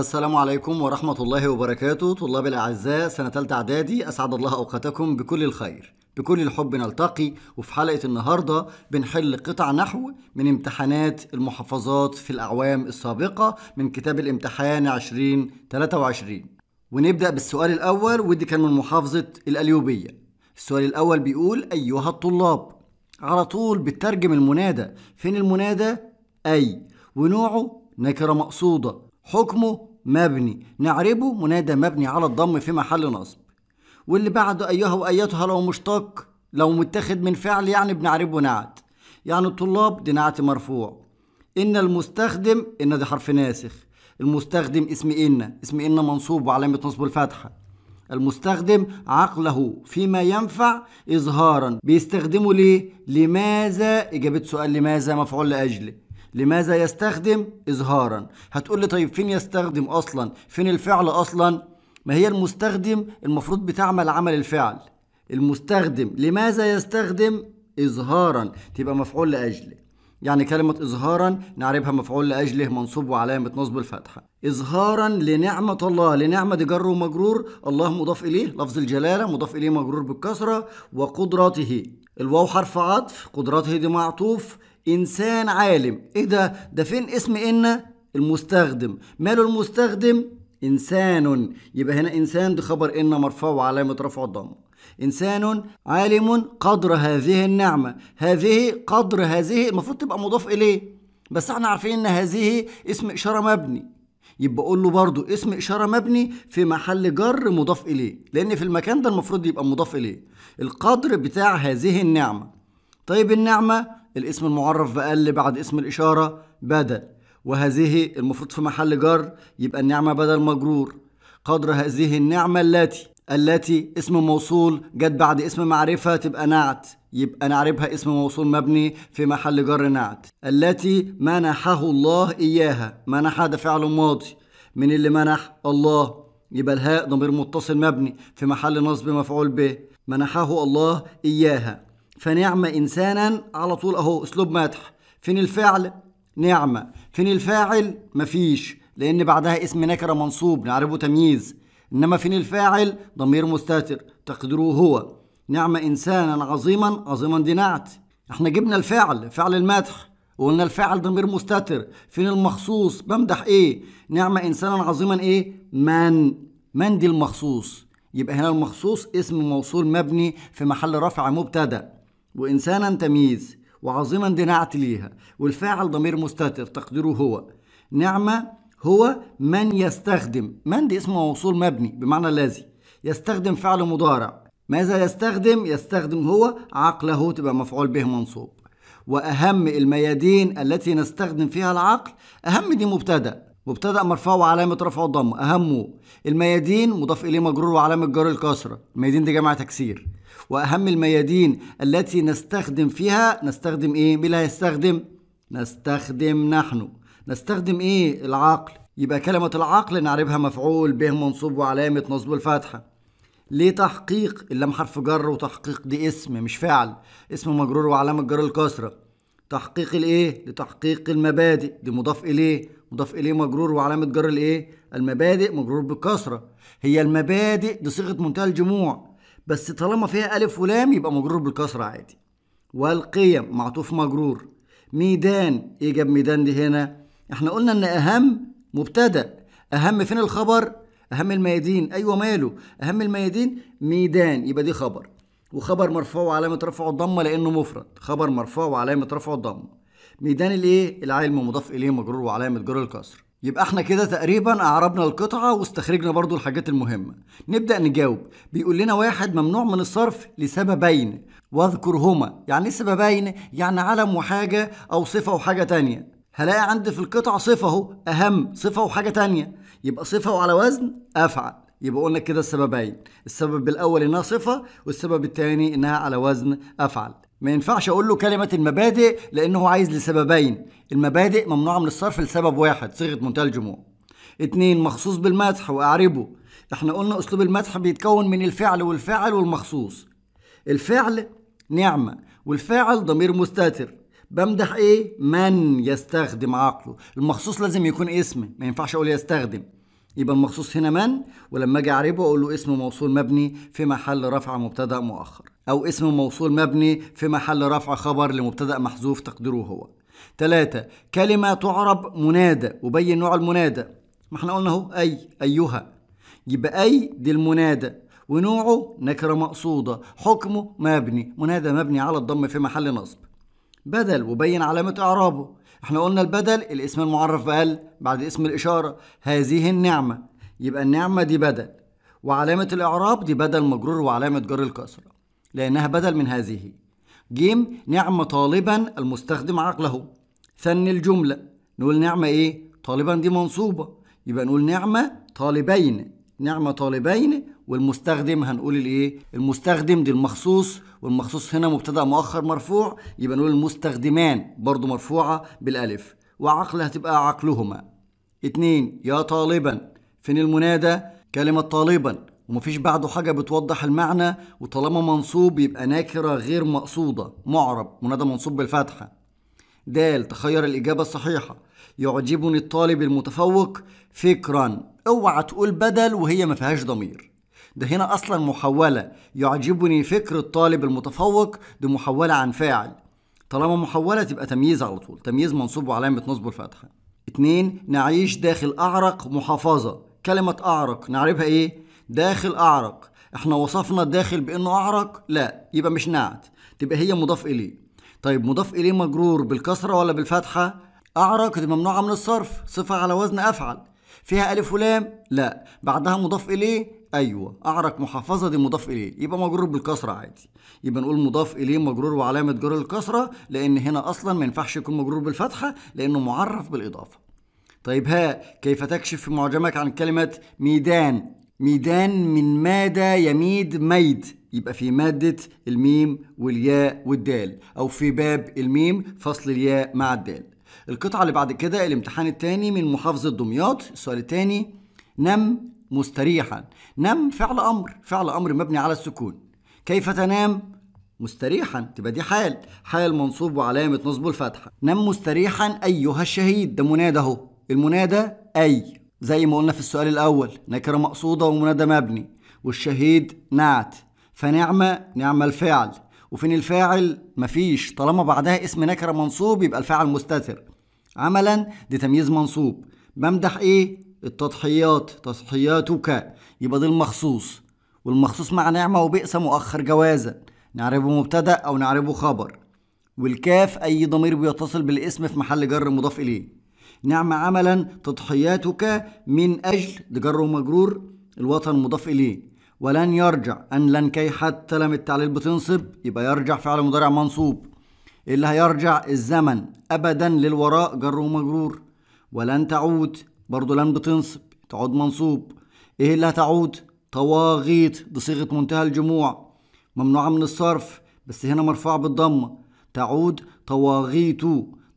السلام عليكم ورحمة الله وبركاته طلاب الأعزاء سنة تالتة إعدادي أسعد الله أوقاتكم بكل الخير بكل الحب نلتقي وفي حلقة النهاردة بنحل قطع نحو من امتحانات المحافظات في الأعوام السابقة من كتاب الامتحان 2023 ونبدأ بالسؤال الأول ودي كان من محافظة الأليوبية السؤال الأول بيقول أيها الطلاب على طول بترجم المنادى فين المنادى أي ونوعه نكرة مقصودة حكمه مبني نعربه منادى مبني على الضم في محل نصب واللي بعده أيها وأيتها لو مشتق لو متخذ من فعل يعني بنعربه نعت يعني الطلاب دي نعت مرفوع إن المستخدم إن دي حرف ناسخ المستخدم اسم إن اسم إن منصوب وعلامة نصب الفتحة المستخدم عقله فيما ينفع إظهارا بيستخدمه ليه؟ لماذا؟ إجابة سؤال لماذا مفعول لأجله لماذا يستخدم إظهارا هتقول لي طيب فين يستخدم أصلا فين الفعل أصلا ما هي المستخدم المفروض بتعمل عمل الفعل المستخدم لماذا يستخدم إظهارا تبقى مفعول لأجله يعني كلمة إظهارا نعربها مفعول لأجله منصوب وعلامة نصب الفتحة إظهارا لنعمة الله لنعمة دي جر ومجرور الله مضاف إليه لفظ الجلالة مضاف إليه مجرور بالكسرة وقدرته الواو حرف عطف قدراته دي معطوف انسان عالم ايه ده ده فين اسم ان المستخدم ماله المستخدم انسان يبقى هنا انسان دي خبر ان مرفوع وعلامه رفعه الضم إنسان عالم قدر هذه النعمة هذه قدر هذه المفروض تبقى مضاف إليه بس احنا عارفين إن هذه اسم إشارة مبني يبقى أقول له برضو اسم إشارة مبني في محل جر مضاف إليه لأن في المكان ده المفروض يبقى مضاف إليه القدر بتاع هذه النعمة طيب النعمة الاسم المعرف بأقل بعد اسم الإشارة بدل وهذه المفروض في محل جر يبقى النعمة بدل مجرور قدر هذه النعمة التي التي اسم موصول جت بعد اسم معرفة تبقى نعت يبقى نعربها اسم موصول مبني في محل جر نعت التي منحه الله إياها منح ده فعل ماضي من اللي منح الله يبقى الهاء ضمير متصل مبني في محل نصب مفعول به منحه الله إياها فنعم إنسانا على طول أهو أسلوب مدح فين الفعل نعمة فين الفاعل مفيش لأن بعدها اسم نكرة منصوب نعرفه تمييز إنما فين الفاعل ضمير مستتر تقديره هو نعم إنسانا عظيما عظيما دي نعت احنا جبنا الفعل فعل المدح وقلنا الفعل ضمير مستتر فين المخصوص بمدح ايه نعم انسانا عظيما ايه من من دي المخصوص يبقى هنا المخصوص اسم موصول مبني في محل رفع مبتدأ وإنسانا تمييز وعظيما دناعة ليها والفاعل ضمير مستتر تقديره هو نعمة هو من يستخدم من دي اسمه موصول مبني بمعنى الذي يستخدم فعل مضارع ماذا يستخدم يستخدم هو عقله تبقى مفعول به منصوب وأهم الميادين التي نستخدم فيها العقل أهم دي مبتدأ مبتدا مرفوع وعلامه رفعه الضمه اهمه الميادين مضاف اليه مجرور وعلامه جر الكسره الميادين دي جمع تكسير واهم الميادين التي نستخدم فيها نستخدم ايه مين اللي هيستخدم نستخدم نحن نستخدم ايه العقل يبقى كلمه العقل نعربها مفعول به منصوب وعلامه نصب الفتحه لتحقيق اللام حرف جر وتحقيق دي اسم مش فعل اسم مجرور وعلامه جر الكسره تحقيق الايه لتحقيق المبادئ دي مضاف اليه مضاف اليه مجرور وعلامه جر الايه المبادئ مجرور بالكسره هي المبادئ دي صيغه منتهى الجموع بس طالما فيها الف ولام يبقى مجرور بالكسره عادي والقيم معطوف مجرور ميدان ايه جاب ميدان دي هنا احنا قلنا ان اهم مبتدا اهم فين الخبر اهم الميادين ايوه ماله اهم الميادين ميدان يبقى دي خبر وخبر مرفوع وعلامه رفعه الضمه لانه مفرد خبر مرفوع وعلامه رفعه الضمه ميدان الايه العلم مضاف اليه مجرور وعلامه جر الكسر يبقى احنا كده تقريبا اعربنا القطعه واستخرجنا برضو الحاجات المهمه نبدا نجاوب بيقول لنا واحد ممنوع من الصرف لسببين واذكرهما يعني ايه سببين يعني علم وحاجه او صفه وحاجه تانية هلاقي عندي في القطعه صفه اهو اهم صفه وحاجه تانية يبقى صفه وعلى وزن افعل يبقى قلنا كده السببين السبب الاول انها صفه والسبب الثاني انها على وزن افعل ما ينفعش اقول له كلمه المبادئ لانه عايز لسببين المبادئ ممنوعه من الصرف لسبب واحد صيغه منتهى الجموع اتنين مخصوص بالمدح واعربه احنا قلنا اسلوب المدح بيتكون من الفعل والفاعل والمخصوص الفعل نعمه والفاعل ضمير مستتر بمدح ايه من يستخدم عقله المخصوص لازم يكون اسم ما ينفعش اقول يستخدم يبقى المخصوص هنا من ولما اجي اعربه اقول له اسم موصول مبني في محل رفع مبتدا مؤخر أو اسم موصول مبني في محل رفع خبر لمبتدأ محذوف تقديره هو. تلاتة كلمة تعرب منادى وبين نوع المنادى. ما احنا قلنا اهو أي أيها. يبقى أي دي المنادى ونوعه نكرة مقصودة، حكمه مبني، منادى مبني على الضم في محل نصب. بدل وبين علامة إعرابه. احنا قلنا البدل الاسم المعرف بأل بعد اسم الإشارة هذه النعمة يبقى النعمة دي بدل وعلامة الإعراب دي بدل مجرور وعلامة جر الكسرة لأنها بدل من هذه جيم نعم طالبا المستخدم عقله ثني الجملة نقول نعمة إيه؟ طالبا دي منصوبة يبقى نقول نعمة طالبين نعمة طالبين والمستخدم هنقول الايه المستخدم دي المخصوص والمخصوص هنا مبتدا مؤخر مرفوع يبقى نقول المستخدمان برضو مرفوعه بالالف وعقل هتبقى عقلهما اتنين يا طالبا فين المنادى كلمه طالبا ومفيش بعده حاجة بتوضح المعنى وطالما منصوب يبقى نكرة غير مقصودة معرب منادى منصوب بالفتحة دال تخير الإجابة الصحيحة يعجبني الطالب المتفوق فكرا اوعى تقول بدل وهي ما فيهاش ضمير ده هنا أصلا محولة يعجبني فكر الطالب المتفوق دي محولة عن فاعل طالما محولة تبقى تمييز على طول تمييز منصوب وعلامة نصبه الفتحة اتنين نعيش داخل أعرق محافظة كلمة أعرق نعرفها إيه؟ داخل أعرق احنا وصفنا الداخل بأنه أعرق لا يبقى مش نعت تبقى هي مضاف إليه طيب مضاف إليه مجرور بالكسرة ولا بالفتحة أعرق دي ممنوعة من الصرف صفة على وزن أفعل فيها ألف ولام لا بعدها مضاف إليه أيوة أعرق محافظة دي مضاف إليه يبقى مجرور بالكسرة عادي يبقى نقول مضاف إليه مجرور وعلامة جر الكسرة لأن هنا أصلا ما ينفعش يكون مجرور بالفتحة لأنه معرف بالإضافة طيب ها كيف تكشف في معجمك عن كلمة ميدان ميدان من مادة يميد ميد يبقى في مادة الميم والياء والدال أو في باب الميم فصل الياء مع الدال القطعة اللي بعد كده الامتحان الثاني من محافظة دمياط السؤال الثاني نم مستريحا نم فعل أمر فعل أمر مبني على السكون كيف تنام مستريحا تبقى دي حال حال منصوب وعلامة نصبه الفتحة نم مستريحا أيها الشهيد ده منادى أهو المنادى أي زي ما قلنا في السؤال الأول نكرة مقصودة ومنادى مبني والشهيد نعت فنعمة نعمة الفاعل وفين الفاعل مفيش طالما بعدها اسم نكرة منصوب يبقى الفاعل مستتر عملا دي تمييز منصوب بمدح ايه التضحيات تضحياتك يبقى ده المخصوص والمخصوص مع نعمة وبئس مؤخر جوازا نعربه مبتدأ أو نعربه خبر والكاف أي ضمير بيتصل بالاسم في محل جر مضاف إليه نعم عملا تضحياتك من أجل ده جر ومجرور الوطن مضاف إليه ولن يرجع أن لن كي حتى لم التعليل بتنصب يبقى يرجع فعل مضارع منصوب اللي هيرجع الزمن أبدا للوراء جر ومجرور ولن تعود برضه لن بتنصب تعود منصوب إيه اللي هتعود طواغيت بصيغة منتهى الجموع ممنوعة من الصرف بس هنا مرفوعة بالضمة تعود طواغيت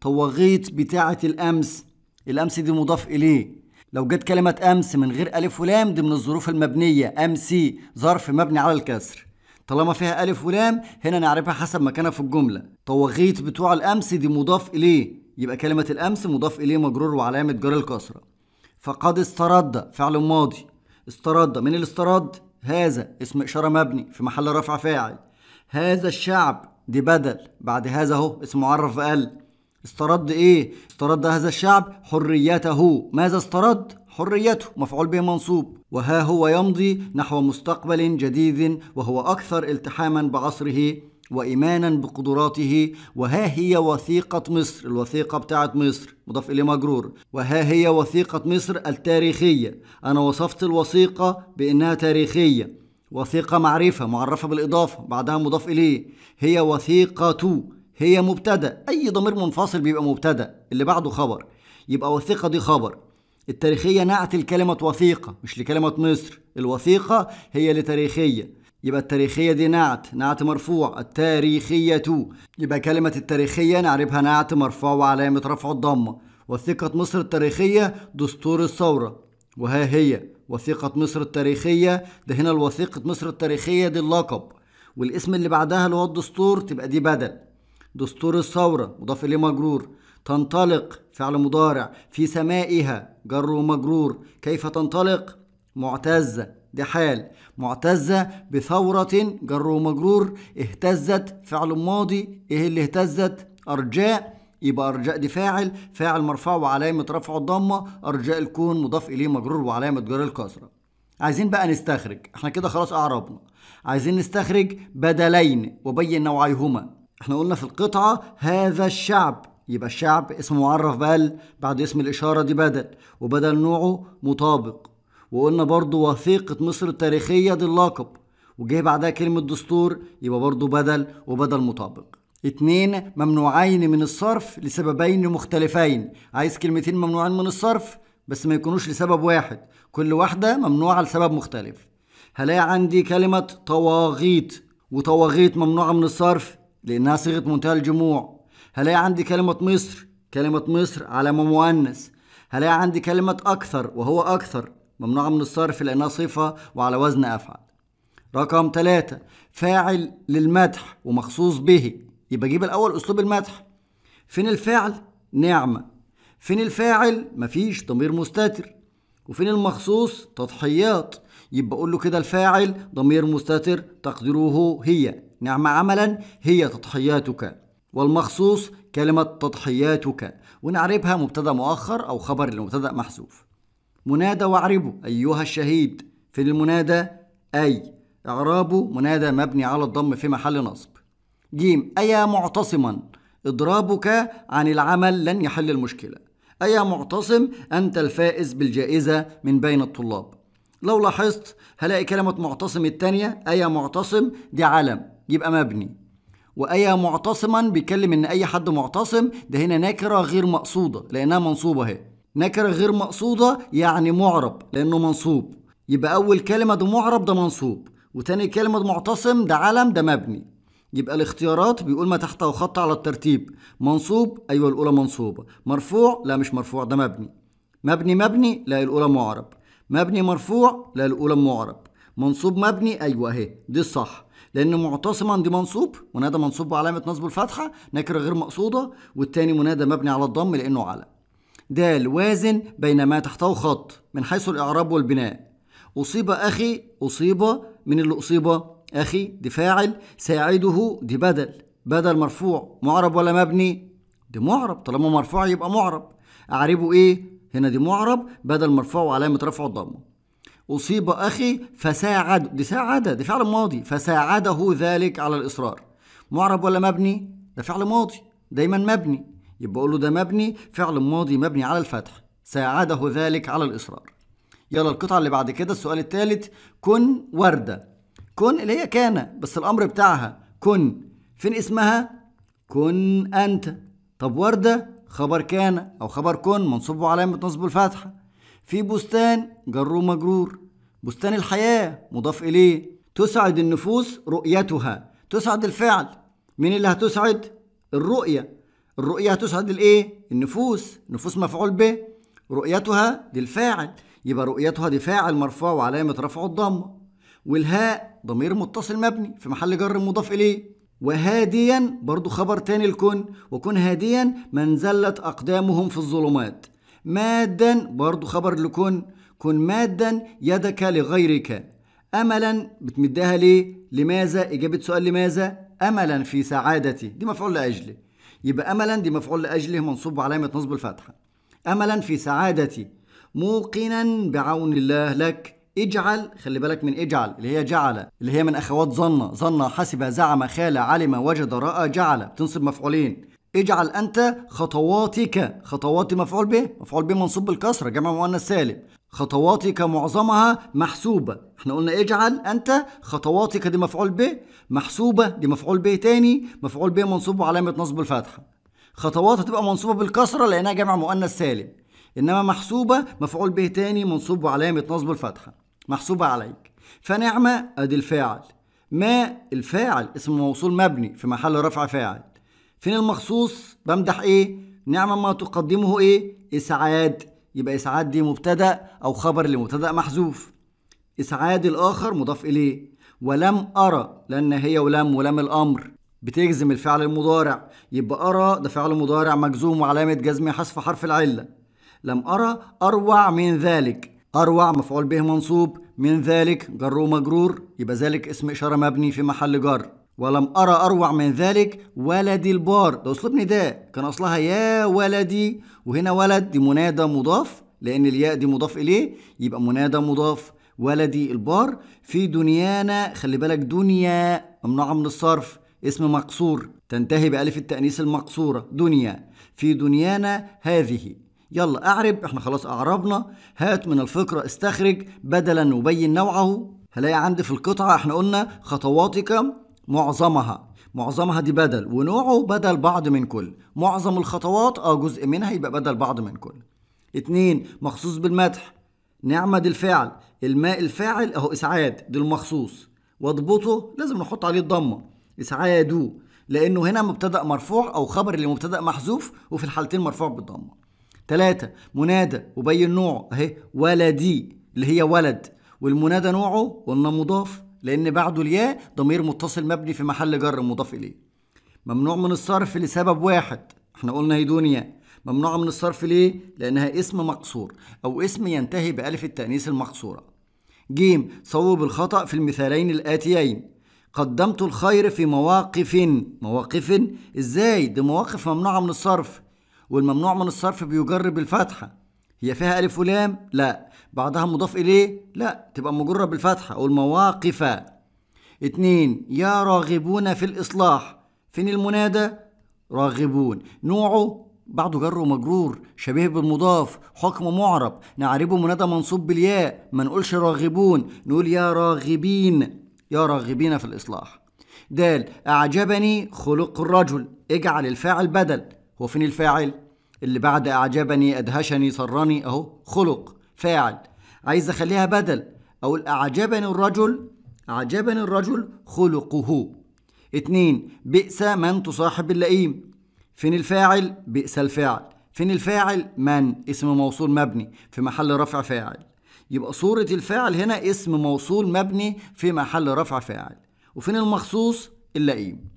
طواغيت بتاعة الأمس الامس دي مضاف اليه لو جت كلمة أمس من غير ألف ولام دي من الظروف المبنية أمسي ظرف مبني على الكسر طالما فيها ألف ولام هنا نعرفها حسب مكانها في الجملة طواغيت بتوع الأمس دي مضاف إليه يبقى كلمة الأمس مضاف إليه مجرور وعلامة جر الكسرة فقد استرد فعل ماضي استرد من الاسترد هذا اسم إشارة مبني في محل رفع فاعل هذا الشعب دي بدل بعد هذا اهو اسم معرف أقل استرد ايه استرد هذا الشعب حريته ماذا استرد حريته مفعول به منصوب وها هو يمضي نحو مستقبل جديد وهو اكثر التحاما بعصره وإيمانا بقدراته وها هي وثيقة مصر الوثيقة بتاعة مصر مضاف إليه مجرور وها هي وثيقة مصر التاريخية أنا وصفت الوثيقة بأنها تاريخية وثيقة معرفة معرفة بالإضافة بعدها مضاف إليه هي وثيقة هي مبتدا اي ضمير منفصل بيبقى مبتدا اللي بعده خبر يبقى وثيقه دي خبر التاريخيه نعت لكلمه وثيقه مش لكلمه مصر الوثيقه هي لتاريخيه يبقى التاريخيه دي نعت نعت مرفوع التاريخيه يبقى كلمه التاريخيه نعربها نعت مرفوع وعلامه رفع الضمه وثيقه مصر التاريخيه دستور الثوره وها هي وثيقه مصر التاريخيه ده هنا الوثيقه مصر التاريخيه دي اللقب والاسم اللي بعدها اللي هو الدستور تبقى دي بدل دستور الثورة مضاف إليه مجرور تنطلق فعل مضارع في سمائها جر ومجرور كيف تنطلق معتزة دي حال معتزة بثورة جر ومجرور اهتزت فعل ماضي ايه اللي اهتزت أرجاء يبقى أرجاء دي فاعل فاعل مرفوع وعلامة رفعه الضمة أرجاء الكون مضاف إليه مجرور وعلامة جر الكسرة عايزين بقى نستخرج احنا كده خلاص أعربنا عايزين نستخرج بدلين وبين نوعيهما احنا قلنا في القطعة هذا الشعب يبقى الشعب اسم معرف بل بعد اسم الإشارة دي بدل وبدل نوعه مطابق وقلنا برضو وثيقة مصر التاريخية دي اللقب وجه بعدها كلمة دستور يبقى برضو بدل وبدل مطابق اتنين ممنوعين من الصرف لسببين مختلفين عايز كلمتين ممنوعين من الصرف بس ما يكونوش لسبب واحد كل واحدة ممنوعة لسبب مختلف هلاقي عندي كلمة طواغيت وطواغيت ممنوعة من الصرف لأنها صيغة منتهى الجموع هلاقي عندي كلمة مصر كلمة مصر علامة مؤنث هلاقي عندي كلمة أكثر وهو أكثر ممنوعة من الصرف لأنها صفة وعلى وزن أفعل رقم ثلاثة فاعل للمدح ومخصوص به يبقى جيب الأول أسلوب المدح فين الفاعل نعمة فين الفاعل مفيش ضمير مستتر وفين المخصوص تضحيات يبقى أقول له كده الفاعل ضمير مستتر تقديره هي نعم عملا هي تضحياتك والمخصوص كلمة تضحياتك ونعربها مبتدأ مؤخر أو خبر لمبتدأ محذوف منادى واعربوا أيها الشهيد في المنادى أي إعرابه منادى مبني على الضم في محل نصب جيم أيا معتصما إضرابك عن العمل لن يحل المشكلة أيا معتصم أنت الفائز بالجائزة من بين الطلاب لو لاحظت هلاقي كلمة معتصم التانية أي معتصم دي علم يبقى مبني وأي معتصما بيتكلم إن أي حد معتصم ده هنا نكرة غير مقصودة لأنها منصوبة أهي نكرة غير مقصودة يعني معرب لأنه منصوب يبقى أول كلمة ده معرب ده منصوب وتاني كلمة ده معتصم ده علم ده مبني يبقى الاختيارات بيقول ما تحته خط على الترتيب منصوب أيوة الأولى منصوبة مرفوع لا مش مرفوع ده مبني مبني مبني لا الأولى معرب مبني مرفوع لا الأولى معرب منصوب مبني أيوه أهي دي الصح لأن معتصما دي منصوب منادى منصوب وعلامة نصب الفتحة نكرة غير مقصودة والتاني منادى مبني على الضم لأنه على دال وازن بين ما تحته خط من حيث الإعراب والبناء أصيب أخي أصيب من اللي أصيب أخي دي فاعل ساعده دي بدل بدل مرفوع معرب ولا مبني دي معرب طالما مرفوع يبقى معرب أعربه إيه هنا دي معرب بدل مرفوع وعلامة رفعه الضمة أصيب أخي فساعد دي ساعد دي فعل ماضي فساعده ذلك على الإصرار معرب ولا مبني ده فعل ماضي دايما مبني يبقى أقول له ده مبني فعل ماضي مبني على الفتح ساعده ذلك على الإصرار يلا القطعة اللي بعد كده السؤال الثالث كن وردة كن اللي هي كان بس الأمر بتاعها كن فين اسمها كن أنت طب وردة خبر كان أو خبر كن منصوب علامة نصب الفتحة في بستان جر مجرور بستان الحياة مضاف إليه تسعد النفوس رؤيتها تسعد الفعل مين اللي هتسعد الرؤية الرؤية هتسعد الإيه النفوس نفوس مفعول به رؤيتها دي الفاعل يبقى رؤيتها دي فاعل مرفوع وعلامة رفعه الضمة والهاء ضمير متصل مبني في محل جر مضاف إليه وهاديا برضو خبر تاني الكون وكن هاديا من زلت أقدامهم في الظلمات مادا برضو خبر لكن كن مادا يدك لغيرك أملا بتمدها ليه لماذا إجابة سؤال لماذا أملا في سعادتي دي مفعول لأجلي يبقى أملا دي مفعول لأجله منصوب علامة نصب الفتحة أملا في سعادتي موقنا بعون الله لك اجعل خلي بالك من اجعل اللي هي جعل اللي هي من اخوات ظن ظن حسب زعم خال علم وجد راى جعل بتنصب مفعولين اجعل انت خطواتك خطواتي مفعول به مفعول به منصوب بالكسره جمع مؤنث سالم خطواتك معظمها محسوبة احنا قلنا اجعل انت خطواتك دي مفعول به محسوبة دي مفعول به تاني مفعول به منصوب وعلامة نصب الفتحة خطواتها تبقى منصوبة بالكسرة لأنها جمع مؤنث سالم إنما محسوبة مفعول به تاني منصوب وعلامة نصب الفتحة محسوبة عليك فنعمة أدي الفاعل ما الفاعل اسم موصول مبني في محل رفع فاعل فين المخصوص بمدح إيه نعمة ما تقدمه إيه إسعاد يبقى إسعاد دي مبتدأ أو خبر لمبتدأ محذوف إسعاد الآخر مضاف إليه ولم أرى لأن هي ولم ولم الأمر بتجزم الفعل المضارع يبقى أرى ده فعل مضارع مجزوم وعلامة جزمه حذف حرف العلة لم أرى أروع من ذلك أروع مفعول به منصوب من ذلك جر ومجرور يبقى ذلك اسم إشارة مبني في محل جر ولم أرى أروع من ذلك ولدي البار ده أسلوب نداء كان أصلها يا ولدي وهنا ولد دي منادى مضاف لأن الياء دي مضاف إليه يبقى منادى مضاف ولدي البار في دنيانا خلي بالك دنيا ممنوعة من الصرف اسم مقصور تنتهي بألف التأنيث المقصورة دنيا في دنيانا هذه يلا أعرب احنا خلاص أعربنا هات من الفقرة استخرج بدلا وبين نوعه هلاقي عندي في القطعة احنا قلنا خطواتك معظمها معظمها دي بدل ونوعه بدل بعض من كل معظم الخطوات اه جزء منها يبقى بدل بعض من كل اتنين مخصوص بالمدح نعمة دي الفعل الماء الفاعل اهو اسعاد دي المخصوص واضبطه لازم نحط عليه الضمه اسعاده لانه هنا مبتدا مرفوع او خبر لمبتدا محذوف وفي الحالتين مرفوع بالضمه ثلاثة منادى وبين نوعه اهي ولدي اللي هي ولد والمنادى نوعه قلنا مضاف لأن بعده الياء ضمير متصل مبني في محل جر مضاف إليه ممنوع من الصرف لسبب واحد احنا قلنا هي دنيا ممنوعة من الصرف ليه؟ لأنها اسم مقصور أو اسم ينتهي بألف التأنيث المقصورة جيم صوب الخطأ في المثالين الآتيين قدمت الخير في مواقف مواقف ازاي دي مواقف ممنوعة من الصرف والممنوع من الصرف بيجر بالفتحة هي فيها ألف ولام؟ لا بعدها مضاف إليه؟ لا تبقى مجرة بالفتحة والمواقف اتنين يا راغبون في الإصلاح فين المنادى؟ راغبون نوعه بعده جر ومجرور شبيه بالمضاف حكم معرب نعربه منادى منصوب بالياء ما نقولش راغبون نقول يا راغبين يا راغبين في الإصلاح دال أعجبني خلق الرجل اجعل الفاعل بدل هو فين الفاعل اللي بعد أعجبني أدهشني سرني أهو خلق فاعل عايز أخليها بدل أقول أعجبني الرجل أعجبني الرجل خلقه اتنين بئس من تصاحب اللئيم فين الفاعل بئس الفاعل فين الفاعل من اسم موصول مبني في محل رفع فاعل يبقى صورة الفاعل هنا اسم موصول مبني في محل رفع فاعل وفين المخصوص اللئيم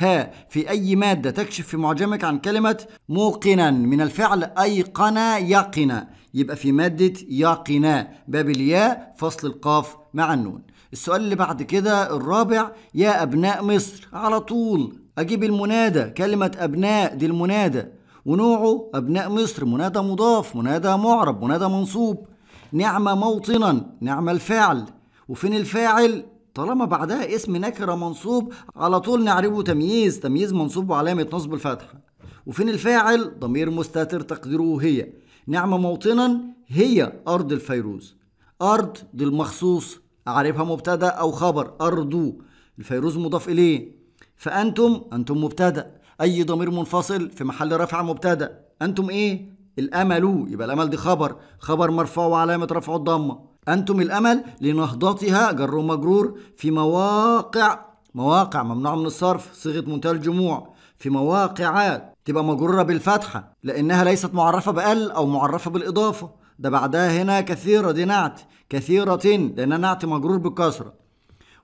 ها في أي مادة تكشف في معجمك عن كلمة موقنا من الفعل أيقن يقنا يبقى في مادة يقنا باب الياء فصل القاف مع النون السؤال اللي بعد كده الرابع يا أبناء مصر على طول أجيب المنادى كلمة أبناء دي المنادى ونوعه أبناء مصر منادى مضاف منادى معرب منادى منصوب نعم موطنا نعم الفاعل وفين الفاعل طالما بعدها اسم نكرة منصوب على طول نعربه تمييز تمييز منصوب وعلامة نصب الفتحة وفين الفاعل ضمير مستتر تقديره هي نعم موطنا هي أرض الفيروز أرض دي المخصوص اعربها مبتدأ أو خبر أرضو الفيروز مضاف إليه فأنتم أنتم مبتدأ أي ضمير منفصل في محل رفع مبتدأ أنتم إيه؟ الأمل يبقى الأمل دي خبر خبر مرفوع وعلامة رفعه الضمة أنتم الأمل لنهضتها جر ومجرور في مواقع مواقع ممنوع من الصرف صيغة منتهى الجموع في مواقعات تبقى مجرورة بالفتحة لأنها ليست معرفة بأل أو معرفة بالإضافة ده بعدها هنا كثيرة دي نعت كثيرة لأن نعت مجرور بالكسرة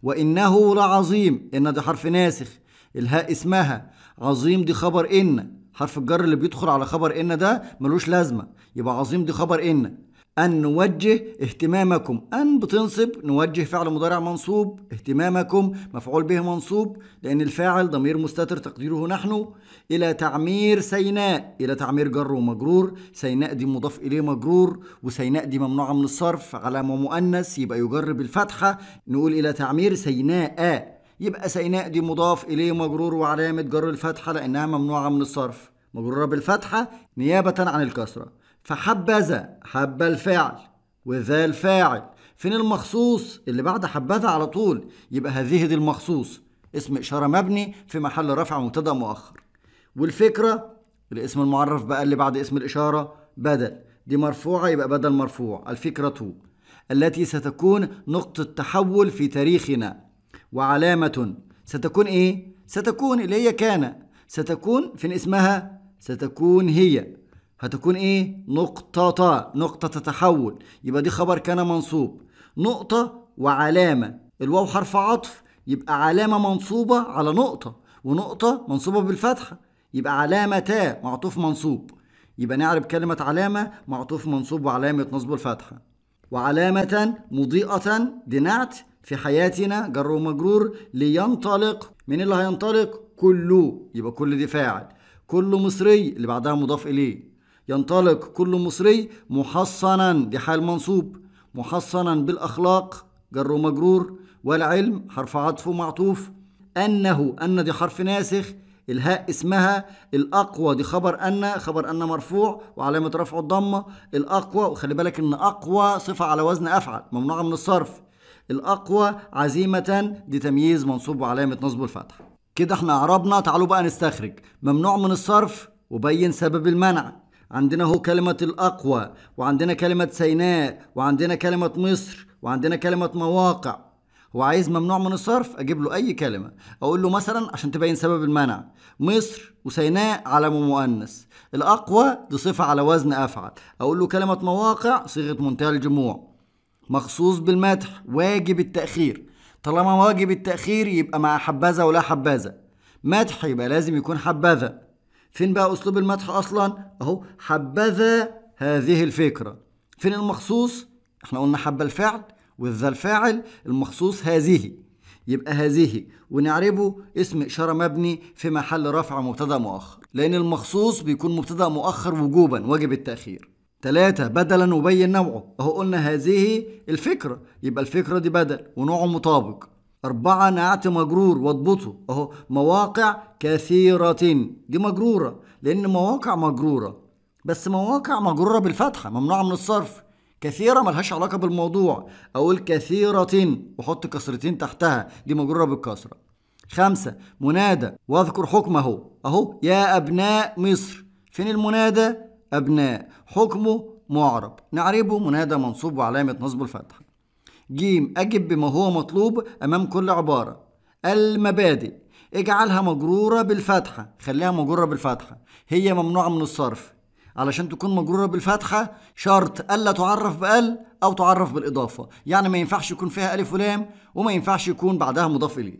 وإنه لعظيم إن ده حرف ناسخ الهاء اسمها عظيم دي خبر إن حرف الجر اللي بيدخل على خبر إن ده ملوش لازمة يبقى عظيم دي خبر إن أن نوجه اهتمامكم أن بتنصب نوجه فعل مضارع منصوب اهتمامكم مفعول به منصوب لأن الفاعل ضمير مستتر تقديره نحن إلى تعمير سيناء إلى تعمير جر ومجرور سيناء دي مضاف إليه مجرور وسيناء دي ممنوعة من الصرف علامة مؤنث يبقى يجر بالفتحة نقول إلى تعمير سيناء يبقى سيناء دي مضاف إليه مجرور وعلامة جر الفتحة لأنها ممنوعة من الصرف مجرورة بالفتحة نيابة عن الكسرة فحبذا حب الفعل وذا الفاعل فين المخصوص اللي بعد حبذا على طول يبقى هذه دي المخصوص اسم إشارة مبني في محل رفع مبتدأ مؤخر والفكرة الاسم المعرف بقى اللي بعد اسم الإشارة بدل دي مرفوعة يبقى بدل مرفوع الفكرة التي ستكون نقطة تحول في تاريخنا وعلامة ستكون إيه؟ ستكون اللي هي كان ستكون فين اسمها؟ ستكون هي هتكون ايه نقطة نقطة تحول يبقى دي خبر كان منصوب نقطة وعلامة الواو حرف عطف يبقى علامة منصوبة على نقطة ونقطة منصوبة بالفتحة يبقى علامة تا معطوف منصوب يبقى نعرف كلمة علامة معطوف منصوب وعلامة نصب الفتحة وعلامة مضيئة دنعت في حياتنا جر ومجرور لينطلق من اللي هينطلق كله يبقى كل دي فاعل كل مصري اللي بعدها مضاف إليه ينطلق كل مصري محصنا دي حال منصوب محصنا بالأخلاق جر ومجرور والعلم حرف عطف ومعطوف أنه أن دي حرف ناسخ الهاء اسمها الأقوى دي خبر أن خبر أن مرفوع وعلامة رفعه الضمة الأقوى وخلي بالك إن أقوى صفة على وزن أفعل ممنوعة من الصرف الأقوى عزيمة دي تمييز منصوب وعلامة نصب الفتح كده احنا عربنا تعالوا بقى نستخرج ممنوع من الصرف وبين سبب المنع عندنا هو كلمة الأقوى وعندنا كلمة سيناء وعندنا كلمة مصر وعندنا كلمة مواقع هو عايز ممنوع من الصرف أجيب له أي كلمة أقول له مثلا عشان تبين سبب المنع مصر وسيناء علم مؤنث الأقوى دي صفة على وزن أفعل أقول له كلمة مواقع صيغة منتهى الجموع مخصوص بالمدح واجب التأخير طالما واجب التأخير يبقى مع حبذا ولا حبذا مدح يبقى لازم يكون حبذا فين بقى أسلوب المدح أصلا أهو حبذا هذه الفكرة فين المخصوص احنا قلنا حب الفعل والذا الفاعل المخصوص هذه يبقى هذه ونعربه اسم إشارة مبني في محل رفع مبتدأ مؤخر لأن المخصوص بيكون مبتدأ مؤخر وجوبا واجب التأخير ثلاثة بدلا وبين نوعه أهو قلنا هذه الفكرة يبقى الفكرة دي بدل ونوعه مطابق أربعة نعت مجرور واضبطه أهو مواقع كثيرة دي مجرورة لأن مواقع مجرورة بس مواقع مجرورة بالفتحة ممنوعة من الصرف كثيرة ملهاش علاقة بالموضوع أقول كثيرة وحط كسرتين تحتها دي مجرورة بالكسرة خمسة منادى واذكر حكمه أهو يا أبناء مصر فين المنادى أبناء حكمه معرب نعربه منادى منصوب وعلامة نصب الفتحة ج أجب بما هو مطلوب أمام كل عبارة المبادئ اجعلها مجرورة بالفتحة خليها مجرورة بالفتحة هي ممنوعة من الصرف علشان تكون مجرورة بالفتحة شرط ألا تعرف بأل أو تعرف بالإضافة يعني ما ينفعش يكون فيها ألف ولام وما ينفعش يكون بعدها مضاف إليه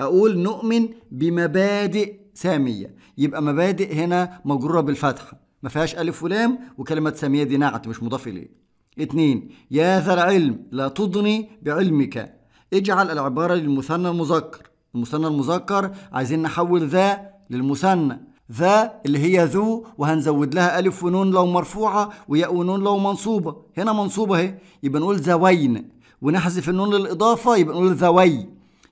أقول نؤمن بمبادئ سامية يبقى مبادئ هنا مجرورة بالفتحة ما فيهاش ألف ولام وكلمة سامية دي نعت مش مضاف إليه اثنين يا ذا العلم لا تضني بعلمك اجعل العبارة للمثنى المذكر المثنى المذكر عايزين نحول ذا للمثنى ذا اللي هي ذو وهنزود لها ألف ونون لو مرفوعة وياء ونون لو منصوبة هنا منصوبة اهي يبقى نقول ذوين ونحذف النون للإضافة يبقى نقول ذوي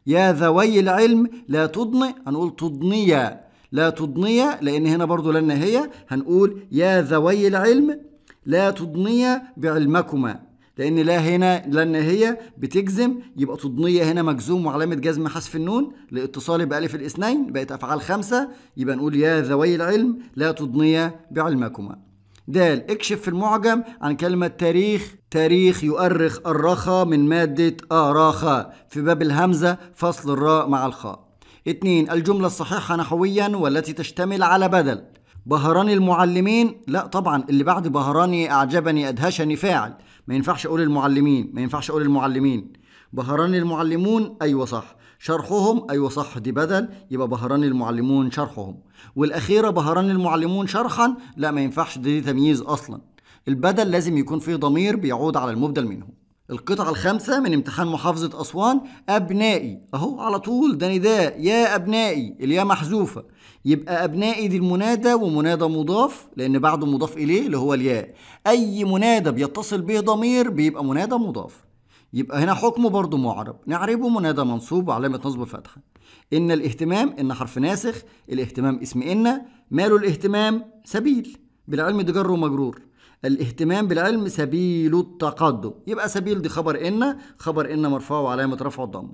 يا ذوي العلم لا تضني هنقول تضنيا لا تضنيا لأن هنا برضو لأن هي هنقول يا ذوي العلم لا تضنيا بعلمكما لان لا هنا لان هي بتجزم يبقى تضنيه هنا مجزوم وعلامه جزم حذف النون لاتصاله بالف الاثنين بقت افعال خمسه يبقى نقول يا ذوي العلم لا تضنيا بعلمكما د اكشف في المعجم عن كلمه تاريخ تاريخ يؤرخ الرخا من ماده اراخا في باب الهمزه فصل الراء مع الخاء اثنين الجمله الصحيحه نحويا والتي تشتمل على بدل بهراني المعلمين لا طبعا اللي بعد بهراني اعجبني ادهشني فاعل ما ينفعش اقول المعلمين ما ينفعش اقول المعلمين بهراني المعلمون ايوه صح شرحهم ايوه صح دي بدل يبقى بهراني المعلمون شرحهم والاخيره بهراني المعلمون شرحا لا ما ينفعش دي, تمييز اصلا البدل لازم يكون فيه ضمير بيعود على المبدل منهم القطعة الخامسة من امتحان محافظة أسوان أبنائي أهو على طول ده نداء يا أبنائي اليا محذوفة يبقى أبنائي دي المنادى ومنادى مضاف لأن بعده مضاف إليه اللي هو الياء أي منادى بيتصل به ضمير بيبقى منادى مضاف يبقى هنا حكمه برضه معرب نعربه منادى منصوب وعلامة نصب الفتحة إن الاهتمام إن حرف ناسخ الاهتمام اسم إن ماله الاهتمام سبيل بالعلم ده جر ومجرور الاهتمام بالعلم سبيل التقدم يبقى سبيل دي خبر إن خبر إن مرفوع وعلامة رفعه الضمة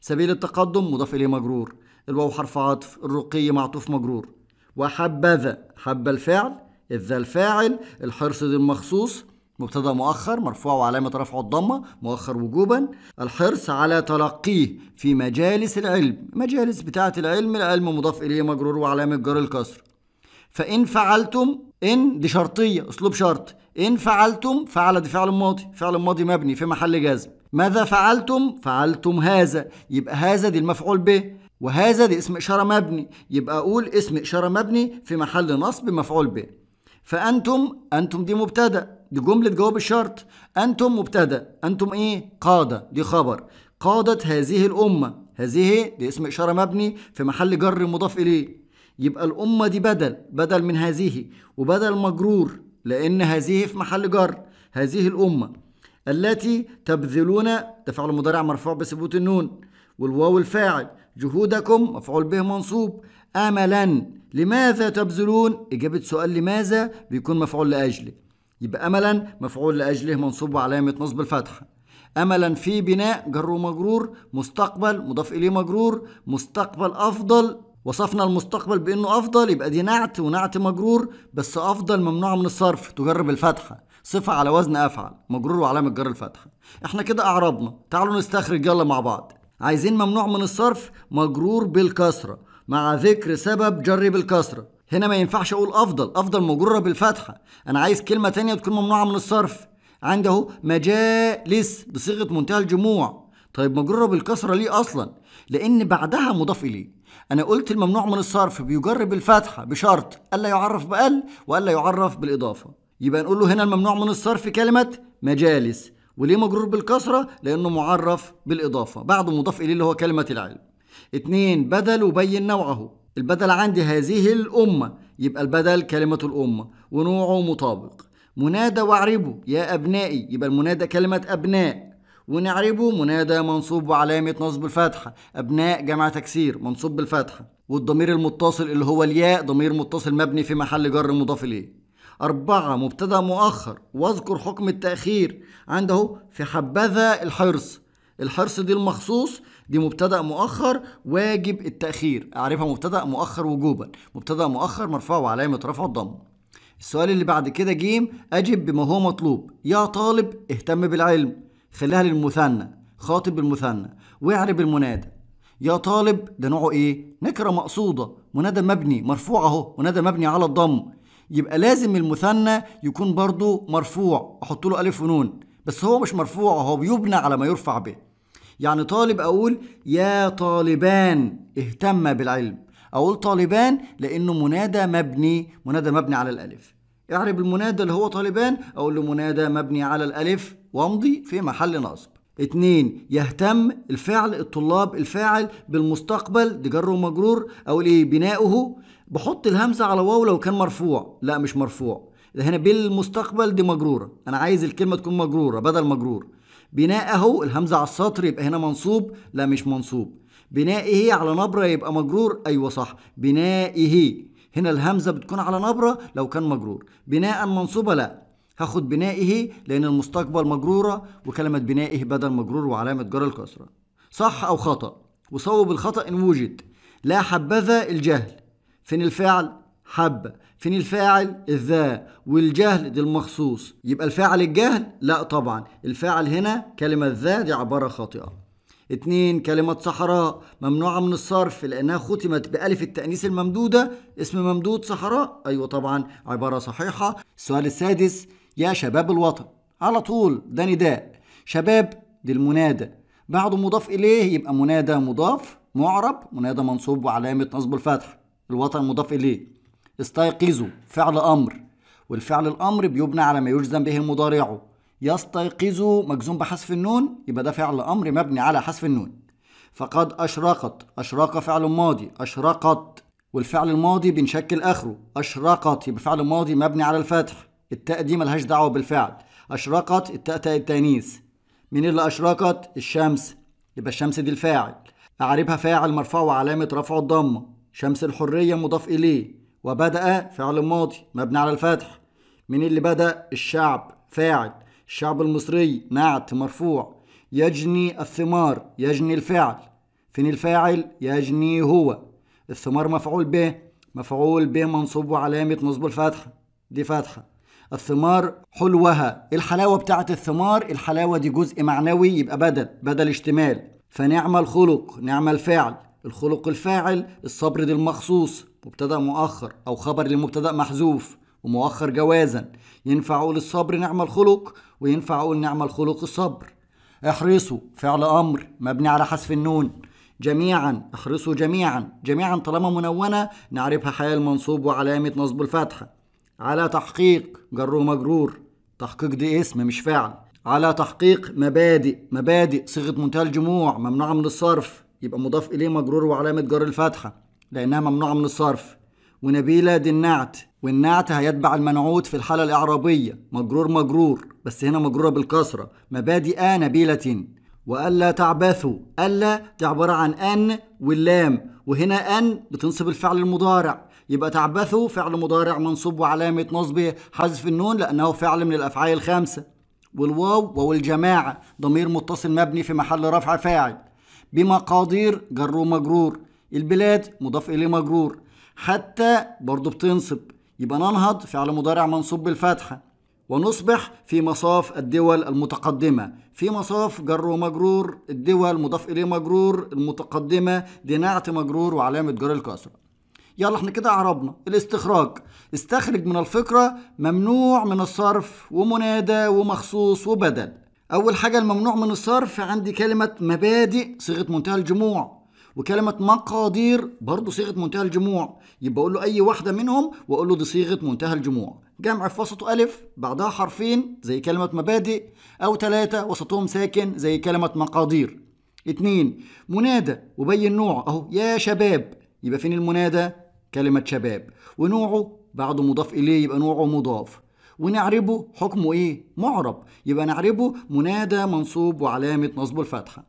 سبيل التقدم مضاف إليه مجرور الواو حرف عطف الرقي معطوف مجرور وحبذا حب الفعل الذا الفاعل الحرص دي المخصوص مبتدا مؤخر مرفوع وعلامة رفعه الضمة مؤخر وجوبا الحرص على تلقيه في مجالس العلم مجالس بتاعة العلم العلم مضاف إليه مجرور وعلامة جر الكسر فإن فعلتم ان دي شرطيه اسلوب شرط ان فعلتم فعل دي فعل ماضي فعل ماضي مبني في محل جزم ماذا فعلتم فعلتم هذا يبقى هذا دي المفعول به وهذا دي اسم اشاره مبني يبقى اقول اسم اشاره مبني في محل نصب مفعول به فانتم انتم دي مبتدا دي جمله جواب الشرط انتم مبتدا انتم ايه قاده دي خبر قادت هذه الامه هذه دي اسم اشاره مبني في محل جر مضاف اليه يبقى الأمة دي بدل بدل من هذه وبدل مجرور لأن هذه في محل جر هذه الأمة التي تبذلون ده فعل مضارع مرفوع بثبوت النون والواو الفاعل جهودكم مفعول به منصوب املا لماذا تبذلون اجابه سؤال لماذا بيكون مفعول لاجله يبقى املا مفعول لاجله منصوب وعلامه نصب الفتحه املا في بناء جر ومجرور مستقبل مضاف اليه مجرور مستقبل افضل وصفنا المستقبل بانه افضل يبقى دي نعت ونعت مجرور بس افضل ممنوعه من الصرف تجرب الفتحه صفه على وزن افعل مجرور وعلامه جر الفتحه احنا كده اعربنا تعالوا نستخرج يلا مع بعض عايزين ممنوع من الصرف مجرور بالكسره مع ذكر سبب جر بالكسره هنا ما ينفعش اقول افضل افضل مجرورة بالفتحه انا عايز كلمه تانية تكون ممنوعه من الصرف عندي اهو مجالس بصيغه منتهى الجموع طيب مجرورة بالكسره ليه اصلا لان بعدها مضاف اليه أنا قلت الممنوع من الصرف بيجرب الفتحه بشرط ألا يعرف بأل وألا يعرف بالإضافة يبقى نقول له هنا الممنوع من الصرف كلمة مجالس وليه مجرور بالكسرة؟ لأنه معرف بالإضافة بعده مضاف إليه اللي هو كلمة العلم اتنين بدل وبين نوعه البدل عندي هذه الأمة يبقى البدل كلمة الأمة ونوعه مطابق منادى واعربه يا أبنائي يبقى المنادى كلمة أبناء ونعربه منادى منصوب وعلامة نصب الفتحة أبناء جمع تكسير منصوب بالفتحة والضمير المتصل اللي هو الياء ضمير متصل مبني في محل جر مضاف إليه أربعة مبتدأ مؤخر واذكر حكم التأخير عنده في حبذا الحرص الحرص دي المخصوص دي مبتدأ مؤخر واجب التأخير أعرفها مبتدأ مؤخر وجوبا مبتدأ مؤخر مرفوع وعلامة رفع الضم السؤال اللي بعد كده جيم أجب بما هو مطلوب يا طالب اهتم بالعلم خليها للمثنى خاطب بالمثنى واعرب المنادى يا طالب ده نوعه ايه نكره مقصوده منادى مبني مرفوع اهو منادى مبني على الضم يبقى لازم المثنى يكون برضو مرفوع احط له الف ونون بس هو مش مرفوع هو بيبنى على ما يرفع به يعني طالب اقول يا طالبان اهتم بالعلم اقول طالبان لانه منادى مبني منادى مبني على الالف اعرب المنادى اللي هو طالبان أقول له منادى مبني على الألف وامضي في محل نصب اتنين يهتم الفعل الطلاب الفاعل بالمستقبل دي جر ومجرور او ايه بناؤه بحط الهمزه على واو لو كان مرفوع لا مش مرفوع ده هنا بالمستقبل دي مجروره انا عايز الكلمه تكون مجروره بدل مجرور بنائه الهمزه على السطر يبقى هنا منصوب لا مش منصوب بنائه إيه على نبره يبقى مجرور ايوه صح بنائه إيه؟ هنا الهمزة بتكون على نبرة لو كان مجرور بناء منصوبة لا هاخد بنائه لأن المستقبل مجرورة وكلمة بنائه بدل مجرور وعلامة جر الكسرة صح أو خطأ وصوب الخطأ إن وجد لا حبذا الجهل فين الفعل حب فين الفاعل الذا والجهل دي المخصوص يبقى الفاعل الجهل لا طبعا الفاعل هنا كلمة ذا دي عبارة خاطئة اتنين كلمة صحراء ممنوعة من الصرف لأنها ختمت بألف التأنيث الممدودة اسم ممدود صحراء أيوة طبعا عبارة صحيحة السؤال السادس يا شباب الوطن على طول ده نداء شباب دي المنادى بعده مضاف إليه يبقى منادى مضاف معرب منادى منصوب وعلامة نصب الفتح الوطن مضاف إليه استيقظوا فعل أمر والفعل الأمر بيبنى على ما يجزم به مضارعه يستيقظ مجزوم بحذف النون يبقى ده فعل امر مبني على حذف النون فقد اشرقت اشرق فعل ماضي اشرقت والفعل الماضي بنشكل اخره اشرقت يبقى فعل ماضي مبني على الفتح التاء دي ملهاش دعوه بالفعل اشرقت التاء تاء التانيث مين اللي اشرقت الشمس يبقى الشمس دي الفاعل اعربها فاعل مرفوع وعلامه رفعه الضمه شمس الحريه مضاف اليه وبدا فعل ماضي مبني على الفتح مين اللي بدا الشعب فاعل الشعب المصري نعت مرفوع يجني الثمار يجني الفعل فين الفاعل يجني هو الثمار مفعول به مفعول به منصوب وعلامة نصب الفتحة دي فتحة الثمار حلوها إيه الحلاوة بتاعة الثمار الحلاوة دي جزء معنوي يبقى بدل بدل اشتمال فنعم الخلق نعم الفعل الخلق الفاعل الصبر دي المخصوص مبتدأ مؤخر أو خبر لمبتدأ محذوف ومؤخر جوازا ينفع أقول الصبر نعم الخلق وينفع أقول نعم الخلق الصبر احرصوا فعل أمر مبني على حذف النون جميعا احرصوا جميعا جميعا طالما منونة نعرفها حال المنصوب وعلامة نصب الفتحة على تحقيق جر ومجرور تحقيق دي اسم مش فعل على تحقيق مبادئ مبادئ صيغة منتهى الجموع ممنوعة من الصرف يبقى مضاف إليه مجرور وعلامة جر الفتحة لأنها ممنوعة من الصرف ونبيلة دي النعت والنعت هيتبع المنعوت في الحالة الإعرابية مجرور مجرور بس هنا مجرورة بالكسرة مبادئ نبيلة وألا تعبثوا ألا دي عبارة عن أن واللام وهنا أن بتنصب الفعل المضارع يبقى تعبثوا فعل مضارع منصوب وعلامة نصبه حذف النون لأنه فعل من الأفعال الخمسة والواو واو الجماعة ضمير متصل مبني في محل رفع فاعل بمقادير جر مجرور البلاد مضاف إليه مجرور حتى برضه بتنصب يبقى ننهض فعل مضارع منصوب بالفتحة ونصبح في مصاف الدول المتقدمة في مصاف جر ومجرور الدول مضاف إليه مجرور المتقدمة دي نعت مجرور وعلامة جر الكسرة يلا احنا كده عربنا الاستخراج استخرج من الفقرة ممنوع من الصرف ومنادى ومخصوص وبدل أول حاجة الممنوع من الصرف عندي كلمة مبادئ صيغة منتهى الجموع وكلمة مقادير برضه صيغة منتهى الجموع يبقى أقول له أي واحدة منهم وأقول له دي صيغة منتهى الجموع جمع في وسطه ألف بعدها حرفين زي كلمة مبادئ أو ثلاثة وسطهم ساكن زي كلمة مقادير اتنين منادى وبين نوعه أهو يا شباب يبقى فين المنادى؟ كلمة شباب ونوعه بعده مضاف إليه يبقى نوعه مضاف ونعربه حكمه إيه؟ معرب يبقى نعربه منادى منصوب وعلامة نصبه الفتحة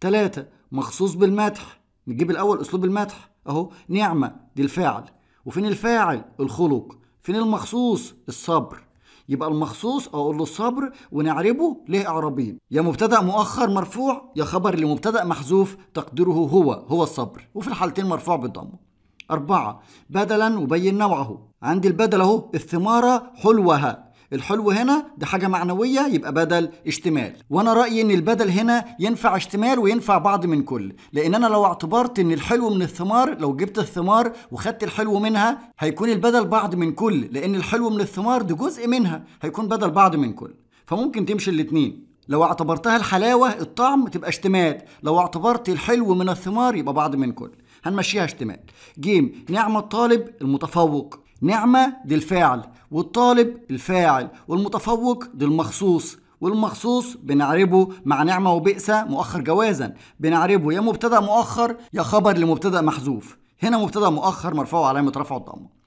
ثلاثة مخصوص بالمدح نجيب الاول اسلوب المدح اهو نعمه دي الفاعل وفين الفاعل الخلق فين المخصوص الصبر يبقى المخصوص اقول له الصبر ونعربه ليه اعرابين يا مبتدا مؤخر مرفوع يا خبر لمبتدا محذوف تقديره هو هو الصبر وفي الحالتين مرفوع بالضمه أربعة بدلا وبين نوعه عندي البدل أهو الثمارة حلوها الحلو هنا ده حاجة معنوية يبقى بدل اشتمال وانا رأيي ان البدل هنا ينفع اشتمال وينفع بعض من كل لان انا لو اعتبرت ان الحلو من الثمار لو جبت الثمار وخدت الحلو منها هيكون البدل بعض من كل لان الحلو من الثمار ده جزء منها هيكون بدل بعض من كل فممكن تمشي الاتنين لو اعتبرتها الحلاوة الطعم تبقى اشتمال لو اعتبرت الحلو من الثمار يبقى بعض من كل هنمشيها اشتمال جيم نعمة الطالب المتفوق نعمة الفاعل والطالب الفاعل والمتفوق ده المخصوص والمخصوص بنعربه مع نعمة وبئسة مؤخر جوازا بنعربه يا مبتدأ مؤخر يا خبر لمبتدأ محذوف هنا مبتدأ مؤخر مرفوع علامة رفع الضمة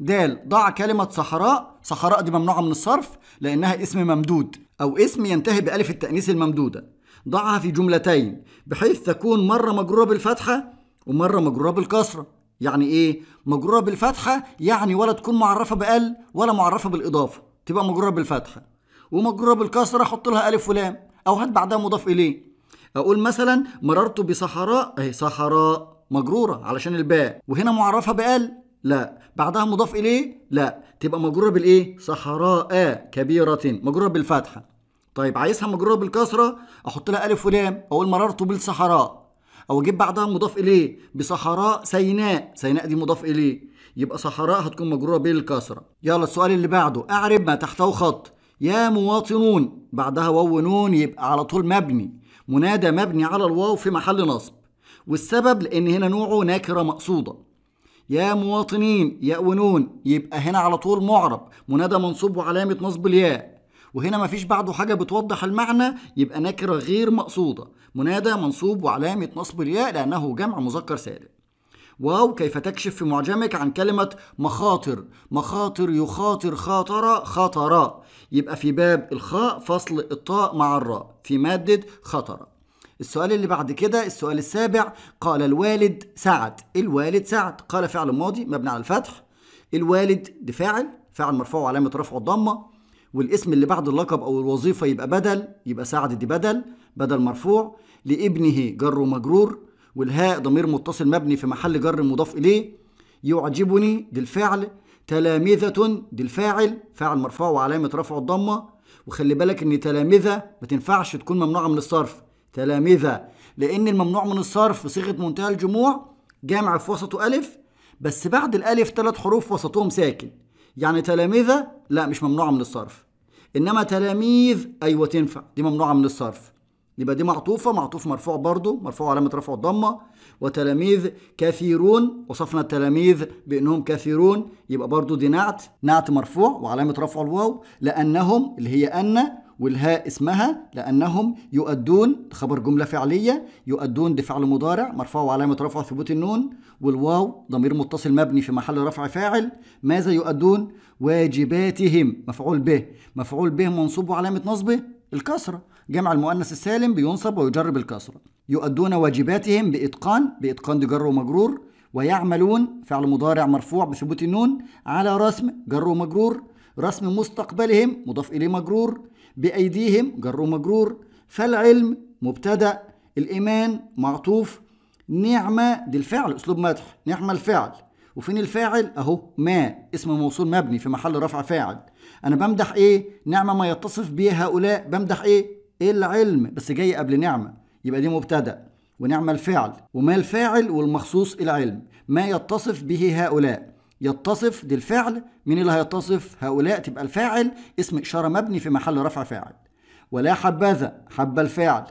د ضع كلمة صحراء صحراء دي ممنوعة من الصرف لأنها اسم ممدود أو اسم ينتهي بألف التأنيث الممدودة ضعها في جملتين بحيث تكون مرة مجرورة بالفتحة ومرة مجرورة بالكسرة يعني ايه مجروره بالفتحه يعني ولا تكون معرفه بال ولا معرفه بالاضافه تبقى مجروره بالفتحه ومجروره بالكسره احط لها الف ولام او هات بعدها مضاف اليه اقول مثلا مررت بصحراء اهي صحراء مجروره علشان الباء وهنا معرفه بال لا بعدها مضاف اليه لا تبقى مجروره بالايه صحراء كبيره مجروره بالفتحه طيب عايزها مجروره بالكسره احط لها الف ولام اقول مررت بالصحراء او اجيب بعدها مضاف اليه بصحراء سيناء سيناء دي مضاف اليه يبقى صحراء هتكون مجروره بالكسره يلا السؤال اللي بعده اعرب ما تحته خط يا مواطنون بعدها واو نون يبقى على طول مبني منادى مبني على الواو في محل نصب والسبب لان هنا نوعه نكره مقصوده يا مواطنين يا ونون يبقى هنا على طول معرب منادى منصوب وعلامه نصب الياء وهنا مفيش بعده حاجة بتوضح المعنى يبقى نكرة غير مقصودة منادى منصوب وعلامة نصب الياء لأنه جمع مذكر سالم واو كيف تكشف في معجمك عن كلمة مخاطر مخاطر يخاطر خاطرة خطرة يبقى في باب الخاء فصل الطاء مع الراء في مادة خطرة السؤال اللي بعد كده السؤال السابع قال الوالد سعد الوالد سعد قال فعل ماضي مبني على الفتح الوالد دفاعل فاعل مرفوع علامة رفعه الضمة والاسم اللي بعد اللقب او الوظيفه يبقى بدل يبقى سعد دي بدل بدل مرفوع لابنه جر ومجرور والهاء ضمير متصل مبني في محل جر مضاف اليه يعجبني دي الفعل تلامذة دي الفاعل فاعل مرفوع وعلامة رفع الضمة وخلي بالك ان تلامذة ما تنفعش تكون ممنوعة من الصرف تلامذة لان الممنوع من الصرف في صيغة منتهى الجموع جامع في وسطه ألف بس بعد الألف ثلاث حروف وسطهم ساكن يعني تلاميذه لا مش ممنوعة من الصرف إنما تلاميذ أيوة تنفع دي ممنوعة من الصرف يبقى دي معطوفة معطوف مرفوع برضو مرفوع علامة رفع الضمة وتلاميذ كثيرون وصفنا التلاميذ بأنهم كثيرون يبقى برضو دي نعت نعت مرفوع وعلامة رفع الواو لأنهم اللي هي أن والهاء اسمها لأنهم يؤدون خبر جملة فعلية يؤدون بفعل مضارع مرفوع وعلامة رفعه ثبوت النون والواو ضمير متصل مبني في محل رفع فاعل ماذا يؤدون واجباتهم مفعول به مفعول به منصوب وعلامة نصبه الكسرة جمع المؤنث السالم بينصب ويجر بالكسرة يؤدون واجباتهم بإتقان بإتقان دي جر ومجرور ويعملون فعل مضارع مرفوع بثبوت النون على رسم جر ومجرور رسم مستقبلهم مضاف إليه مجرور بأيديهم جر ومجرور فالعلم مبتدأ الإيمان معطوف نعمة دي الفعل أسلوب مدح نعمة الفعل وفين الفاعل أهو ما اسم موصول مبني في محل رفع فاعل أنا بمدح إيه نعمة ما يتصف به هؤلاء بمدح إيه؟, إيه العلم بس جاي قبل نعمة يبقى دي مبتدأ ونعمة الفعل وما الفاعل والمخصوص العلم ما يتصف به هؤلاء يتصف دي الفعل مين اللي هيتصف هؤلاء تبقى الفاعل اسم إشارة مبني في محل رفع فاعل ولا حبذا حب الفاعل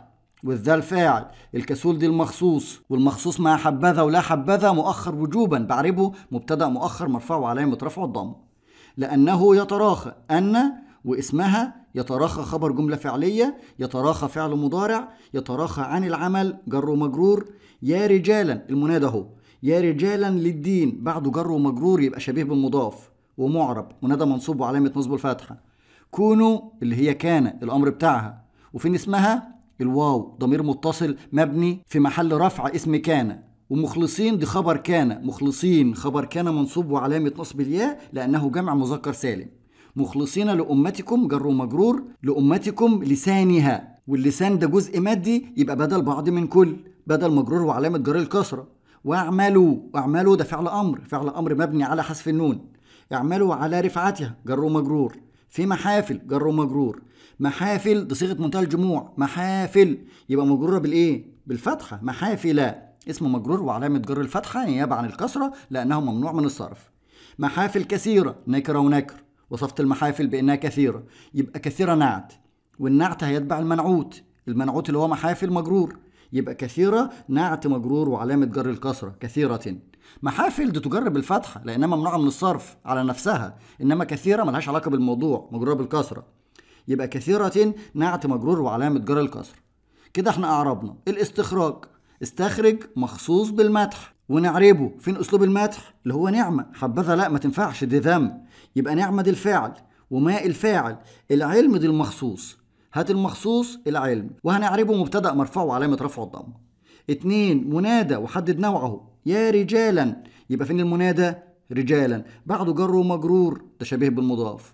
والذا الفاعل الكسول دي المخصوص والمخصوص مع حبذا ولا حبذا مؤخر وجوبا بعربه مبتدا مؤخر مرفوع وعلامة رفعه الضم لانه يتراخى ان واسمها يتراخى خبر جمله فعليه يتراخى فعل مضارع يتراخى عن العمل جر ومجرور يا رجالا المنادى اهو يا رجالا للدين بعده جر ومجرور يبقى شبيه بالمضاف ومعرب وندى منصوب وعلامة نصبه الفتحة كونوا اللي هي كان الأمر بتاعها وفين اسمها الواو ضمير متصل مبني في محل رفع اسم كان ومخلصين دي خبر كان مخلصين خبر كان منصوب وعلامة نصب الياء لأنه جمع مذكر سالم مخلصين لأمتكم جر ومجرور لأمتكم لسانها واللسان ده جزء مادي يبقى بدل بعض من كل بدل مجرور وعلامة جر الكسرة واعملوا واعملوا ده فعل امر فعل امر مبني على حذف النون اعملوا على رفعتها جر ومجرور في محافل جر ومجرور محافل ده صيغه منتهى الجموع محافل يبقى مجروره بالايه بالفتحه محافله اسم مجرور وعلامه جر الفتحه نيابه عن الكسره لانه ممنوع من الصرف محافل كثيره نكره ونكر وصفت المحافل بانها كثيره يبقى كثيره نعت والنعت هيتبع المنعوت المنعوت اللي هو محافل مجرور يبقى كثيرة نعت مجرور وعلامة جر الكسرة كثيرة محافل دي تجرب الفتحة لأنها ممنوعة من الصرف على نفسها إنما كثيرة ملهاش علاقة بالموضوع مجرورة بالكسرة يبقى كثيرة نعت مجرور وعلامة جر الكسرة كده احنا أعربنا الاستخراج استخرج مخصوص بالمدح ونعربه فين أسلوب المدح اللي هو نعمة حبذا لا ما تنفعش دي ذم يبقى نعمة دي الفاعل وماء الفاعل العلم دي المخصوص هات المخصوص العلم وهنعربه مبتدأ مرفوع وعلامه رفعه الضمة اتنين منادى وحدد نوعه يا رجالا يبقى فين المنادى رجالا بعده جر ومجرور تشابه بالمضاف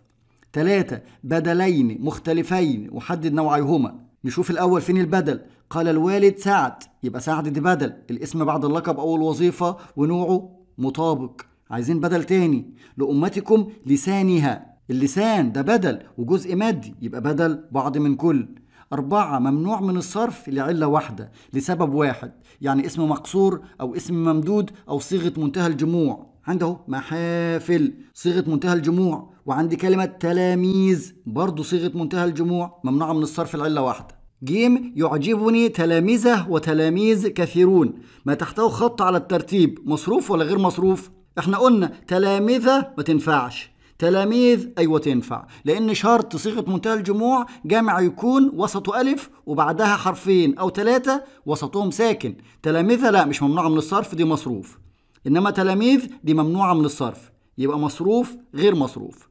تلاتة بدلين مختلفين وحدد نوعيهما نشوف الأول فين البدل قال الوالد سعد يبقى سعد دي بدل الاسم بعد اللقب أو الوظيفة ونوعه مطابق عايزين بدل تاني لأمتكم لسانها اللسان ده بدل وجزء مادي يبقى بدل بعض من كل أربعة ممنوع من الصرف لعلة واحدة لسبب واحد يعني اسم مقصور أو اسم ممدود أو صيغة منتهى الجموع عندي اهو محافل صيغة منتهى الجموع وعندي كلمة تلاميذ برضه صيغة منتهى الجموع ممنوعة من الصرف لعلة واحدة جيم يعجبني تلاميذه وتلاميذ كثيرون ما تحتوي خط على الترتيب مصروف ولا غير مصروف احنا قلنا تلاميذه ما تنفعش تلاميذ أيوة تنفع لأن شرط صيغة منتهى الجموع جامع يكون وسطه ألف وبعدها حرفين أو ثلاثة وسطهم ساكن تلاميذها لا مش ممنوعة من الصرف دي مصروف إنما تلاميذ دي ممنوعة من الصرف يبقى مصروف غير مصروف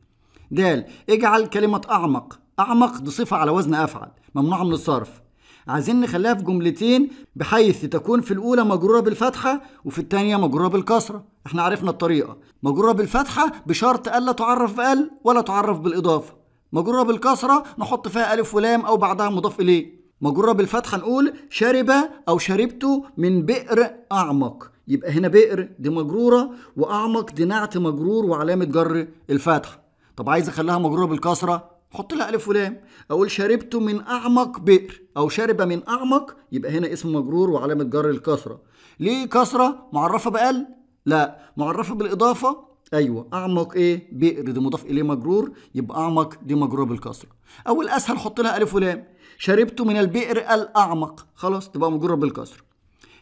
دال اجعل كلمة أعمق أعمق دي صفة على وزن أفعل ممنوعة من الصرف عايزين نخليها في جملتين بحيث تكون في الاولى مجروره بالفتحه وفي الثانيه مجروره بالكسره احنا عرفنا الطريقه مجروره بالفتحه بشرط الا تعرف بال ولا تعرف بالاضافه مجروره بالكسره نحط فيها الف ولام او بعدها مضاف اليه مجروره بالفتحه نقول شرب او شربت من بئر اعمق يبقى هنا بئر دي مجروره واعمق دي نعت مجرور وعلامه جر الفتحه طب عايز اخليها مجروره بالكسره حط لها ألف ولام أقول شربت من أعمق بئر أو شرب من أعمق يبقى هنا اسم مجرور وعلامة جر الكسرة ليه كسرة معرفة بأقل؟ لا معرفة بالإضافة ايوه اعمق ايه بئر دي مضاف اليه مجرور يبقى اعمق دي مجرور بالكسره او الاسهل حط لها الف ولام شربت من البئر الاعمق خلاص تبقى مجرور بالكسره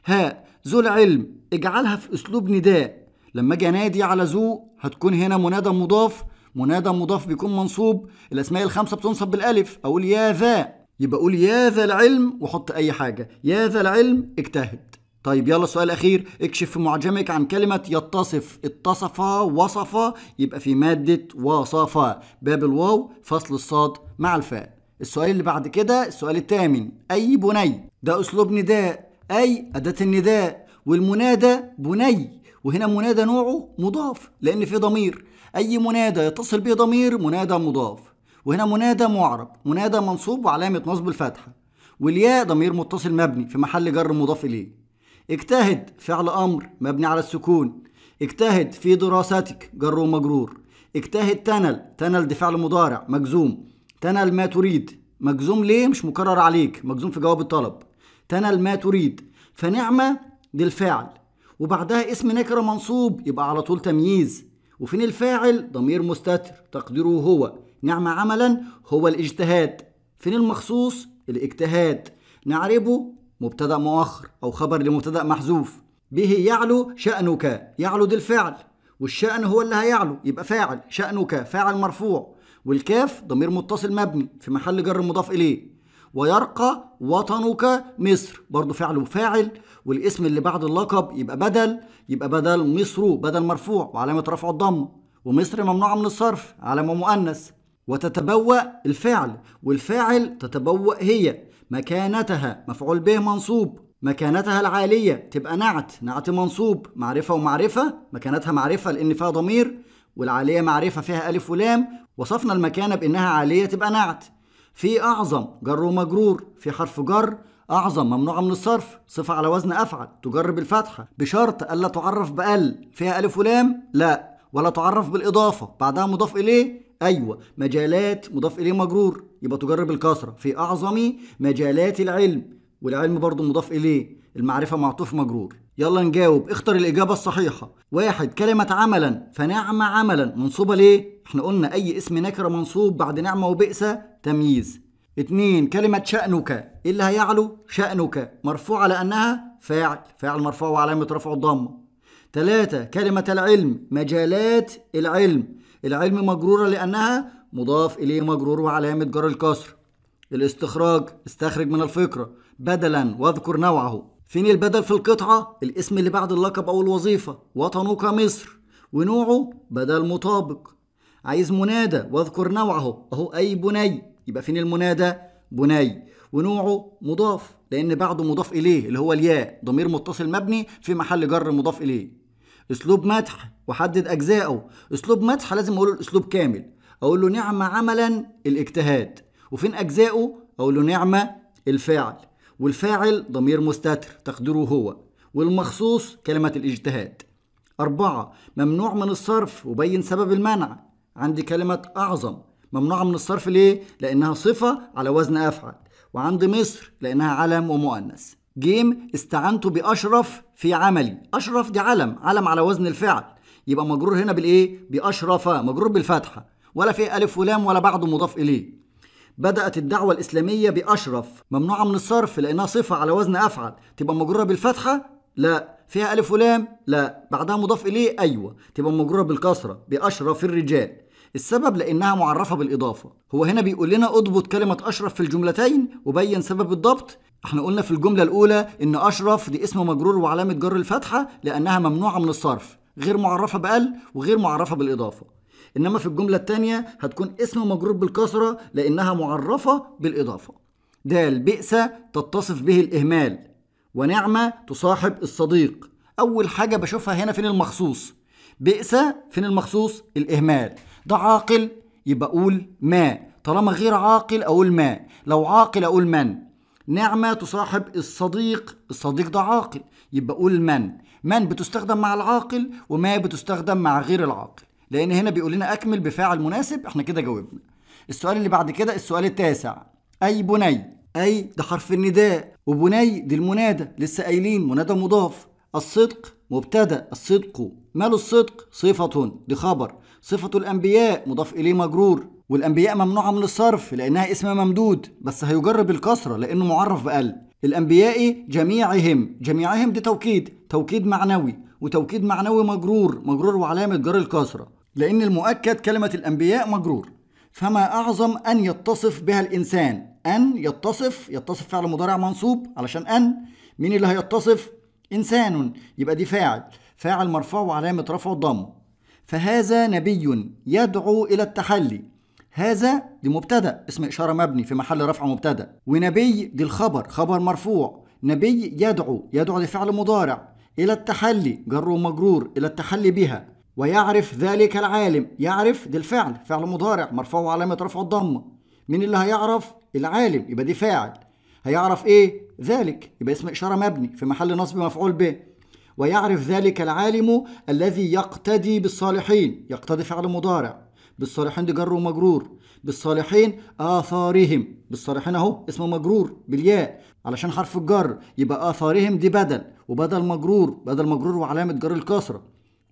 ها ذو العلم اجعلها في اسلوب نداء لما اجي انادي على ذو هتكون هنا منادى مضاف منادى مضاف بيكون منصوب الاسماء الخمسه بتنصب بالالف اقول يا ذا يبقى اقول يا ذا العلم واحط اي حاجه يا ذا العلم اجتهد طيب يلا سؤال اخير اكشف في معجمك عن كلمه يتصف اتصف وصف يبقى في ماده وصف باب الواو فصل الصاد مع الفاء السؤال اللي بعد كده السؤال الثامن اي بني ده اسلوب نداء اي اداه النداء والمنادى بني وهنا منادى نوعه مضاف لان في ضمير أي منادى يتصل به ضمير منادى مضاف وهنا منادى معرب منادى منصوب وعلامة نصب الفتحة والياء ضمير متصل مبني في محل جر مضاف إليه اجتهد فعل أمر مبني على السكون اجتهد في دراستك جر ومجرور اجتهد تنل تنل دي فعل مضارع مجزوم تنل ما تريد مجزوم ليه مش مكرر عليك مجزوم في جواب الطلب تنل ما تريد فنعمة دي الفعل وبعدها اسم نكرة منصوب يبقى على طول تمييز وفين الفاعل ضمير مستتر تقديره هو نعم عملا هو الاجتهاد فين المخصوص الاجتهاد نعربه مبتدا مؤخر او خبر لمبتدا محذوف به يعلو شأنك يعلو دي الفعل والشأن هو اللي هيعلو يبقى فاعل شأنك فاعل مرفوع والكاف ضمير متصل مبني في محل جر مضاف إليه ويرقى وطنك مصر برضو فعل وفاعل والاسم اللي بعد اللقب يبقى بدل يبقى بدل مصرو بدل مرفوع وعلامة رفع الضمة ومصر ممنوعة من الصرف علامة مؤنث وتتبوأ الفعل والفاعل تتبوأ هي مكانتها مفعول به منصوب مكانتها العالية تبقى نعت نعت منصوب معرفة ومعرفة مكانتها معرفة لأن فيها ضمير والعالية معرفة فيها ألف ولام وصفنا المكانة بأنها عالية تبقى نعت في أعظم جر ومجرور في حرف جر أعظم ممنوعة من الصرف صفة على وزن أفعل تجر بالفتحة بشرط ألا تعرف بأل فيها ألف ولام لا ولا تعرف بالإضافة بعدها مضاف إليه أيوة مجالات مضاف إليه مجرور يبقى تجر بالكسرة في أعظم مجالات العلم والعلم برضو مضاف إليه المعرفة معطوف مجرور يلا نجاوب اختر الإجابة الصحيحة واحد كلمة عملا فنعم عملا منصوبة ليه؟ احنا قلنا أي اسم نكرة منصوب بعد نعمة وبئسة تمييز اتنين كلمة شأنك ايه اللي هيعلو شأنك مرفوعة لأنها فاعل فاعل مرفوع وعلامة رفع الضمة تلاتة كلمة العلم مجالات العلم العلم مجرورة لأنها مضاف إليه مجرور وعلامة جر الكسر الاستخراج استخرج من الفكرة بدلا واذكر نوعه فين البدل في القطعة الاسم اللي بعد اللقب أو الوظيفة وطنك مصر ونوعه بدل مطابق عايز منادى واذكر نوعه أهو أي بني يبقى فين المنادى بني ونوعه مضاف لان بعده مضاف اليه اللي هو الياء ضمير متصل مبني في محل جر مضاف اليه اسلوب مدح وحدد اجزائه اسلوب مدح لازم اقول له الاسلوب كامل اقول له نعم عملا الاجتهاد وفين اجزائه اقول له نعم الفاعل والفاعل ضمير مستتر تقديره هو والمخصوص كلمه الاجتهاد أربعة ممنوع من الصرف وبين سبب المنع عندي كلمة أعظم ممنوعة من الصرف ليه؟ لأنها صفة على وزن أفعل وعند مصر لأنها علم ومؤنث جيم استعنت بأشرف في عملي أشرف دي علم علم على وزن الفعل يبقى مجرور هنا بالإيه؟ بأشرف مجرور بالفتحة ولا في ألف ولام ولا بعده مضاف إليه بدأت الدعوة الإسلامية بأشرف ممنوعة من الصرف لأنها صفة على وزن أفعل تبقى مجرورة بالفتحة؟ لا فيها ألف ولام؟ لا بعدها مضاف إليه؟ أيوة تبقى مجرورة بالكسرة بأشرف الرجال السبب لانها معرفه بالاضافه هو هنا بيقول لنا اضبط كلمه اشرف في الجملتين وبين سبب الضبط احنا قلنا في الجمله الاولى ان اشرف دي اسم مجرور وعلامه جر الفتحه لانها ممنوعه من الصرف غير معرفه بال وغير معرفه بالاضافه انما في الجمله الثانيه هتكون اسم مجرور بالكسره لانها معرفه بالاضافه دال بئس تتصف به الاهمال ونعمه تصاحب الصديق اول حاجه بشوفها هنا فين المخصوص بئس فين المخصوص الاهمال ده عاقل يبقى أقول ما طالما غير عاقل أقول ما لو عاقل أقول من نعمة تصاحب الصديق الصديق ده عاقل يبقى أقول من من بتستخدم مع العاقل وما بتستخدم مع غير العاقل لأن هنا بيقول لنا أكمل بفاعل مناسب احنا كده جاوبنا السؤال اللي بعد كده السؤال التاسع أي بني أي ده حرف النداء وبني دي المنادى لسه قايلين منادى مضاف الصدق مبتدأ الصدق ماله الصدق صفة دي خبر صفة الأنبياء مضاف إليه مجرور والأنبياء ممنوعة من الصرف لأنها اسم ممدود بس هيجر بالكسرة لأنه معرف بقل الأنبياء جميعهم جميعهم دي توكيد توكيد معنوي وتوكيد معنوي مجرور مجرور وعلامة جر الكسرة لأن المؤكد كلمة الأنبياء مجرور فما أعظم أن يتصف بها الإنسان أن يتصف يتصف فعل مضارع منصوب علشان أن مين اللي هيتصف إنسان يبقى دي فاعل فاعل مرفوع وعلامة رفع الضم فهذا نبي يدعو إلى التحلي هذا دي مبتدا اسم إشارة مبني في محل رفع مبتدا ونبي دي الخبر خبر مرفوع نبي يدعو يدعو دي فعل مضارع إلى التحلي جر ومجرور إلى التحلي بها ويعرف ذلك العالم يعرف دي الفعل فعل مضارع مرفوع وعلامة رفع الضمة مين اللي هيعرف العالم يبقى دي فاعل هيعرف ايه ذلك يبقى اسم إشارة مبني في محل نصب مفعول به ويعرف ذلك العالم الذي يقتدي بالصالحين يقتدي فعل مضارع بالصالحين دي جر ومجرور بالصالحين آثارهم بالصالحين أهو اسم مجرور بالياء علشان حرف الجر يبقى آثارهم دي بدل وبدل مجرور بدل مجرور وعلامة جر الكسرة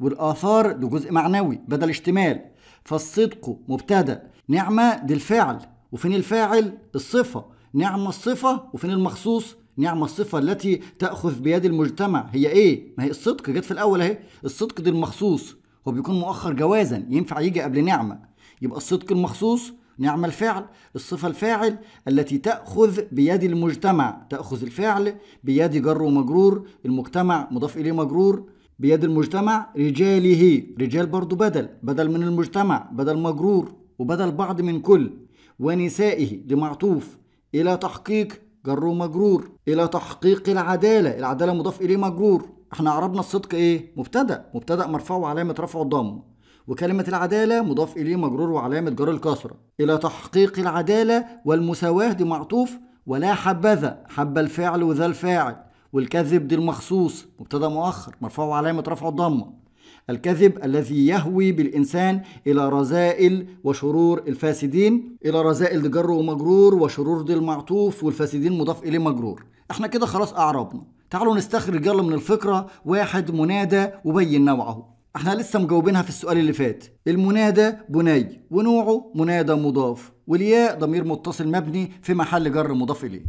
والآثار ده جزء معنوي بدل اشتمال فالصدق مبتدأ نعمة دي الفعل وفين الفاعل الصفة نعمة الصفة وفين المخصوص نعم الصفة التي تأخذ بيد المجتمع هي إيه؟ ما هي الصدق جت في الأول أهي الصدق ده المخصوص هو بيكون مؤخر جوازا ينفع يجي قبل نعمة يبقى الصدق المخصوص نعم الفعل الصفة الفاعل التي تأخذ بيد المجتمع تأخذ الفعل بيد جر ومجرور المجتمع مضاف إليه مجرور بيد المجتمع رجاله رجال برضو بدل بدل من المجتمع بدل مجرور وبدل بعض من كل ونسائه دي معطوف إلى تحقيق جر مجرور الى تحقيق العداله العداله مضاف اليه مجرور احنا عربنا الصدق ايه مبتدا مبتدا مرفوع وعلامه رفعه الضم وكلمة العدالة مضاف إليه مجرور وعلامة جر الكسرة إلى تحقيق العدالة والمساواة دي معطوف ولا حبذا حب الفعل وذا الفاعل والكذب دي المخصوص مبتدا مؤخر مرفوع وعلامة رفعه الضمه الكذب الذي يهوي بالإنسان إلى رذائل وشرور الفاسدين إلى رذائل لجر ومجرور وشرور دي المعطوف والفاسدين مضاف إليه مجرور احنا كده خلاص أعربنا تعالوا نستخرج يلا من الفكرة واحد منادى وبين نوعه احنا لسه مجاوبينها في السؤال اللي فات المنادى بني ونوعه منادى مضاف والياء ضمير متصل مبني في محل جر مضاف اليه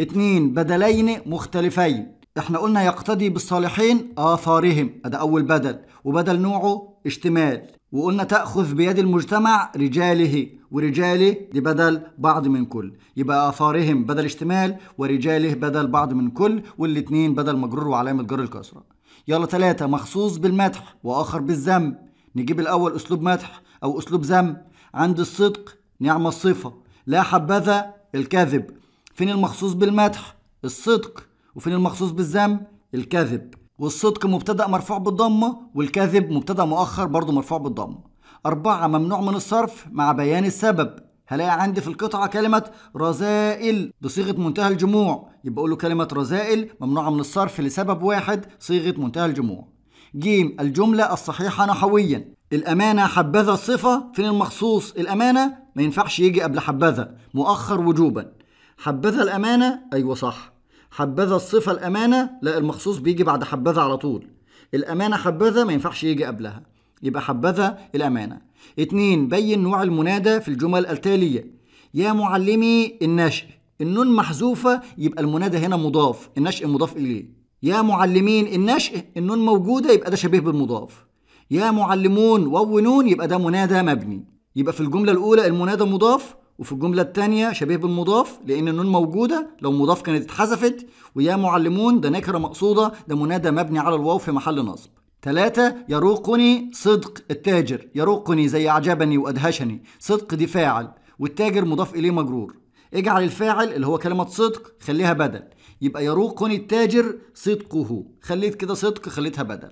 اتنين بدلين مختلفين احنا قلنا يقتدي بالصالحين آثارهم ده أول بدل وبدل نوعه اشتمال وقلنا تأخذ بيد المجتمع رجاله ورجاله دي بدل بعض من كل يبقى آثارهم بدل اشتمال ورجاله بدل بعض من كل والاثنين بدل مجرور وعلامة جر الكسرة يلا ثلاثة مخصوص بالمدح وآخر بالذم نجيب الأول أسلوب مدح أو أسلوب ذم عند الصدق نعم الصفة لا حبذا الكذب فين المخصوص بالمدح الصدق وفين المخصوص بالذم الكذب والصدق مبتدا مرفوع بالضمه والكذب مبتدا مؤخر برضه مرفوع بالضمه أربعة ممنوع من الصرف مع بيان السبب هلاقي عندي في القطعة كلمة رذائل بصيغة منتهى الجموع يبقى أقول له كلمة رذائل ممنوعة من الصرف لسبب واحد صيغة منتهى الجموع جيم الجملة الصحيحة نحويا الأمانة حبذا الصفة فين المخصوص الأمانة ما ينفعش يجي قبل حبذا مؤخر وجوبا حبذا الأمانة أيوة صح حبذا الصفه الامانه لا المخصوص بيجي بعد حبذا على طول الامانه حبذا ما ينفعش يجي قبلها يبقى حبذا الامانه اتنين بين نوع المنادى في الجمل التاليه يا معلمي النشء النون محذوفه يبقى المنادى هنا مضاف النشء مضاف اليه يا معلمين النشء النون موجوده يبقى ده شبيه بالمضاف يا معلمون وو نون يبقى ده منادى مبني يبقى في الجمله الاولى المنادى مضاف وفي الجملة الثانية شبيه بالمضاف لأن النون موجودة لو مضاف كانت اتحذفت ويا معلمون ده نكرة مقصودة ده منادى مبني على الواو في محل نصب ثلاثة يروقني صدق التاجر يروقني زي أعجبني وأدهشني صدق دي فاعل والتاجر مضاف إليه مجرور اجعل الفاعل اللي هو كلمة صدق خليها بدل يبقى يروقني التاجر صدقه خليت كده صدق خليتها بدل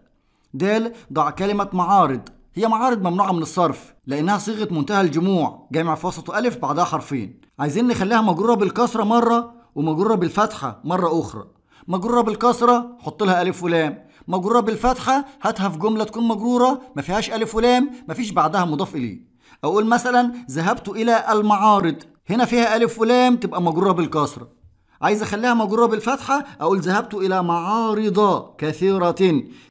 دال ضع كلمة معارض هي معارض ممنوعة من الصرف لأنها صيغة منتهى الجموع جامع في وسط ألف بعدها حرفين عايزين نخليها مجرورة بالكسرة مرة ومجرورة بالفتحة مرة أخرى مجرورة بالكسرة حط لها ألف ولام مجرورة بالفتحة هاتها في جملة تكون مجرورة ما فيهاش ألف ولام ما فيش بعدها مضاف إليه أقول مثلا ذهبت إلى المعارض هنا فيها ألف ولام تبقى مجرورة بالكسرة عايز اخليها مجروره بالفتحه اقول ذهبت الى معارض كثيره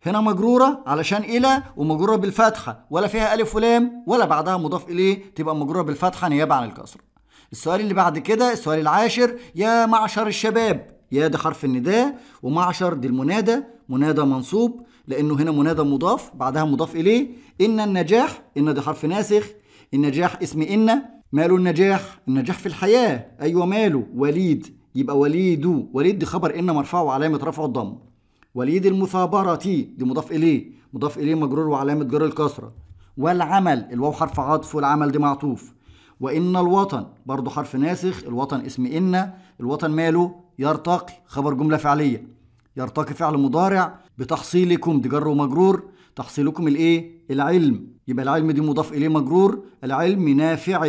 هنا مجروره علشان الى ومجروره بالفتحه ولا فيها الف ولام ولا بعدها مضاف اليه تبقى مجروره بالفتحه نيابه عن الكسره السؤال اللي بعد كده السؤال العاشر يا معشر الشباب يا ده حرف النداء ومعشر دي المنادى منادى منصوب لانه هنا منادى مضاف بعدها مضاف اليه ان النجاح ان ده حرف ناسخ النجاح اسم ان ماله النجاح النجاح في الحياه ايوه ماله وليد يبقى وليد وليد دي خبر ان مرفوع وعلامه رفعه الضم وليد المثابره دي مضاف اليه مضاف اليه مجرور وعلامه جر الكسره والعمل الواو حرف عطف والعمل دي معطوف وان الوطن برضو حرف ناسخ الوطن اسم ان الوطن ماله يرتقي خبر جمله فعليه يرتقي فعل مضارع بتحصيلكم دي جر ومجرور تحصيلكم الايه العلم يبقى العلم دي مضاف اليه مجرور العلم نافعه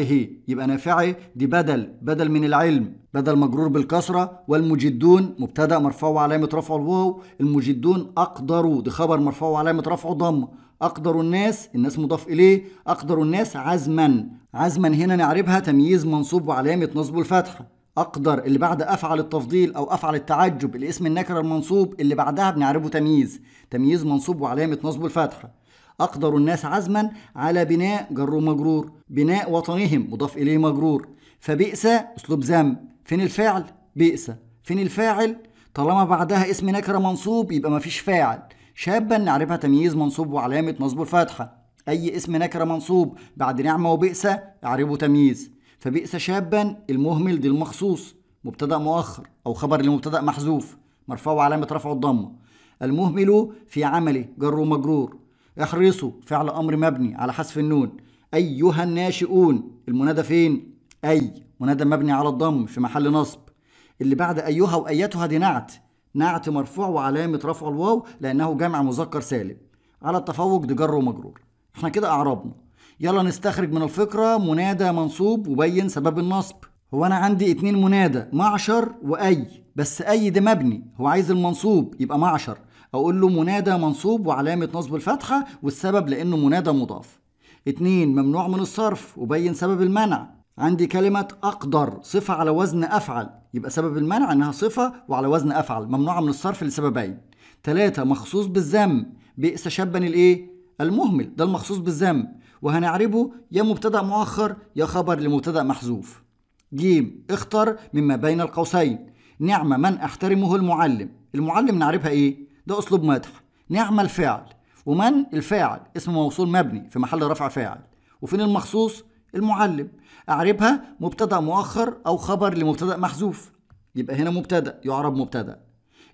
يبقى نافعه دي بدل بدل من العلم بدل مجرور بالكسره والمجدون مبتدا مرفوع علامه رفع الواو المجدون اقدروا دي خبر مرفوع علامه رفع ضم أقدر الناس الناس مضاف إليه أقدر الناس عزما عزما هنا نعربها تمييز منصوب وعلامة نصبه الفتحة أقدر اللي بعد أفعل التفضيل أو أفعل التعجب الاسم النكرة المنصوب اللي بعدها بنعربه تمييز تمييز منصوب وعلامة نصبه الفتحة أقدر الناس عزما على بناء جر مجرور بناء وطنهم مضاف إليه مجرور فبئس أسلوب زم فين الفاعل بئس فين الفاعل طالما بعدها اسم نكرة منصوب يبقى مفيش فاعل شابا نعرفها تمييز منصوب وعلامة نصب الفتحة أي اسم نكرة منصوب بعد نعمة وبئس أعربه تمييز فبئس شابا المهمل دي المخصوص مبتدأ مؤخر أو خبر لمبتدأ محذوف مرفوع علامة رفعه الضمة المهمل في عمله جر ومجرور احرصوا فعل امر مبني على حذف النون ايها الناشئون المنادى فين اي منادى مبني على الضم في محل نصب اللي بعد ايها وايتها دي نعت نعت مرفوع وعلامه رفع الواو لانه جمع مذكر سالم على التفوق دي جر ومجرور احنا كده اعربنا يلا نستخرج من الفقره منادى منصوب وبين سبب النصب هو انا عندي اتنين منادى معشر واي بس اي ده مبني هو عايز المنصوب يبقى معشر اقول له منادى منصوب وعلامه نصب الفتحه والسبب لانه منادى مضاف اتنين ممنوع من الصرف وبين سبب المنع عندي كلمة أقدر صفة على وزن أفعل يبقى سبب المنع إنها صفة وعلى وزن أفعل ممنوعة من الصرف لسببين تلاتة مخصوص بالذم بئس شابا الإيه؟ المهمل ده المخصوص بالذم وهنعربه يا مبتدأ مؤخر يا خبر لمبتدأ محذوف جيم اختر مما بين القوسين نعمة من أحترمه المعلم المعلم نعرفها إيه؟ ده أسلوب مدح نعم الفعل ومن الفاعل اسم موصول مبني في محل رفع فاعل وفين المخصوص المعلم أعربها مبتدأ مؤخر أو خبر لمبتدأ محذوف يبقى هنا مبتدأ يعرب مبتدأ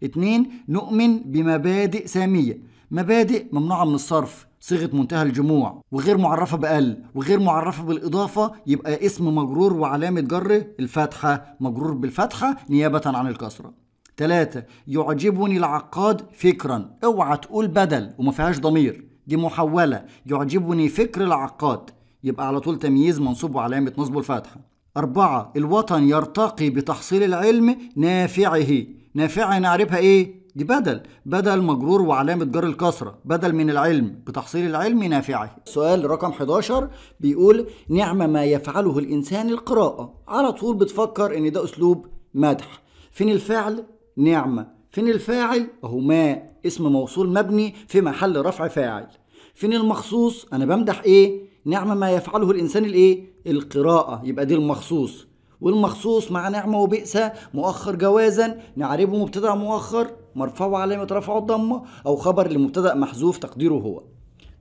اتنين نؤمن بمبادئ سامية مبادئ ممنوعة من الصرف صيغة منتهى الجموع وغير معرفة بأل وغير معرفة بالإضافة يبقى اسم مجرور وعلامة جره الفتحة مجرور بالفتحة نيابة عن الكسرة ثلاثة يعجبني العقاد فكرا اوعى تقول بدل وما فيهاش ضمير دي محولة يعجبني فكر العقاد يبقى على طول تمييز منصوب وعلامة نصبه الفاتحة أربعة الوطن يرتقي بتحصيل العلم نافعه نافعه نعرفها إيه؟ دي بدل بدل مجرور وعلامة جر الكسرة بدل من العلم بتحصيل العلم نافعه سؤال رقم 11 بيقول نعم ما يفعله الإنسان القراءة على طول بتفكر إن ده أسلوب مدح فين الفعل نعمة فين الفاعل اهو ما اسم موصول مبني في محل رفع فاعل فين المخصوص انا بمدح ايه نعمة ما يفعله الانسان الايه القراءة يبقى دي المخصوص والمخصوص مع نعمة وبئسة مؤخر جوازا نعربه مبتدأ مؤخر مرفوع علامة رفع الضمة أو خبر لمبتدأ محذوف تقديره هو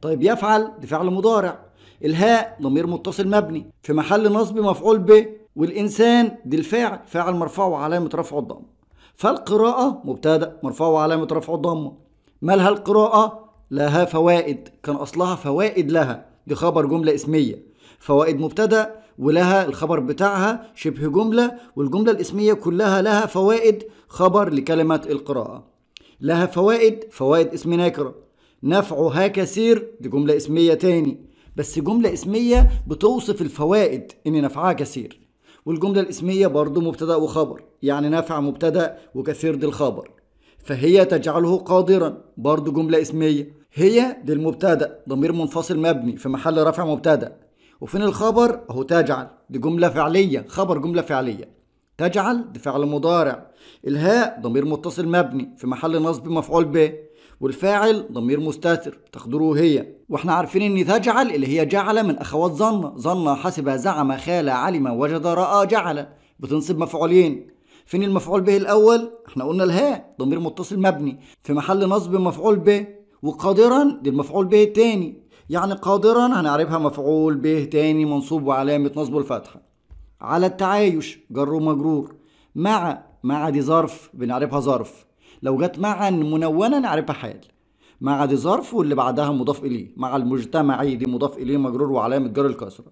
طيب يفعل لفعل مضارع الهاء ضمير متصل مبني في محل نصب مفعول به والإنسان دي الفاعل فاعل مرفوع علامة رفع الضمة فالقراءة مبتدأ مرفوع وعلامة رفع ضمة مالها القراءة لها فوائد كان أصلها فوائد لها دي خبر جملة اسمية فوائد مبتدأ ولها الخبر بتاعها شبه جملة والجملة الاسمية كلها لها فوائد خبر لكلمة القراءة لها فوائد فوائد اسم نكرة نفعها كثير دي جملة اسمية تاني بس جملة اسمية بتوصف الفوائد إن نفعها كثير والجملة الاسمية برضه مبتدأ وخبر يعني نافع مبتدأ وكثير دي الخبر فهي تجعله قادرا برضه جملة اسمية هي دي المبتدأ ضمير منفصل مبني في محل رفع مبتدأ وفين الخبر اهو تجعل دي جملة فعلية خبر جملة فعلية تجعل دي فعل مضارع الهاء ضمير متصل مبني في محل نصب مفعول به والفاعل ضمير مستتر تقدره هي واحنا عارفين ان تجعل اللي هي جعل من اخوات ظن ظن حسب زعم خال علم وجد راى جعل بتنصب مفعولين فين المفعول به الاول احنا قلنا الهاء ضمير متصل مبني في محل نصب مفعول به وقادرا دي المفعول به التاني يعني قادرا هنعربها مفعول به تاني منصوب وعلامه نصبه الفتحه على التعايش جر ومجرور مع مع دي ظرف بنعربها ظرف لو جت معا منونا نعرفها حال مع دي ظرف واللي بعدها مضاف اليه مع المجتمعي دي مضاف اليه مجرور وعلامه جر الكسره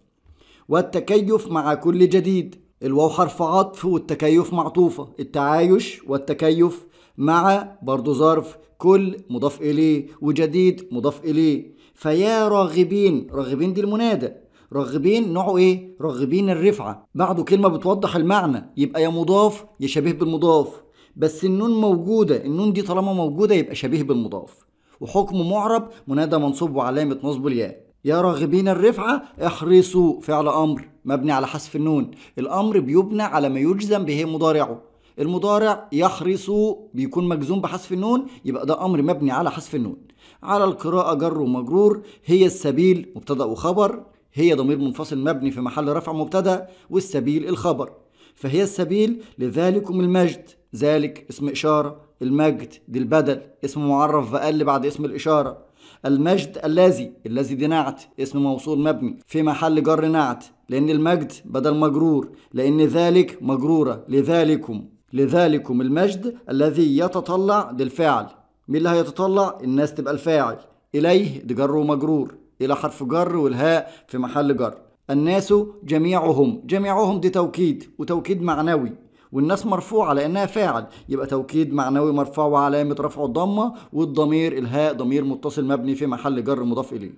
والتكيف مع كل جديد الواو حرف عطف والتكيف معطوفه التعايش والتكيف مع برضه ظرف كل مضاف اليه وجديد مضاف اليه فيا راغبين راغبين دي المنادى راغبين نوعه ايه راغبين الرفعه بعده كلمه بتوضح المعنى يبقى يا مضاف يا شبيه بالمضاف بس النون موجودة النون دي طالما موجودة يبقى شبيه بالمضاف وحكم معرب منادى منصوب وعلامة نصب الياء يا راغبين الرفعة احرصوا فعل أمر مبني على حذف النون الأمر بيبنى على ما يجزم به مضارعه المضارع يحرص بيكون مجزوم بحذف النون يبقى ده امر مبني على حذف النون على القراءه جر ومجرور هي السبيل مبتدا وخبر هي ضمير منفصل مبني في محل رفع مبتدا والسبيل الخبر فهي السبيل لذلكم المجد ذلك اسم إشارة المجد دي البدل اسم معرف فقل بعد اسم الإشارة المجد الذي الذي دي نعت اسم موصول مبني في محل جر نعت لأن المجد بدل مجرور لأن ذلك مجرورة لذلكم لذلكم المجد الذي يتطلع الفاعل مين اللي هيتطلع الناس تبقى الفاعل إليه دي جر ومجرور إلى حرف جر والهاء في محل جر الناس جميعهم جميعهم دي توكيد وتوكيد معنوي والناس مرفوعة لأنها فاعل يبقى توكيد معنوي مرفوع وعلامة رفعه الضمة والضمير الهاء ضمير متصل مبني في محل جر مضاف إليه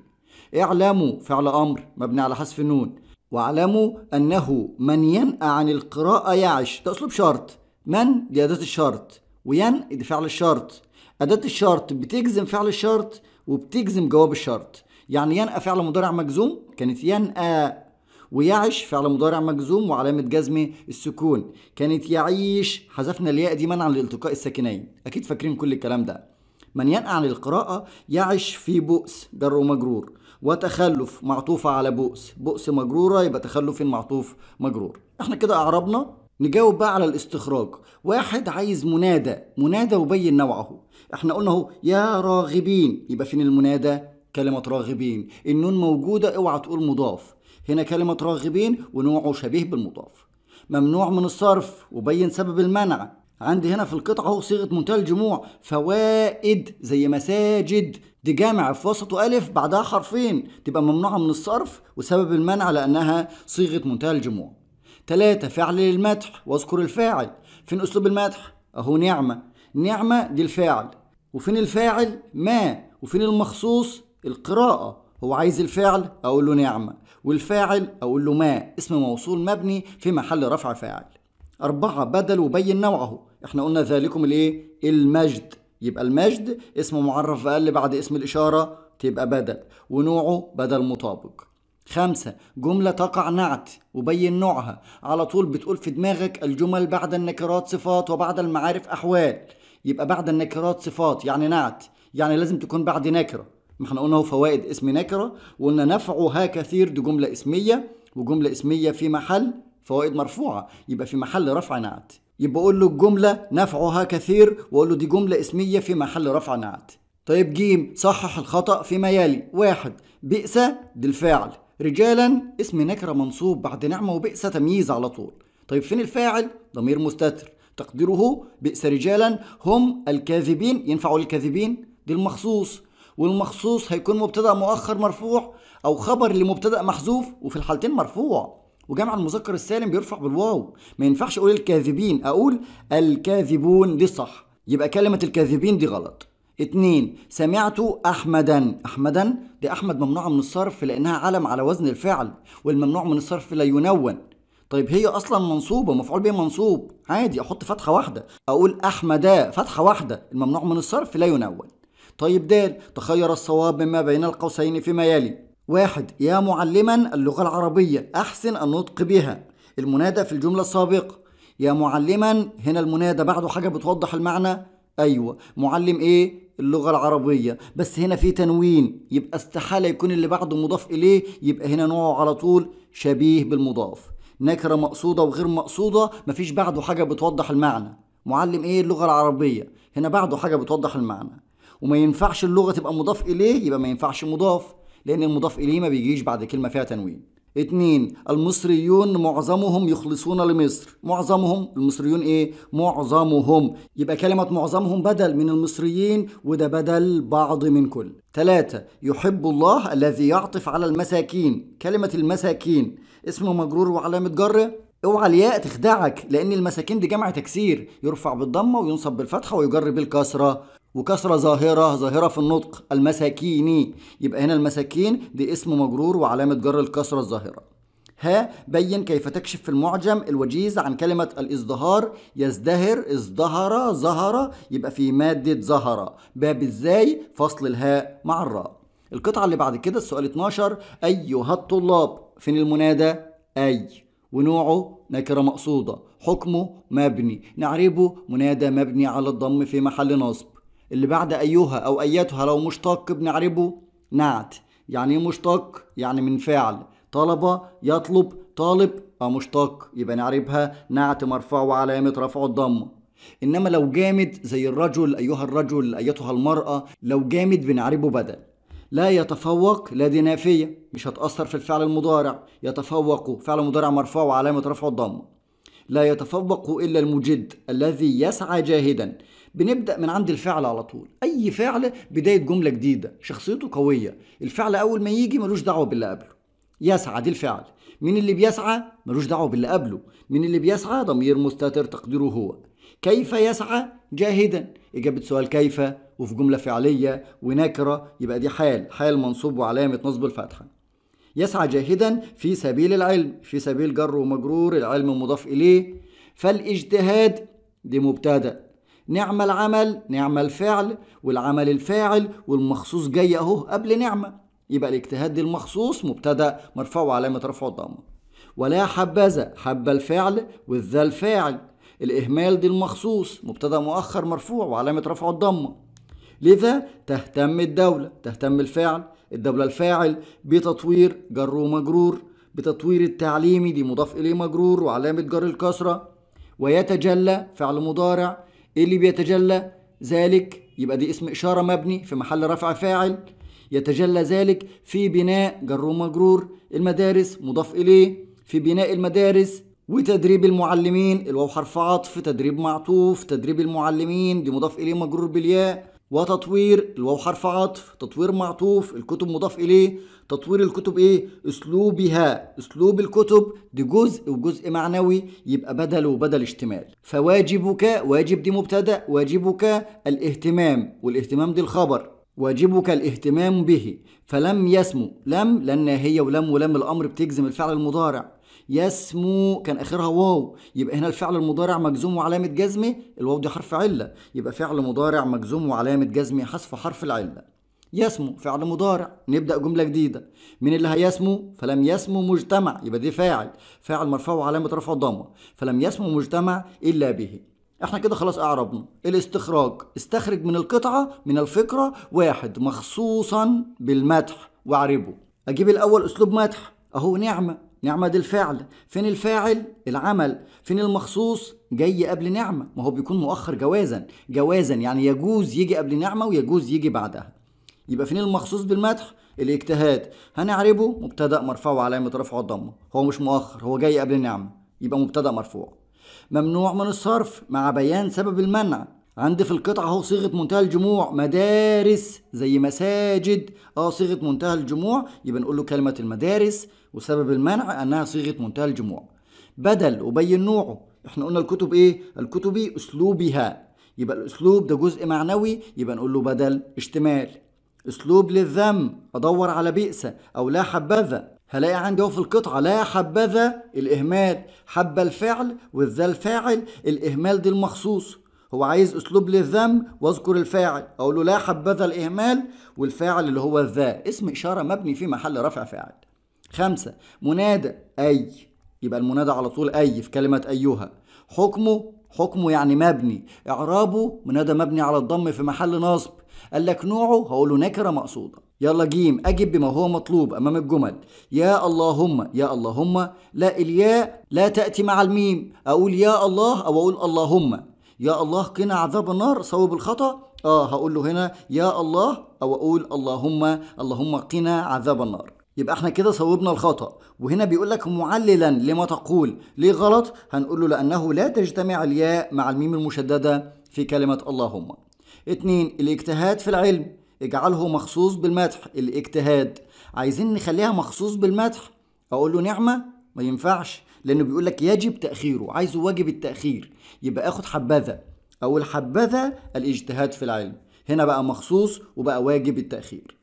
اعلموا فعل أمر مبني على حذف النون واعلموا أنه من ينأى عن القراءة يعش ده أسلوب شرط من دي أداة الشرط وين دي فعل الشرط أداة الشرط بتجزم فعل الشرط وبتجزم جواب الشرط يعني ينأى فعل مضارع مجزوم كانت ينأى ويعش فعل مضارع مجزوم وعلامة جزمه السكون كانت يعيش حذفنا الياء دي منعا لالتقاء الساكنين أكيد فاكرين كل الكلام ده من ينقع للقراءة يعش في بؤس جر ومجرور وتخلف معطوفة على بؤس بؤس مجرورة يبقى تخلف معطوف مجرور احنا كده أعربنا نجاوب بقى على الاستخراج واحد عايز منادى منادى وبين نوعه احنا قلنا اهو يا راغبين يبقى فين المنادى كلمة راغبين النون موجودة اوعى تقول مضاف هنا كلمة راغبين ونوعه شبيه بالمضاف ممنوع من الصرف وبين سبب المنع عندي هنا في القطعة هو صيغة منتهى الجموع فوائد زي مساجد دي جامع في وسط ألف بعدها حرفين تبقى ممنوعة من الصرف وسبب المنع لأنها صيغة منتهى الجموع ثلاثة فعل للمدح واذكر الفاعل فين أسلوب المدح أهو نعمة نعمة دي الفاعل وفين الفاعل ما وفين المخصوص القراءة هو عايز الفعل أقول له نعمة والفاعل أقول له ما اسم موصول مبني في محل رفع فاعل أربعة بدل وبين نوعه احنا قلنا ذلكم الايه المجد يبقى المجد اسم معرف أقل بعد اسم الإشارة تبقى بدل ونوعه بدل مطابق خمسة جملة تقع نعت وبين نوعها على طول بتقول في دماغك الجمل بعد النكرات صفات وبعد المعارف أحوال يبقى بعد النكرات صفات يعني نعت يعني لازم تكون بعد نكره ما احنا قلنا هو فوائد اسم نكره وقلنا نفعها كثير دي جمله اسميه وجمله اسميه في محل فوائد مرفوعه يبقى في محل رفع نعت يبقى اقول له الجمله نفعها كثير واقول له دي جمله اسميه في محل رفع نعت طيب جيم صحح الخطأ فيما يلي واحد بئس دي الفاعل رجالا اسم نكرة منصوب بعد نعمة وبئس تمييز على طول طيب فين الفاعل ضمير مستتر تقديره بئس رجالا هم الكاذبين ينفعوا الكاذبين دي المخصوص والمخصوص هيكون مبتدا مؤخر مرفوع او خبر لمبتدا محذوف وفي الحالتين مرفوع وجمع المذكر السالم بيرفع بالواو ما ينفعش اقول الكاذبين اقول الكاذبون دي صح يبقى كلمه الكاذبين دي غلط اتنين سمعت احمدا احمدا دي احمد ممنوعه من الصرف لانها علم على وزن الفعل والممنوع من الصرف لا ينون طيب هي اصلا منصوبه مفعول به منصوب عادي احط فتحه واحده اقول احمدا فتحه واحده الممنوع من الصرف لا ينون طيب د تخير الصواب مما بين القوسين فيما يلي واحد يا معلما اللغة العربية أحسن النطق بها المنادى في الجملة السابقة يا معلما هنا المنادى بعده حاجة بتوضح المعنى أيوة معلم إيه اللغة العربية بس هنا في تنوين يبقى استحالة يكون اللي بعده مضاف إليه يبقى هنا نوعه على طول شبيه بالمضاف نكرة مقصودة وغير مقصودة مفيش بعده حاجة بتوضح المعنى معلم إيه اللغة العربية هنا بعده حاجة بتوضح المعنى وما ينفعش اللغه تبقى مضاف اليه يبقى ما ينفعش مضاف لان المضاف اليه ما بيجيش بعد كلمه فيها تنوين اتنين المصريون معظمهم يخلصون لمصر معظمهم المصريون ايه معظمهم يبقى كلمة معظمهم بدل من المصريين وده بدل بعض من كل تلاتة يحب الله الذي يعطف على المساكين كلمة المساكين اسم مجرور وعلامة جره اوعى الياء تخدعك لان المساكين دي جمع تكسير يرفع بالضمه وينصب بالفتحه ويجر بالكسره وكسرة ظاهرة ظاهرة في النطق المساكيني يبقى هنا المساكين دي اسم مجرور وعلامة جر الكسرة الظاهرة ها بين كيف تكشف في المعجم الوجيز عن كلمة الازدهار يزدهر ازدهر ظهر يبقى في مادة ظهر باب ازاي فصل الهاء مع الراء القطعة اللي بعد كده السؤال 12 أيها الطلاب فين المنادى أي ونوعه نكرة مقصودة حكمه مبني نعربه منادى مبني على الضم في محل نصب اللي بعد أيها أو أيتها لو مشتق بنعربه نعت يعني ايه مشتق يعني من فعل طلب يطلب طالب أو مشتق يبقى نعربها نعت مرفوع وعلامة رفع الضمه إنما لو جامد زي الرجل أيها الرجل أيتها المرأة لو جامد بنعربه بدل لا يتفوق لا دي نافية مش هتأثر في الفعل المضارع يتفوق فعل مضارع مرفوع وعلامة رفع الضمة لا يتفوق إلا المجد الذي يسعى جاهدا بنبدا من عند الفعل على طول اي فعل بدايه جمله جديده شخصيته قويه الفعل اول ما يجي ملوش دعوه باللي قبله يسعى دي الفعل مين اللي بيسعى ملوش دعوه باللي قبله مين اللي بيسعى ضمير مستتر تقديره هو كيف يسعى جاهدا اجابه سؤال كيف وفي جمله فعليه ونكره يبقى دي حال حال منصوب وعلامه نصب الفتحه يسعى جاهدا في سبيل العلم في سبيل جر ومجرور العلم مضاف إليه فالاجتهاد دي مبتدأ نعمة العمل نعمة الفعل والعمل الفاعل والمخصوص جاي أهو قبل نعمة يبقى الاجتهاد دي المخصوص مبتدأ مرفوع علامة رفع الضمة ولا حبذا حب الفعل والذا الفاعل الإهمال دي المخصوص مبتدأ مؤخر مرفوع وعلامة رفع الضمة لذا تهتم الدولة تهتم الفعل الدولة الفاعل بتطوير جر ومجرور بتطوير التعليمي دي مضاف إليه مجرور وعلامة جر الكسرة ويتجلى فعل مضارع ايه اللي بيتجلى ذلك يبقى دي اسم اشاره مبني في محل رفع فاعل يتجلى ذلك في بناء جر ومجرور المدارس مضاف اليه في بناء المدارس وتدريب المعلمين الواو حرف عطف تدريب معطوف تدريب المعلمين دي مضاف اليه مجرور بالياء وتطوير الواو حرف عطف تطوير معطوف الكتب مضاف اليه تطوير الكتب ايه اسلوبها اسلوب الكتب دي جزء وجزء معنوي يبقى بدل وبدل اشتمال فواجبك واجب دي مبتدا واجبك الاهتمام والاهتمام دي الخبر واجبك الاهتمام به فلم يسمو لم لان هي ولم ولم الامر بتجزم الفعل المضارع يسمو كان اخرها واو يبقى هنا الفعل المضارع مجزوم وعلامه جزمه الواو دي حرف عله يبقى فعل مضارع مجزوم وعلامه جزمه حذف حرف العله يسمو فعل مضارع نبدا جمله جديده مين اللي هيسمو فلم يسمو مجتمع يبقى دي فاعل فاعل مرفوع وعلامه رفعه الضمه فلم يسمو مجتمع الا به احنا كده خلاص اعربنا الاستخراج استخرج من القطعه من الفكره واحد مخصوصا بالمدح واعربه اجيب الاول اسلوب مدح اهو نعمه نعمة دي الفعل فين الفاعل العمل فين المخصوص جاي قبل نعمة ما هو بيكون مؤخر جوازا جوازا يعني يجوز يجي قبل نعمة ويجوز يجي بعدها يبقى فين المخصوص بالمدح الاجتهاد هنعربه مبتدا مرفوع وعلامه رفعه الضمه هو مش مؤخر هو جاي قبل النعمه يبقى مبتدا مرفوع ممنوع من الصرف مع بيان سبب المنع عندي في القطعة اهو صيغة منتهى الجموع مدارس زي مساجد اه صيغة منتهى الجموع يبقى نقول له كلمة المدارس وسبب المنع انها صيغة منتهى الجموع بدل وبين نوعه احنا قلنا الكتب ايه الكتب اسلوبها يبقى الاسلوب ده جزء معنوي يبقى نقول له بدل اشتمال اسلوب للذم ادور على بئس او لا حبذا هلاقي عندي اهو في القطعه لا حبذا الاهمال حب الفعل والذا الفاعل الاهمال دي المخصوص هو عايز اسلوب للذم واذكر الفاعل اقول له لا حبذا الاهمال والفاعل اللي هو الذا اسم اشاره مبني في محل رفع فاعل خمسة منادى أي يبقى المنادى على طول أي في كلمة أيها حكمه حكمه يعني مبني إعرابه منادى مبني على الضم في محل نصب قال لك نوعه هقول له نكره مقصوده يلا جيم اجب بما هو مطلوب امام الجمل يا اللهم يا اللهم لا الياء لا تاتي مع الميم اقول يا الله او اقول اللهم يا الله قنا عذاب النار صوب الخطا اه هقول له هنا يا الله او اقول اللهم اللهم قنا عذاب النار يبقى احنا كده صوبنا الخطا وهنا بيقول لك معللا لما تقول ليه غلط هنقول له لانه لا تجتمع الياء مع الميم المشدده في كلمه اللهم اتنين الاجتهاد في العلم اجعله مخصوص بالمدح الاجتهاد عايزين نخليها مخصوص بالمدح اقول له نعمه ما ينفعش لانه بيقول لك يجب تاخيره عايزه واجب التاخير يبقى اخد حبذا او الحبذا الاجتهاد في العلم هنا بقى مخصوص وبقى واجب التاخير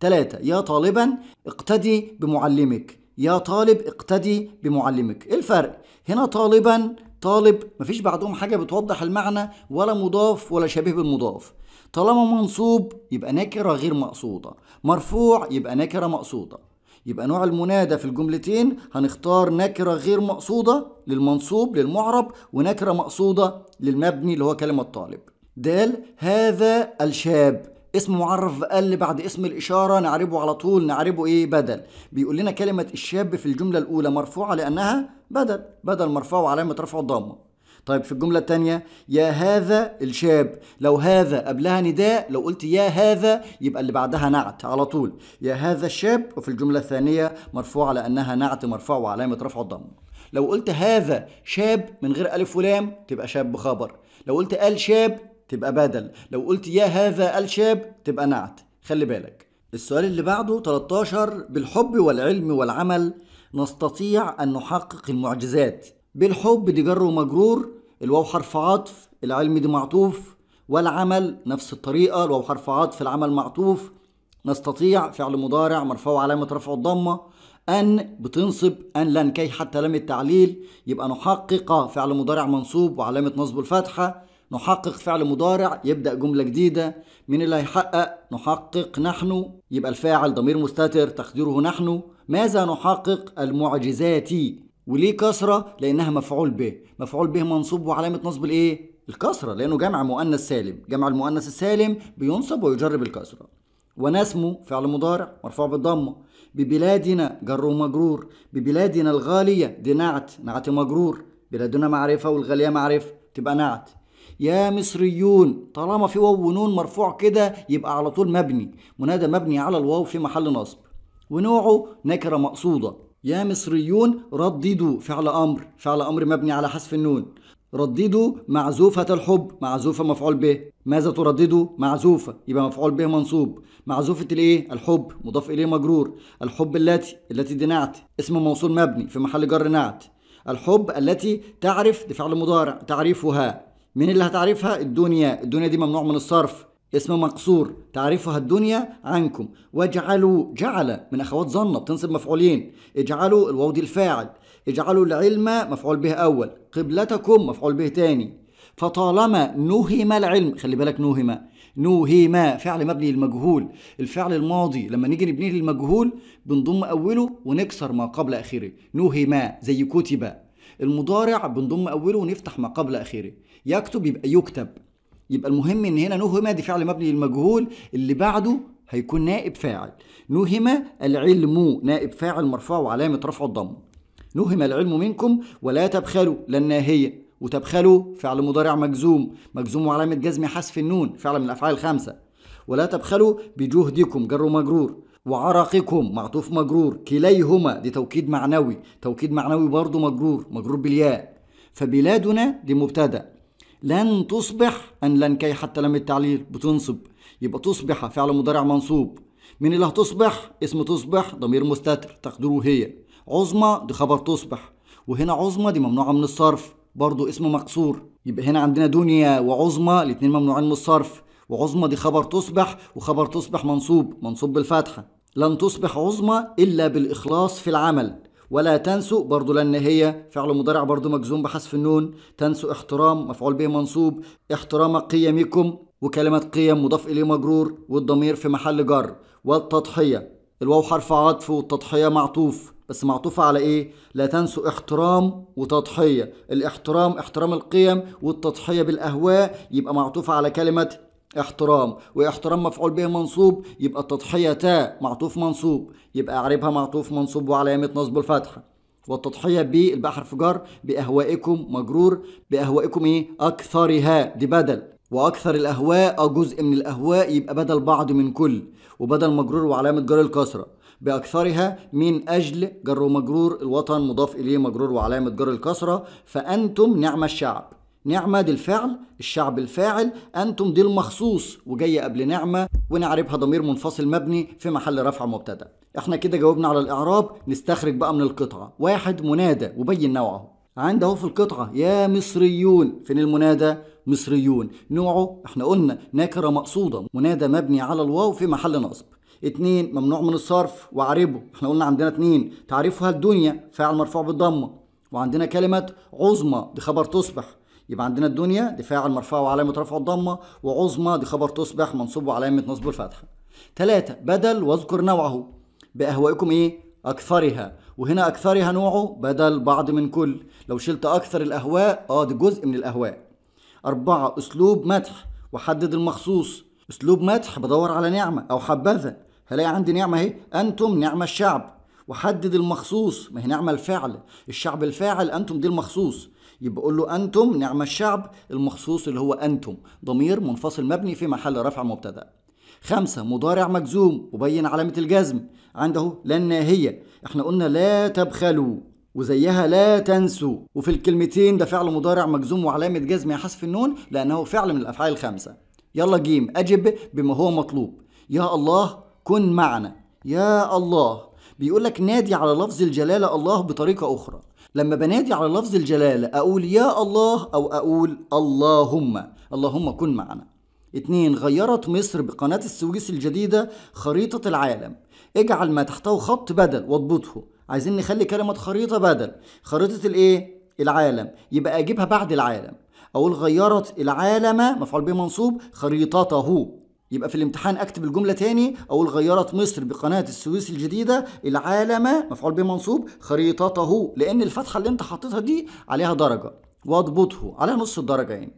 ثلاثة يا طالبا اقتدي بمعلمك يا طالب اقتدي بمعلمك إيه الفرق هنا طالبا طالب مفيش بعدهم حاجة بتوضح المعنى ولا مضاف ولا شبيه بالمضاف طالما منصوب يبقى نكرة غير مقصودة مرفوع يبقى نكرة مقصودة يبقى نوع المنادى في الجملتين هنختار نكرة غير مقصودة للمنصوب للمعرب ونكرة مقصودة للمبني اللي هو كلمة طالب دال هذا الشاب اسم معرف اللي بعد اسم الإشارة نعربه على طول نعربه إيه بدل بيقول لنا كلمة الشاب في الجملة الأولى مرفوعة لأنها بدل بدل مرفوع وعلامة رفع الضمه طيب في الجملة الثانية يا هذا الشاب لو هذا قبلها نداء لو قلت يا هذا يبقى اللي بعدها نعت على طول يا هذا الشاب وفي الجملة الثانية مرفوعة لأنها نعت مرفوع وعلامة رفع الضمه لو قلت هذا شاب من غير ألف ولام تبقى شاب خبر لو قلت قال شاب تبقى بدل لو قلت يا هذا الشاب تبقى نعت خلي بالك السؤال اللي بعده 13 بالحب والعلم والعمل نستطيع أن نحقق المعجزات بالحب دي جر ومجرور الواو حرف عطف العلم دي معطوف والعمل نفس الطريقة الواو حرف عطف العمل معطوف نستطيع فعل مضارع مرفوع علامة رفع الضمة أن بتنصب أن لن كي حتى لم التعليل يبقى نحقق فعل مضارع منصوب وعلامة نصب الفتحة نحقق فعل مضارع يبدأ جملة جديدة مين اللي هيحقق نحقق نحن يبقى الفاعل ضمير مستتر تقديره نحن ماذا نحقق المعجزات وليه كسرة لأنها مفعول به مفعول به منصوب وعلامة نصب الإيه الكسرة لأنه جمع مؤنث سالم جمع المؤنث السالم بينصب ويجرب الكسره ونسمو فعل مضارع مرفوع بالضمة ببلادنا جر ومجرور ببلادنا الغالية دي نعت نعت مجرور بلادنا معرفة والغالية معرفة تبقى نعت يا مصريون طالما في واو ونون مرفوع كده يبقى على طول مبني منادى مبني على الواو في محل نصب ونوعه نكره مقصوده يا مصريون رددوا فعل امر فعل امر مبني على حذف النون رددوا معزوفة الحب معزوفة مفعول به ماذا ترددوا معزوفة يبقى مفعول به منصوب معزوفة الايه الحب مضاف اليه مجرور الحب التي التي دي نعت اسم موصول مبني في محل جر نعت الحب التي تعرف دي فعل مضارع تعريفها مين اللي هتعرفها الدنيا الدنيا دي ممنوع من الصرف اسم مقصور تعرفها الدنيا عنكم واجعلوا جعل من اخوات ظنه بتنصب مفعولين اجعلوا الواو دي الفاعل اجعلوا العلم مفعول به اول قبلتكم مفعول به تاني فطالما نهم العلم خلي بالك نهم نهم فعل مبني للمجهول الفعل الماضي لما نيجي نبنيه للمجهول بنضم اوله ونكسر ما قبل اخره نهم زي كتب المضارع بنضم اوله ونفتح ما قبل اخره يكتب يبقى يكتب يبقى المهم ان هنا نهم دي فعل مبني للمجهول اللي بعده هيكون نائب فاعل نهم العلم نائب فاعل مرفوع وعلامه رفع الضم نهم العلم منكم ولا تبخلوا للناهيه وتبخلوا فعل مضارع مجزوم مجزوم وعلامه جزم حذف النون فعل من الافعال الخمسه ولا تبخلوا بجهدكم جر مجرور وعرقكم معطوف مجرور كليهما دي توكيد معنوي توكيد معنوي برضه مجرور مجرور بالياء فبلادنا دي مبتدا لن تصبح أن لن كي حتى لم التعليل بتنصب يبقى تصبح فعل مضارع منصوب من اللي هتصبح اسم تصبح ضمير مستتر تقديره هي عظمى دي خبر تصبح وهنا عظمى دي ممنوعة من الصرف برضو اسم مقصور يبقى هنا عندنا دنيا وعظمى الاثنين ممنوعين من الصرف وعظمى دي خبر تصبح وخبر تصبح منصوب منصوب بالفتحة لن تصبح عظمى إلا بالإخلاص في العمل ولا تنسوا برضو لأن هي فعل مضارع برضو مجزوم بحذف النون تنسوا احترام مفعول به منصوب احترام قيمكم وكلمة قيم مضاف إليه مجرور والضمير في محل جر والتضحية الواو حرف عطف والتضحية معطوف بس معطوفة على إيه؟ لا تنسوا احترام وتضحية الاحترام احترام القيم والتضحية بالأهواء يبقى معطوفة على كلمة احترام واحترام مفعول به منصوب يبقى التضحية تاء معطوف منصوب يبقى أعربها معطوف منصوب وعلامة نصب الفتحة والتضحية ب البحر حرف جر بأهوائكم مجرور بأهوائكم إيه أكثرها دي بدل وأكثر الأهواء أو جزء من الأهواء يبقى بدل بعض من كل وبدل مجرور وعلامة جر الكسرة بأكثرها من أجل جر ومجرور الوطن مضاف إليه مجرور وعلامة جر الكسرة فأنتم نعم الشعب نعمة دي الفعل الشعب الفاعل أنتم دي المخصوص وجاية قبل نعمة ونعربها ضمير منفصل مبني في محل رفع مبتدأ احنا كده جاوبنا على الإعراب نستخرج بقى من القطعة واحد منادى وبين نوعه عند اهو في القطعة يا مصريون فين المنادى مصريون نوعه احنا قلنا نكرة مقصودة منادى مبني على الواو في محل نصب اتنين ممنوع من الصرف وعربه احنا قلنا عندنا اتنين تعريفها الدنيا فاعل مرفوع بالضمه وعندنا كلمة عظمى دي خبر تصبح يبقى عندنا الدنيا دي فاعل مرفوع وعلامه رفعه الضمه وعظمى دي خبر تصبح منصوب وعلامه نصبه الفتحه ثلاثة بدل واذكر نوعه بأهوائكم إيه؟ أكثرها وهنا أكثرها نوعه بدل بعض من كل لو شلت أكثر الأهواء آه دي جزء من الأهواء أربعة أسلوب مدح وحدد المخصوص أسلوب مدح بدور على نعمة أو حبذا هلاقي عندي نعمة أهي أنتم نعمة الشعب وحدد المخصوص ما هي نعمة الفعل الشعب الفاعل أنتم دي المخصوص يبقى قول له انتم نعم الشعب المخصوص اللي هو انتم ضمير منفصل مبني في محل رفع مبتدا خمسة مضارع مجزوم وبين علامة الجزم عنده لا الناهية احنا قلنا لا تبخلوا وزيها لا تنسوا وفي الكلمتين ده فعل مضارع مجزوم وعلامة جزم يا حذف النون لأنه فعل من الأفعال الخمسة يلا جيم أجب بما هو مطلوب يا الله كن معنا يا الله بيقول لك نادي على لفظ الجلالة الله بطريقة أخرى لما بنادي على لفظ الجلالة أقول يا الله أو أقول اللهم اللهم كن معنا اتنين غيرت مصر بقناة السويس الجديدة خريطة العالم اجعل ما تحته خط بدل واضبطه عايزين نخلي كلمة خريطة بدل خريطة الايه؟ العالم يبقى اجيبها بعد العالم اقول غيرت العالم مفعول به منصوب خريطته يبقى في الامتحان اكتب الجمله تاني اقول غيرت مصر بقناه السويس الجديده العالم مفعول به منصوب خريطته لان الفتحه اللي انت حاططها دي عليها درجه واضبطه على نص الدرجه يعني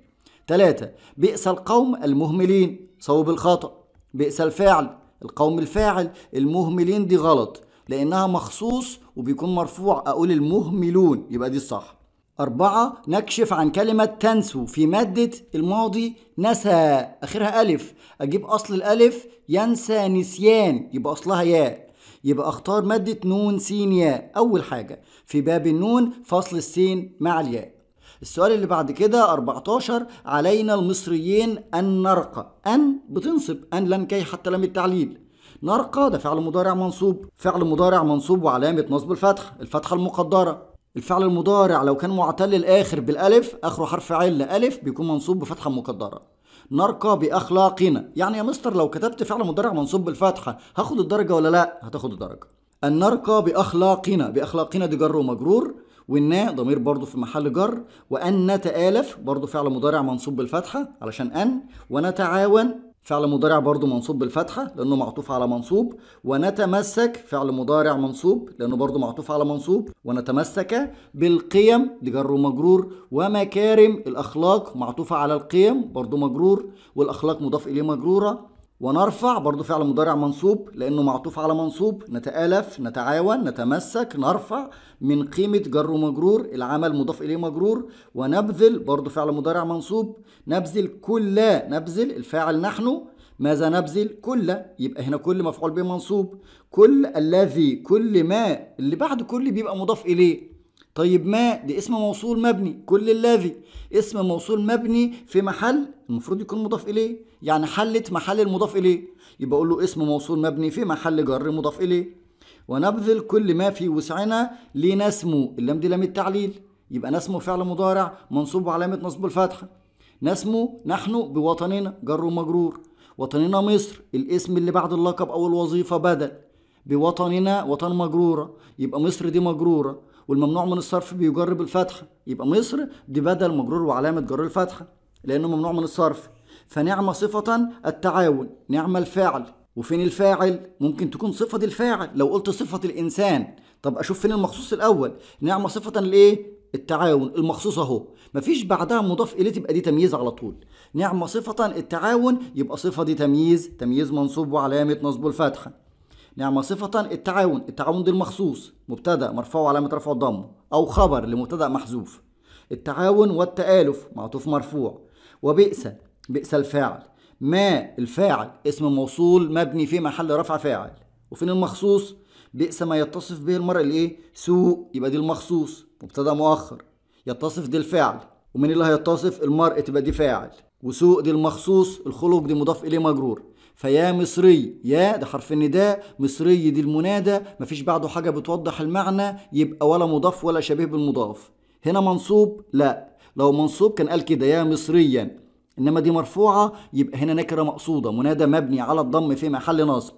ثلاثة بئس القوم المهملين صوب الخطأ بئس الفاعل القوم الفاعل المهملين دي غلط لانها مخصوص وبيكون مرفوع اقول المهملون يبقى دي الصح أربعة نكشف عن كلمة تنسو في مادة الماضي نسى آخرها ألف أجيب أصل الألف ينسى نسيان يبقى أصلها ياء يبقى اختار مادة نون سين ياء أول حاجة في باب النون فصل السين مع الياء السؤال اللي بعد كده 14 علينا المصريين أن نرقى أن بتنصب أن لم كي حتى لم التعليل نرقى ده فعل مضارع منصوب فعل مضارع منصوب وعلامة نصب الفتح الفتحة المقدرة الفعل المضارع لو كان معتل الآخر بالألف آخره حرف عل ألف بيكون منصوب بفتحة مقدرة نرقى بأخلاقنا يعني يا مستر لو كتبت فعل مضارع منصوب بالفتحة هاخد الدرجة ولا لا هتاخد الدرجة أن نرقى بأخلاقنا بأخلاقنا دي جر ومجرور والناء ضمير برضه في محل جر وأن نتآلف برضه فعل مضارع منصوب بالفتحة علشان أن ونتعاون فعل مضارع برضو منصوب بالفتحة لأنه معطوف على منصوب ونتمسك فعل مضارع منصوب لأنه برضو معطوف على منصوب ونتمسك بالقيم دي جر ومجرور ومكارم الأخلاق معطوفة على القيم برضو مجرور والأخلاق مضاف إليه مجرورة ونرفع برضو فعل مضارع منصوب لأنه معطوف على منصوب نتآلف نتعاون نتمسك نرفع من قيمة جر ومجرور العمل مضاف إليه مجرور ونبذل برضو فعل مضارع منصوب نبذل كل نبذل الفاعل نحن ماذا نبذل كل يبقى هنا كل مفعول به منصوب كل الذي كل ما اللي بعد كل بيبقى مضاف إليه طيب ما دي اسم موصول مبني كل الذي اسم موصول مبني في محل المفروض يكون مضاف اليه يعني حلت محل المضاف اليه يبقى اقول له اسم موصول مبني في محل جر مضاف اليه ونبذل كل ما في وسعنا لنسمو اللام دي لام التعليل يبقى نسمو فعل مضارع منصوب وعلامه نصب الفتحة نسمو نحن بوطننا جر ومجرور وطننا مصر الاسم اللي بعد اللقب أو الوظيفة بدل بوطننا وطن مجرورة يبقى مصر دي مجرورة والممنوع من الصرف بيجر بالفتحة يبقى مصر دي بدل مجرور وعلامة جر الفتحة لأنه ممنوع من الصرف فنعمة صفة التعاون نعمة الفاعل وفين الفاعل ممكن تكون صفة الفاعل لو قلت صفة الإنسان طب أشوف فين المخصوص الأول نعمة صفة الإيه التعاون المخصوص اهو مفيش بعدها مضاف اليه تبقى دي تمييز على طول نعمه صفه التعاون يبقى صفه دي تمييز تمييز منصوب وعلامه نصبه الفتحه نعم صفة التعاون التعاون دي المخصوص مبتدأ مرفوع وعلامة رفع الضم أو خبر لمبتدأ محذوف التعاون والتآلف معطوف مرفوع وبئس بئس الفاعل ما الفاعل اسم موصول مبني في محل رفع فاعل وفين المخصوص بئس ما يتصف به المرء الايه سوء يبقى دي المخصوص مبتدا مؤخر يتصف دي الفاعل ومن اللي هيتصف المرء تبقى دي فاعل وسوء دي المخصوص الخلق دي مضاف اليه مجرور فيا مصري يا ده حرف النداء مصري دي المنادى مفيش بعده حاجة بتوضح المعنى يبقى ولا مضاف ولا شبيه بالمضاف هنا منصوب لا لو منصوب كان قال كده يا مصريا انما دي مرفوعة يبقى هنا نكرة مقصودة منادى مبني على الضم في محل نصب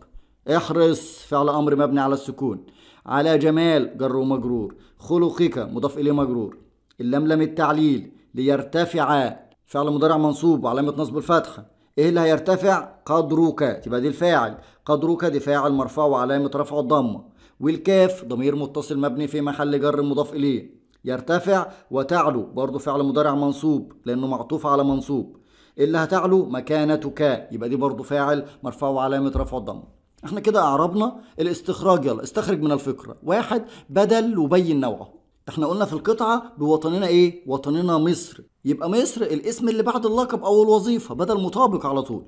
احرص فعل امر مبني على السكون على جمال جر ومجرور خلقك مضاف اليه مجرور اللملم التعليل ليرتفع فعل مضارع منصوب وعلامة نصب الفتحة ايه اللي هيرتفع قدرك تبقى دي الفاعل قدرك دي فاعل مرفوع وعلامه رفعه الضمه والكاف ضمير متصل مبني في محل جر مضاف اليه يرتفع وتعلو برضه فعل مضارع منصوب لانه معطوف على منصوب إيه اللي هتعلو مكانتك يبقى دي برضه فاعل مرفوع وعلامه رفعه الضمه احنا كده اعربنا الاستخراج يلا استخرج من الفكره واحد بدل وبين نوعه احنا قلنا في القطعة بوطننا ايه؟ وطننا مصر يبقى مصر الاسم اللي بعد اللقب او الوظيفة بدل مطابق على طول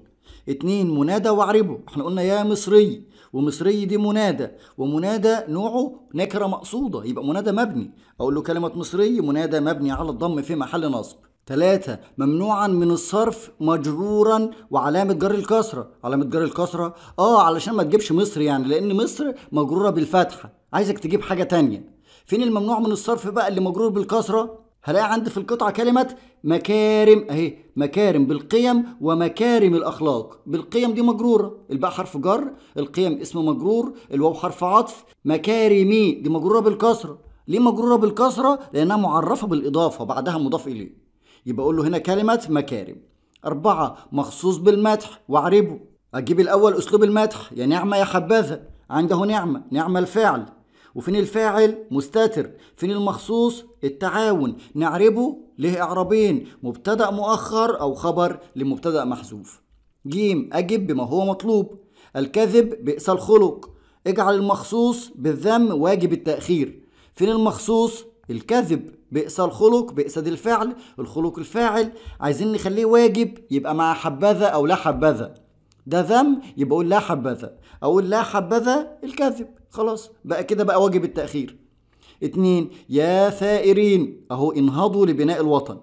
اتنين منادى واعربه احنا قلنا يا مصري ومصري دي منادى ومنادى نوعه نكرة مقصودة يبقى منادى مبني اقول له كلمة مصري منادى مبني على الضم في محل نصب ثلاثة ممنوعا من الصرف مجرورا وعلامة جر الكسرة علامة جر الكسرة اه علشان ما تجيبش مصر يعني لان مصر مجرورة بالفتحة عايزك تجيب حاجة تانية فين الممنوع من الصرف بقى اللي مجرور بالكسره هلاقي عندي في القطعه كلمه مكارم اهي مكارم بالقيم ومكارم الاخلاق بالقيم دي مجروره الباء حرف جر القيم اسم مجرور الواو حرف عطف مكارمي دي مجروره بالكسره ليه مجروره بالكسره لانها معرفه بالاضافه بعدها مضاف اليه يبقى اقول له هنا كلمه مكارم أربعة مخصوص بالمدح واعربه أجيب الأول أسلوب المدح يا نعمة يا حبذا عنده نعمة نعمة الفعل وفين الفاعل مستتر فين المخصوص التعاون نعربه له إعرابين مبتدأ مؤخر أو خبر لمبتدأ محذوف جيم أجب بما هو مطلوب الكذب بئس الخلق اجعل المخصوص بالذم واجب التأخير فين المخصوص الكذب بئس الخلق بئس دي الفعل الخلق الفاعل عايزين نخليه واجب يبقى مع حبذا أو لا حبذا ده ذم يبقى أقول لا حبذا أقول لا حبذا الكذب خلاص بقى كده بقى واجب التأخير اتنين يا ثائرين اهو انهضوا لبناء الوطن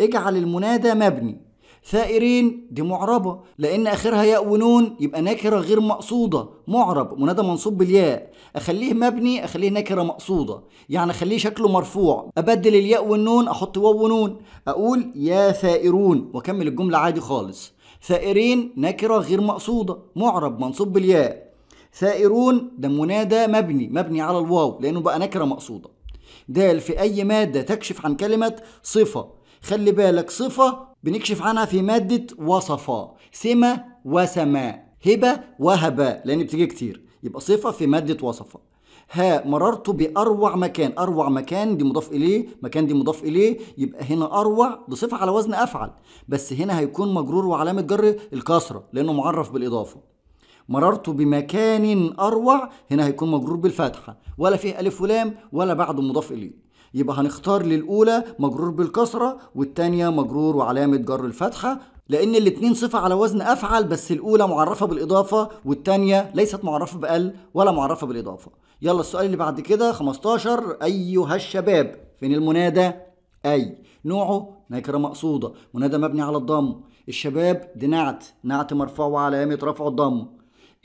اجعل المنادى مبني ثائرين دي معربة لأن آخرها ياء ونون يبقى نكرة غير مقصودة معرب منادى منصوب بالياء أخليه مبني أخليه نكرة مقصودة يعني أخليه شكله مرفوع أبدل الياء والنون أحط واو ونون أقول يا ثائرون وأكمل الجملة عادي خالص ثائرين نكرة غير مقصودة معرب منصوب بالياء ثائرون ده منادى مبني مبني على الواو لأنه بقى نكرة مقصودة دال في أي مادة تكشف عن كلمة صفة خلي بالك صفة بنكشف عنها في مادة وصفا سما وسماء هبة وهبا لأن بتيجي كتير يبقى صفة في مادة وصفا ها مررت بأروع مكان أروع مكان دي مضاف إليه مكان دي مضاف إليه يبقى هنا أروع ده صفة على وزن أفعل بس هنا هيكون مجرور وعلامة جر الكسرة لأنه معرف بالإضافة مررت بمكان اروع هنا هيكون مجرور بالفتحه ولا فيه الف ولام ولا بعده مضاف اليه يبقى هنختار للاولى مجرور بالكسره والثانيه مجرور وعلامه جر الفتحه لان الاتنين صفه على وزن افعل بس الاولى معرفه بالاضافه والثانيه ليست معرفه بال ولا معرفه بالاضافه يلا السؤال اللي بعد كده 15 ايها الشباب فين المنادى اي نوعه نكره مقصوده منادى مبني على الضم الشباب دي نعت نعت مرفوع وعلامه رفع الضم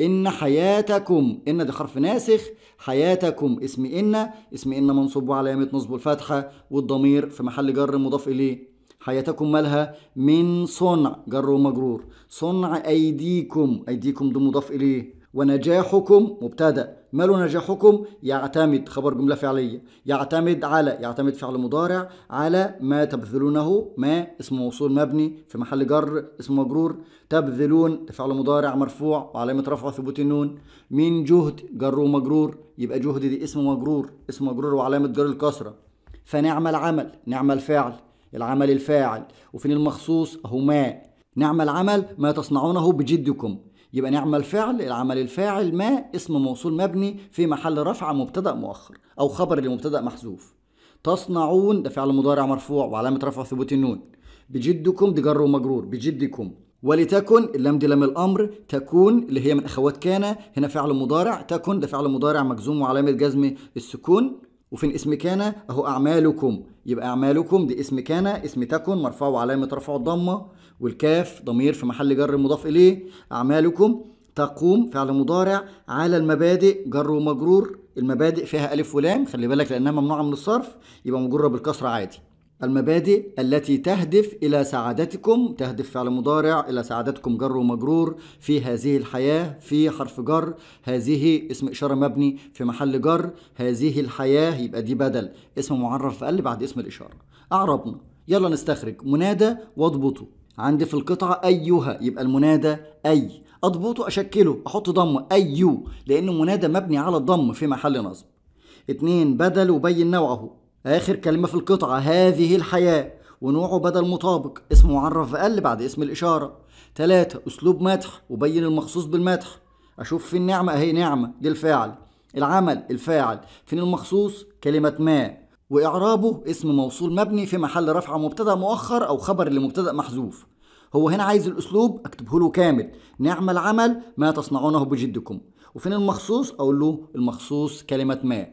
إن حياتكم إن ده حرف ناسخ حياتكم اسم إن اسم إن منصوب وعلامة نصب الفتحة والضمير في محل جر مضاف إليه حياتكم مالها من صنع جر ومجرور صنع أيديكم أيديكم ده مضاف إليه ونجاحكم مبتدأ مال نجاحكم يعتمد خبر جملة فعلية يعتمد على يعتمد فعل مضارع على ما تبذلونه ما اسم موصول مبني في محل جر اسم مجرور تبذلون فعل مضارع مرفوع وعلامة رفع ثبوت النون من جهد جر ومجرور يبقى جهد دي اسم مجرور اسم مجرور وعلامة جر الكسرة فنعمل عمل نعمل فعل العمل الفاعل وفين المخصوص اهو نعمل عمل ما تصنعونه بجدكم يبقى نعمل فعل العمل الفاعل ما اسم موصول مبني في محل رفع مبتدا مؤخر او خبر لمبتدا محذوف تصنعون ده فعل مضارع مرفوع وعلامه رفع ثبوت النون بجدكم دي جر ومجرور بجدكم ولتكن اللام دي لام الامر تكون اللي هي من اخوات كان هنا فعل مضارع تكن ده فعل مضارع مجزوم وعلامه جزم السكون وفين اسم كان اهو اعمالكم يبقى اعمالكم دي اسم كان اسم تكن مرفوع وعلامه رفعه الضمه والكاف ضمير في محل جر مضاف إليه أعمالكم تقوم فعل مضارع على المبادئ جر ومجرور المبادئ فيها ألف ولام خلي بالك لأنها ممنوعة من الصرف يبقى مجرة بالكسر عادي المبادئ التي تهدف إلى سعادتكم تهدف فعل مضارع إلى سعادتكم جر ومجرور في هذه الحياة في حرف جر هذه اسم إشارة مبني في محل جر هذه الحياة يبقى دي بدل اسم معرف أقل بعد اسم الإشارة أعربنا يلا نستخرج منادى واضبطه عندي في القطعة أيها يبقى المنادى أي أضبطه أشكله أحط ضم أيو لأنه منادى مبني على الضم في محل نصب اتنين بدل وبين نوعه آخر كلمة في القطعة هذه الحياة ونوعه بدل مطابق اسم معرف أقل بعد اسم الإشارة تلاتة أسلوب مدح وبين المخصوص بالمدح أشوف في النعمة أهي نعمة دي الفاعل العمل الفاعل فين المخصوص كلمة ما وإعرابه اسم موصول مبني في محل رفع مبتدأ مؤخر أو خبر لمبتدأ محذوف هو هنا عايز الأسلوب أكتبه له كامل نعم العمل ما تصنعونه بجدكم وفين المخصوص أقول له المخصوص كلمة ما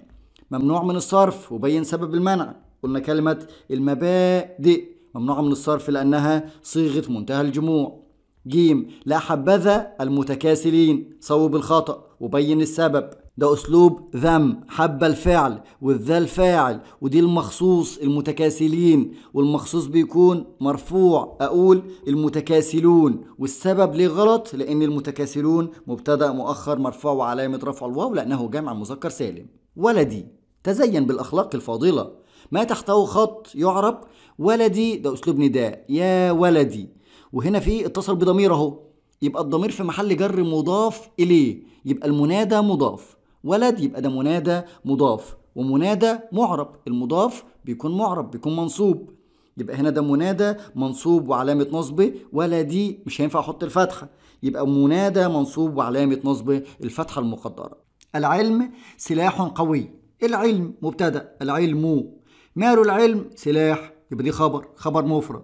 ممنوع من الصرف وبين سبب المنع قلنا كلمة المبادئ ممنوعة من الصرف لأنها صيغة منتهى الجموع جيم لا حبذا المتكاسلين صوب الخطأ وبين السبب ده أسلوب ذم حب الفعل والذا الفاعل ودي المخصوص المتكاسلين والمخصوص بيكون مرفوع أقول المتكاسلون والسبب ليه غلط لأن المتكاسلون مبتدأ مؤخر مرفوع وعلامة رفع الواو لأنه جمع مذكر سالم ولدي تزين بالأخلاق الفاضلة ما تحته خط يعرب ولدي ده أسلوب نداء يا ولدي وهنا في اتصل بضمير أهو يبقى الضمير في محل جر مضاف إليه يبقى المنادى مضاف ولد يبقى ده منادى مضاف ومنادى معرب المضاف بيكون معرب بيكون منصوب يبقى هنا ده منادى منصوب وعلامة نصبه ولدي مش هينفع أحط الفتحة يبقى منادى منصوب وعلامة نصبه الفتحة المقدرة العلم سلاح قوي العلم مبتدأ العلم مال العلم سلاح يبقى دي خبر خبر مفرد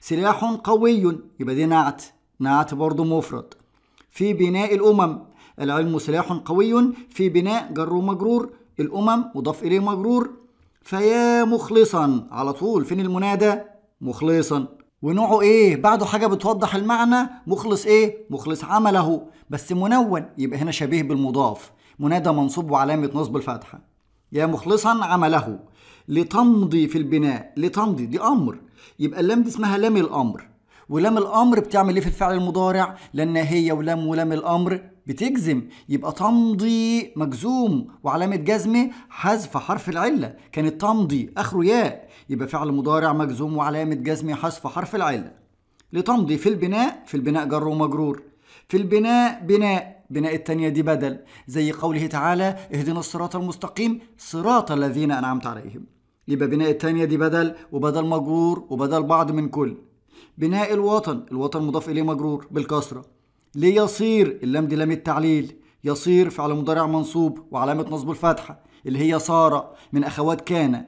سلاح قوي يبقى دي نعت نعت برضه مفرد في بناء الأمم العلم سلاح قوي في بناء جر ومجرور الأمم مضاف إليه مجرور فيا مخلصا على طول فين المنادى مخلصا ونوعه ايه بعده حاجه بتوضح المعنى مخلص ايه مخلص عمله بس منون يبقى هنا شبيه بالمضاف منادى منصوب وعلامه نصب الفتحه يا مخلصا عمله لتمضي في البناء لتمضي دي امر يبقى اللام دي اسمها لام الامر ولام الامر بتعمل ايه في الفعل المضارع لان هي ولام ولام الامر بتجزم يبقى تمضي مجزوم وعلامة جزمه حذف حرف العلة كانت تمضي آخره ياء يبقى فعل مضارع مجزوم وعلامة جزمه حذف حرف العلة لتمضي في البناء في البناء جر ومجرور في البناء بناء بناء التانية دي بدل زي قوله تعالى اهدنا الصراط المستقيم صراط الذين أنعمت عليهم يبقى بناء التانية دي بدل وبدل مجرور وبدل بعض من كل بناء الوطن الوطن مضاف إليه مجرور بالكسرة ليه يصير اللام دي لام التعليل يصير فعل مضارع منصوب وعلامة نصب الفتحة اللي هي سارة من أخوات كان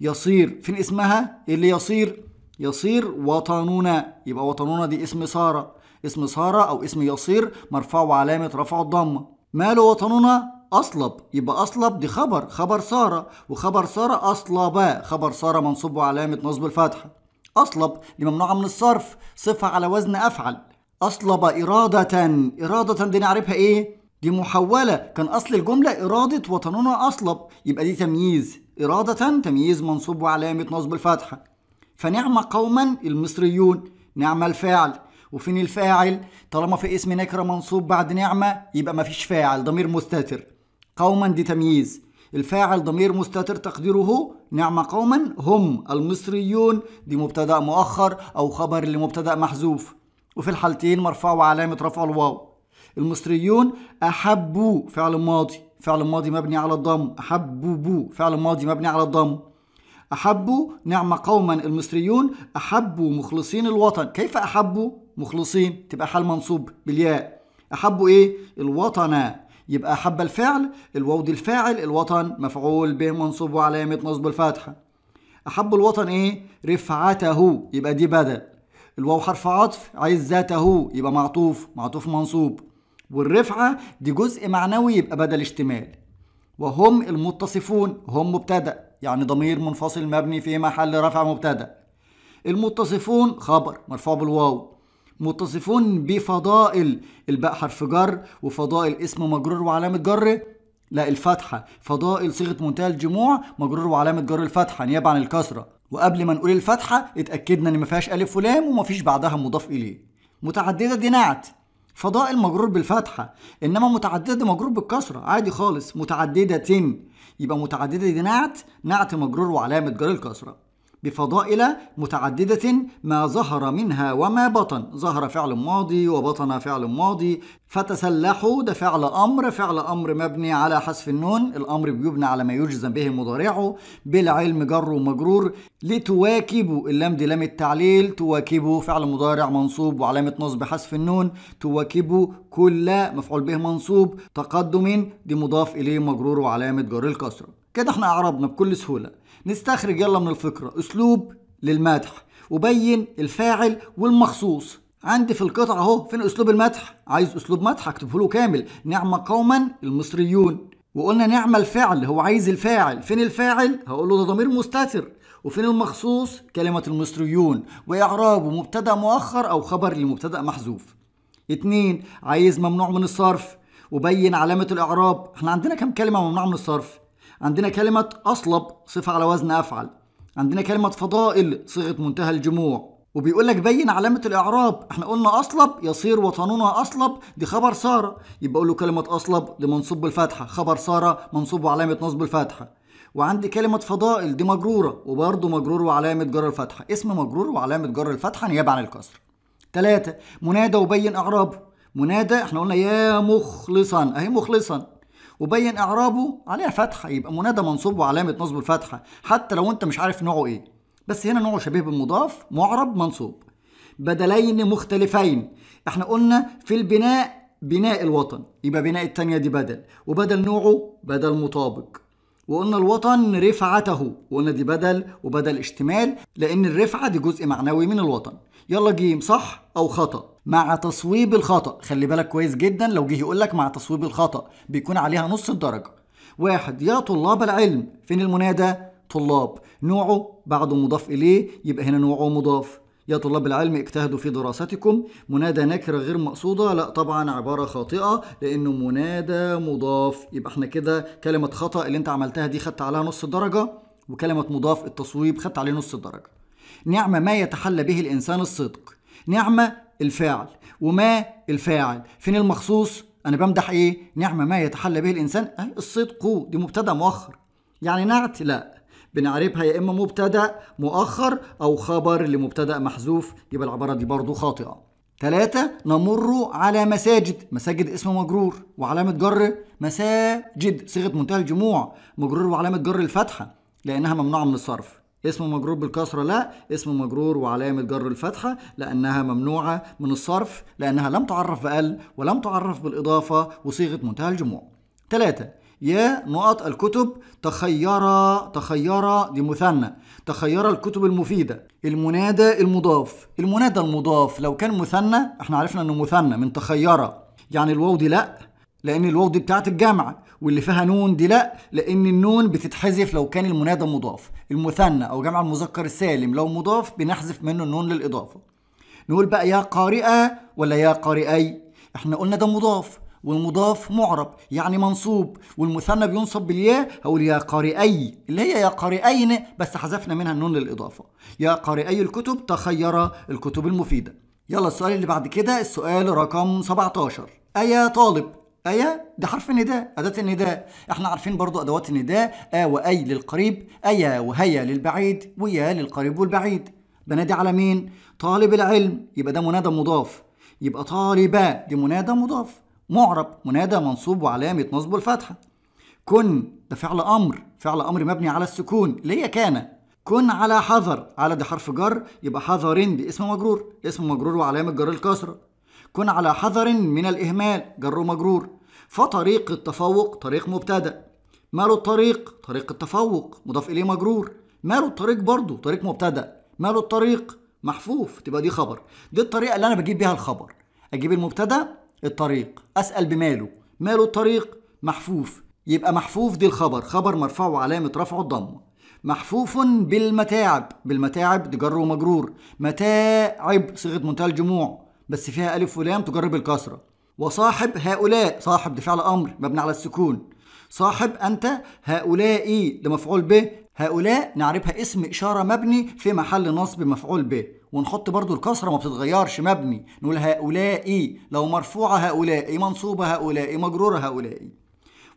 يصير فين اسمها اللي يصير يصير وطننا يبقى وطننا دي اسم سارة اسم سارة أو اسم يصير مرفوع وعلامة رفع الضمة ماله وطننا أصلب يبقى أصلب دي خبر خبر سارة وخبر سارة أصلبا خبر سارة منصوب وعلامة نصب الفتحة أصلب دي ممنوعة من الصرف صفة على وزن أفعل أصلب إرادة إرادة دي نعرفها إيه؟ دي محولة كان أصل الجملة إرادة وطننا أصلب يبقى دي تمييز إرادة تمييز منصوب وعلامة نصب الفتحة فنعم قوما المصريون نعم الفاعل وفين الفاعل طالما في اسم نكرة منصوب بعد نعمة يبقى مفيش فاعل ضمير مستتر قوما دي تمييز الفاعل ضمير مستتر تقديره نعم قوما هم المصريون دي مبتدأ مؤخر أو خبر لمبتدأ محذوف وفي الحالتين مرفوع وعلامة رفع الواو المصريون أحبوا فعل ماضي فعل ماضي مبني على الضم أحبوا بو فعل ماضي مبني على الضم أحبوا نعم قوما المصريون أحبوا مخلصين الوطن كيف أحبوا مخلصين تبقى حال منصوب بالياء أحبوا إيه الوطن يبقى أحب الفعل الواو دي الفاعل الوطن مفعول به منصوب وعلامة نصب الفتحة أحب الوطن إيه رفعته يبقى دي بدل الواو حرف عطف عايز ذاته يبقى معطوف معطوف منصوب والرفعة دي جزء معنوي يبقى بدل اشتمال وهم المتصفون هم مبتدأ يعني ضمير منفصل مبني في محل رفع مبتدأ المتصفون خبر مرفوع بالواو متصفون بفضائل الباء حرف جر وفضائل اسم مجرور وعلامة جره لا الفتحة فضائل صيغة منتهى الجموع مجرور وعلامة جر الفتحة نيابة عن الكسرة وقبل ما نقول الفتحة اتأكدنا إن مفيهاش ألف ولام ومفيش بعدها مضاف إليه متعددة دي نعت فضائل مجرور بالفتحة إنما متعددة مجرور بالكسرة عادي خالص متعددة تن يبقى متعددة دي نعت نعت مجرور وعلامة جر الكسرة بفضائل متعددة ما ظهر منها وما بطن ظهر فعل ماضي وبطن فعل ماضي فتسلحوا ده فعل أمر فعل أمر مبني على حذف النون الأمر بيبنى على ما يجزم به مضارعه بالعلم جر ومجرور لتواكبوا اللام دي لام التعليل تواكبوا فعل مضارع منصوب وعلامة نصب حذف النون تواكبوا كل مفعول به منصوب تقدم دي مضاف إليه مجرور وعلامة جر الكسرة كده احنا أعربنا بكل سهولة نستخرج يلا من الفكرة أسلوب للمدح وبين الفاعل والمخصوص عندي في القطعة اهو فين أسلوب المدح عايز أسلوب مدح اكتبه له كامل نعم قوما المصريون وقلنا نعم الفعل هو عايز الفاعل فين الفاعل هقول له ده ضمير مستتر وفين المخصوص كلمة المصريون وإعرابه مبتدأ مؤخر أو خبر لمبتدأ محذوف اتنين عايز ممنوع من الصرف وبين علامة الإعراب احنا عندنا كم كلمة ممنوعة من الصرف عندنا كلمة أصلب صفة على وزن أفعل عندنا كلمة فضائل صيغة منتهى الجموع وبيقول لك بين علامة الإعراب احنا قلنا أصلب يصير وطننا أصلب دي خبر سارة يبقى أقول له كلمة أصلب دي منصوب بالفتحة خبر سارة منصوب وعلامة نصب الفتحة وعندي كلمة فضائل دي مجرورة وبرضه مجرور وعلامة جر الفتحة اسم مجرور وعلامة جر الفتحة نيابة عن الكسر ثلاثة منادى وبين إعرابه منادى احنا قلنا يا مخلصا اهي مخلصا وبين اعرابه عليها فتحه يبقى منادى منصوب وعلامه نصب الفتحه حتى لو انت مش عارف نوعه ايه بس هنا نوعه شبيه بالمضاف معرب منصوب بدلين مختلفين احنا قلنا في البناء بناء الوطن يبقى بناء التانية دي بدل وبدل نوعه بدل مطابق وقلنا الوطن رفعته وقلنا دي بدل وبدل اشتمال لان الرفعه دي جزء معنوي من الوطن يلا جيم صح او خطأ مع تصويب الخطأ خلي بالك كويس جدا لو جه يقول لك مع تصويب الخطأ بيكون عليها نص الدرجة واحد يا طلاب العلم فين المنادى طلاب نوعه بعده مضاف إليه يبقى هنا نوعه مضاف يا طلاب العلم اجتهدوا في دراستكم منادى نكرة غير مقصودة لا طبعا عبارة خاطئة لأنه منادى مضاف يبقى احنا كده كلمة خطأ اللي انت عملتها دي خدت عليها نص درجة وكلمة مضاف التصويب خدت عليه نص درجة نعمة ما يتحلى به الإنسان الصدق نعمة الفاعل وما الفاعل فين المخصوص أنا بمدح إيه نعمة ما يتحلى به الإنسان الصدق دي مبتدأ مؤخر يعني نعت لا بنعربها يا إما مبتدأ مؤخر أو خبر لمبتدأ محذوف يبقى العبارة دي برضو خاطئة ثلاثة نمر على مساجد مساجد اسم مجرور وعلامة جر مساجد صيغة منتهى الجموع مجرور وعلامة جر الفتحة لأنها ممنوعة من الصرف اسم مجرور بالكسرة لا اسم مجرور وعلامة جر الفتحة لأنها ممنوعة من الصرف لأنها لم تعرف بأل ولم تعرف بالإضافة وصيغة منتهى الجموع ثلاثة يا نقط الكتب تخيرا تخيرا دي مثنى تخيرا الكتب المفيدة المنادى المضاف المنادى المضاف لو كان مثنى احنا عرفنا انه مثنى من تخيرا يعني الواو دي لا لان الواو دي بتاعت الجامعة واللي فيها نون دي لا لان النون بتتحذف لو كان المنادى مضاف المثنى أو جمع المذكر السالم لو مضاف بنحذف منه النون للإضافة نقول بقى يا قارئة ولا يا قارئي احنا قلنا ده مضاف والمضاف معرب يعني منصوب والمثنى بينصب بالياء هقول يا قارئي اللي هي يا قارئين بس حذفنا منها النون للإضافة يا قارئي الكتب تخير الكتب المفيدة يلا السؤال اللي بعد كده السؤال رقم 17 أيا طالب ايا ده حرف النداء اداه النداء احنا عارفين برضو ادوات النداء ا واي للقريب ايا وهيا للبعيد ويا للقريب والبعيد بنادي على مين طالب العلم يبقى ده منادى مضاف يبقى طالبا دي منادى مضاف معرب منادى منصوب وعلامه نصبه الفتحه كن ده فعل امر فعل امر مبني على السكون اللي هي كان كن على حذر على ده حرف جر يبقى حذرين دي اسم مجرور اسم مجرور وعلامه جر الكسره كن على حذر من الإهمال جر مجرور فطريق التفوق طريق مبتدأ ماله الطريق طريق التفوق مضاف إليه مجرور ماله الطريق برضه طريق مبتدأ ماله الطريق محفوف تبقى دي خبر دي الطريقة اللي أنا بجيب بيها الخبر أجيب المبتدأ الطريق أسأل بماله ماله الطريق محفوف يبقى محفوف دي الخبر خبر مرفوع وعلامة رفعه الضمة محفوف بالمتاعب بالمتاعب دي جر ومجرور متاعب صيغة منتهى الجموع بس فيها ألف ولام تجرب الكسرة وصاحب هؤلاء صاحب ده أمر مبني على السكون صاحب أنت هؤلاء لمفعول به هؤلاء نعرفها اسم إشارة مبني في محل نصب مفعول به ونحط برضو الكسرة ما بتتغيرش مبني نقول هؤلاء لو مرفوعة هؤلاء منصوبة هؤلاء مجرورة هؤلاء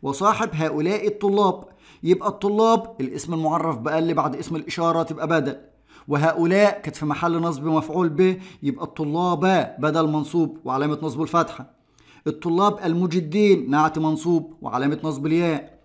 وصاحب هؤلاء الطلاب يبقى الطلاب الاسم المعرف بقى اللي بعد اسم الإشارة تبقى بدل وهؤلاء كانت في محل نصب مفعول به يبقى الطلاب بدل منصوب وعلامة نصبه الفتحة الطلاب المجدين نعت منصوب وعلامة نصب الياء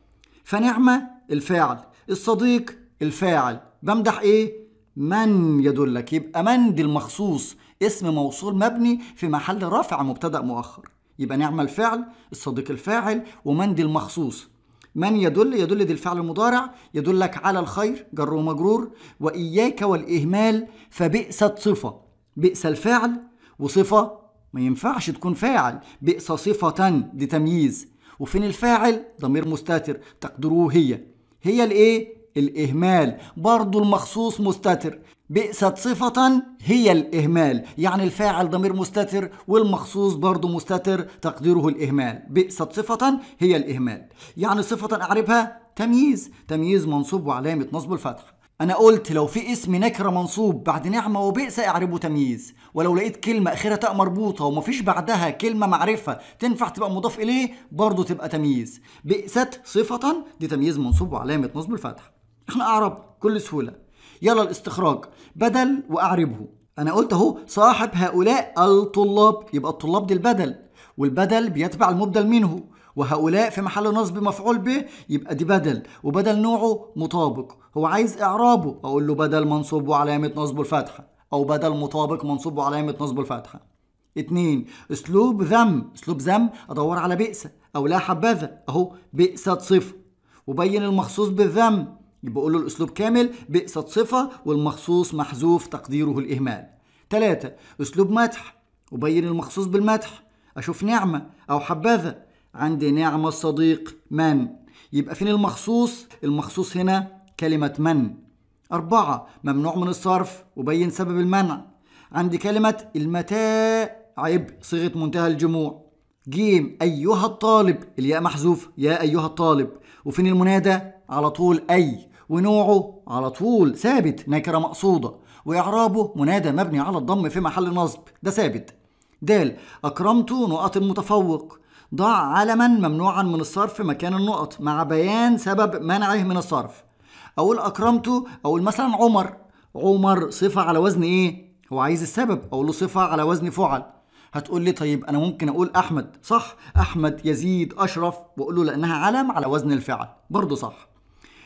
فنعمة الفاعل الصديق الفاعل بمدح ايه من يدلك يبقى من دي المخصوص اسم موصول مبني في محل رفع مبتدأ مؤخر يبقى نعمة الفعل الصديق الفاعل ومن دي المخصوص من يدل يدل دي الفعل المضارع يدلك على الخير جر ومجرور وإياك والإهمال فبئست صفة بئس الفعل وصفة ما ينفعش تكون فاعل بئس صفة دي تمييز وفين الفاعل ضمير مستتر تقدروه هي هي الايه الإهمال برضو المخصوص مستتر بئست صفة هي الإهمال يعني الفاعل ضمير مستتر والمخصوص برضه مستتر تقديره الإهمال بئست صفة هي الإهمال يعني صفة أعربها تمييز تمييز منصوب وعلامة نصب الفتح أنا قلت لو في اسم نكرة منصوب بعد نعمة وبئس اعربه تمييز ولو لقيت كلمة أخيرة تاء مربوطة ومفيش بعدها كلمة معرفة تنفع تبقى مضاف إليه برضه تبقى تمييز بئست صفة دي تمييز منصوب وعلامة نصب الفتح احنا أعرب كل سهولة يلا الاستخراج بدل وأعربه أنا قلت أهو صاحب هؤلاء الطلاب يبقى الطلاب دي البدل والبدل بيتبع المبدل منه وهؤلاء في محل نصب مفعول به يبقى دي بدل وبدل نوعه مطابق هو عايز إعرابه أقول له بدل منصوب وعلامة نصبه الفتحة أو بدل مطابق منصوب وعلامة نصبه الفتحة اتنين اسلوب ذم اسلوب ذم ادور على بئس او لا حبذا اهو بئس صفه وبين المخصوص بالذم بقول له الاسلوب كامل بقصد صفه والمخصوص محذوف تقديره الاهمال ثلاثة اسلوب مدح ابين المخصوص بالمدح اشوف نعمه او حبذا عندي نعمه الصديق من يبقى فين المخصوص المخصوص هنا كلمه من أربعة ممنوع من الصرف وبين سبب المنع عندي كلمة المتاع عيب صيغة منتهى الجموع جيم أيها الطالب الياء محذوف يا أيها الطالب وفين المنادى على طول أي ونوعه على طول ثابت نكرة مقصودة وإعرابه منادى مبني على الضم في محل نصب ده ثابت د أكرمت نقط المتفوق ضع علما ممنوعا من الصرف مكان النقط مع بيان سبب منعه من الصرف أقول أكرمته أقول مثلا عمر عمر صفة على وزن إيه؟ هو عايز السبب أقول له صفة على وزن فعل هتقول لي طيب أنا ممكن أقول أحمد صح أحمد يزيد أشرف وأقول له لأنها علم على وزن الفعل برضه صح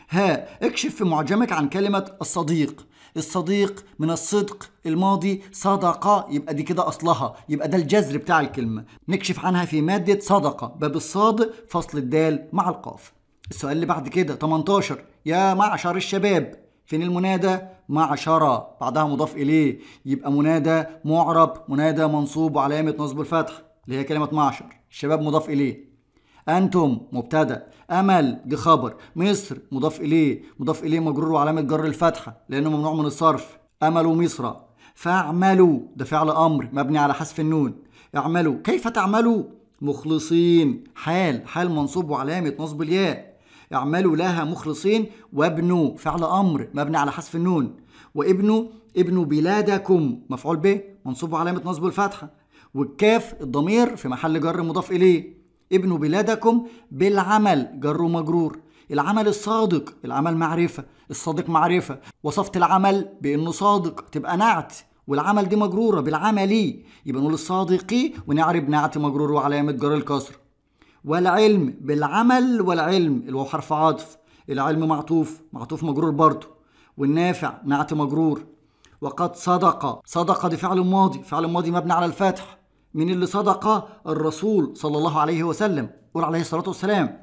ها اكشف في معجمك عن كلمة الصديق الصديق من الصدق الماضي صدقة يبقى دي كده أصلها يبقى ده الجذر بتاع الكلمة نكشف عنها في مادة صدقة باب الصاد فصل الدال مع القاف السؤال اللي بعد كده 18 يا معشر الشباب فين المنادى معشرة بعدها مضاف إليه يبقى منادى معرب منادى منصوب وعلامة نصب الفتح اللي هي كلمة معشر الشباب مضاف إليه أنتم مبتدأ أمل دي خبر مصر مضاف إليه مضاف إليه مجرور وعلامة جر الفتحة لأنه ممنوع من الصرف أمل مصر فاعملوا ده فعل أمر مبني على حذف النون اعملوا كيف تعملوا مخلصين حال حال منصوب وعلامة نصب الياء اعملوا لها مخلصين وابنوا فعل أمر مبني على حذف النون وابنوا ابنوا بلادكم مفعول به منصوب وعلامة نصب الفتحة والكاف الضمير في محل جر مضاف إليه ابنوا بلادكم بالعمل جر مجرور العمل الصادق العمل معرفة الصادق معرفة وصفت العمل بأنه صادق تبقى نعت والعمل دي مجرورة بالعملي يبقى نقول الصادقي ونعرب نعت مجرور وعلامة جر الكسر والعلم بالعمل والعلم الواو حرف عطف العلم معطوف معطوف مجرور برضه والنافع نعت مجرور وقد صدق صدق دي فعل ماضي فعل ماضي مبني على الفتح من اللي صدق الرسول صلى الله عليه وسلم قول عليه الصلاة والسلام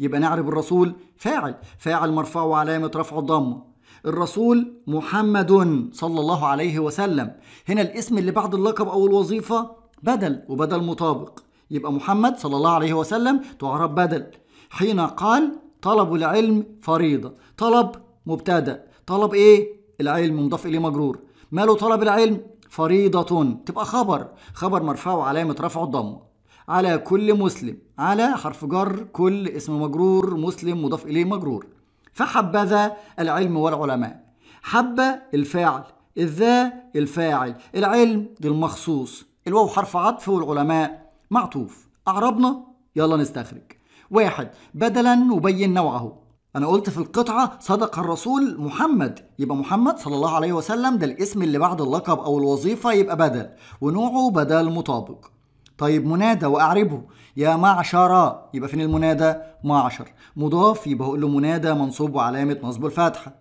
يبقى نعرف الرسول فاعل فاعل مرفوع وعلامة رفع الضمة الرسول محمد صلى الله عليه وسلم هنا الاسم اللي بعد اللقب أو الوظيفة بدل وبدل مطابق يبقى محمد صلى الله عليه وسلم تعرب بدل حين قال طلب العلم فريضة طلب مبتدأ طلب إيه؟ العلم مضاف إليه مجرور ماله طلب العلم فريضة تبقى خبر خبر مرفوع علامة رفع الضمة على كل مسلم على حرف جر كل اسم مجرور مسلم مضاف إليه مجرور فحبذا العلم والعلماء حب الفاعل الذا الفاعل العلم المخصوص الواو حرف عطف والعلماء معطوف أعربنا يلا نستخرج واحد بدلا نبين نوعه انا قلت في القطعه صدق الرسول محمد يبقى محمد صلى الله عليه وسلم ده الاسم اللي بعد اللقب او الوظيفه يبقى بدل ونوعه بدل مطابق طيب منادى واعربه يا معشر يبقى فين المنادى معشر مضاف يبقى اقول له منادى منصوب وعلامه نصب الفتحه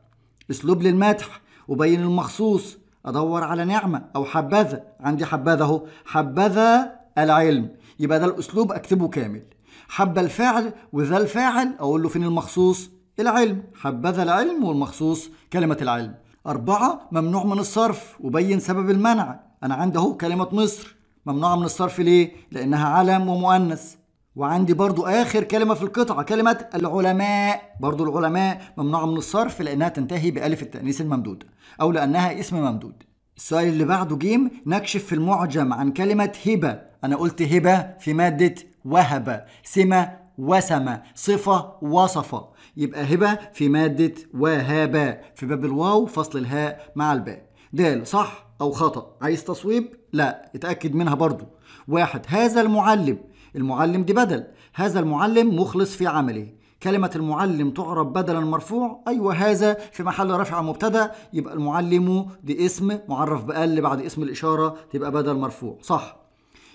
اسلوب للمدح وبين المخصوص ادور على نعمه او حبذا عندي حبذا اهو حبذا العلم يبقى ده الاسلوب اكتبه كامل حب الفعل وذا الفاعل اقول له فين المخصوص العلم حبذا العلم والمخصوص كلمة العلم أربعة ممنوع من الصرف وبين سبب المنع أنا عندي أهو كلمة مصر ممنوعة من الصرف ليه؟ لأنها علم ومؤنث وعندي برضو آخر كلمة في القطعة كلمة العلماء برضو العلماء ممنوعة من الصرف لأنها تنتهي بألف التأنيث الممدود أو لأنها اسم ممدود السؤال اللي بعده جيم نكشف في المعجم عن كلمة هبة أنا قلت هبة في مادة وهبة سمة وسمة صفة وصفة يبقى هبة في مادة وهابا في باب الواو فصل الهاء مع الباء دال صح أو خطأ عايز تصويب لا اتأكد منها برضو واحد هذا المعلم المعلم دي بدل هذا المعلم مخلص في عمله كلمة المعلم تعرب بدلا مرفوع أيوة هذا في محل رفع مبتدأ يبقى المعلم دي اسم معرف بأل بعد اسم الإشارة تبقى بدل مرفوع صح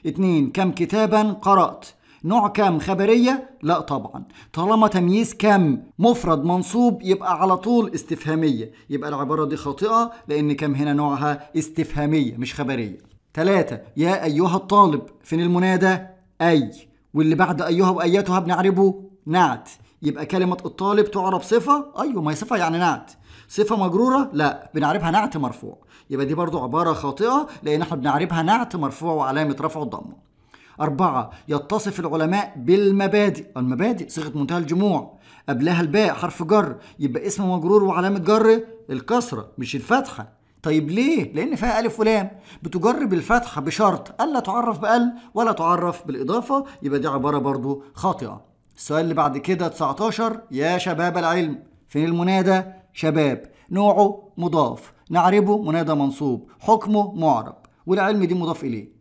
اتنين كم كتابا قرأت نوع كم خبريه لا طبعا طالما تمييز كم مفرد منصوب يبقى على طول استفهاميه يبقى العباره دي خاطئه لان كم هنا نوعها استفهاميه مش خبريه ثلاثة يا أيها الطالب فين المنادى أي واللي بعد أيها وأيتها بنعربه نعت يبقى كلمة الطالب تعرب صفة أيوة ما هي صفة يعني نعت صفة مجرورة لا بنعربها نعت مرفوع يبقى دي برضو عبارة خاطئة لأن احنا بنعربها نعت مرفوع وعلامة رفع الضمه أربعة يتصف العلماء بالمبادئ المبادئ صيغة منتهى الجموع قبلها الباء حرف جر يبقى اسم مجرور وعلامة جر الكسرة مش الفتحة طيب ليه؟ لأن فيها ألف ولام بتجر بالفتحة بشرط ألا تعرف بأل ولا تعرف بالإضافة يبقى دي عبارة برضو خاطئة السؤال اللي بعد كده 19 يا شباب العلم فين المنادى؟ شباب نوعه مضاف نعربه منادى منصوب حكمه معرب والعلم دي مضاف إليه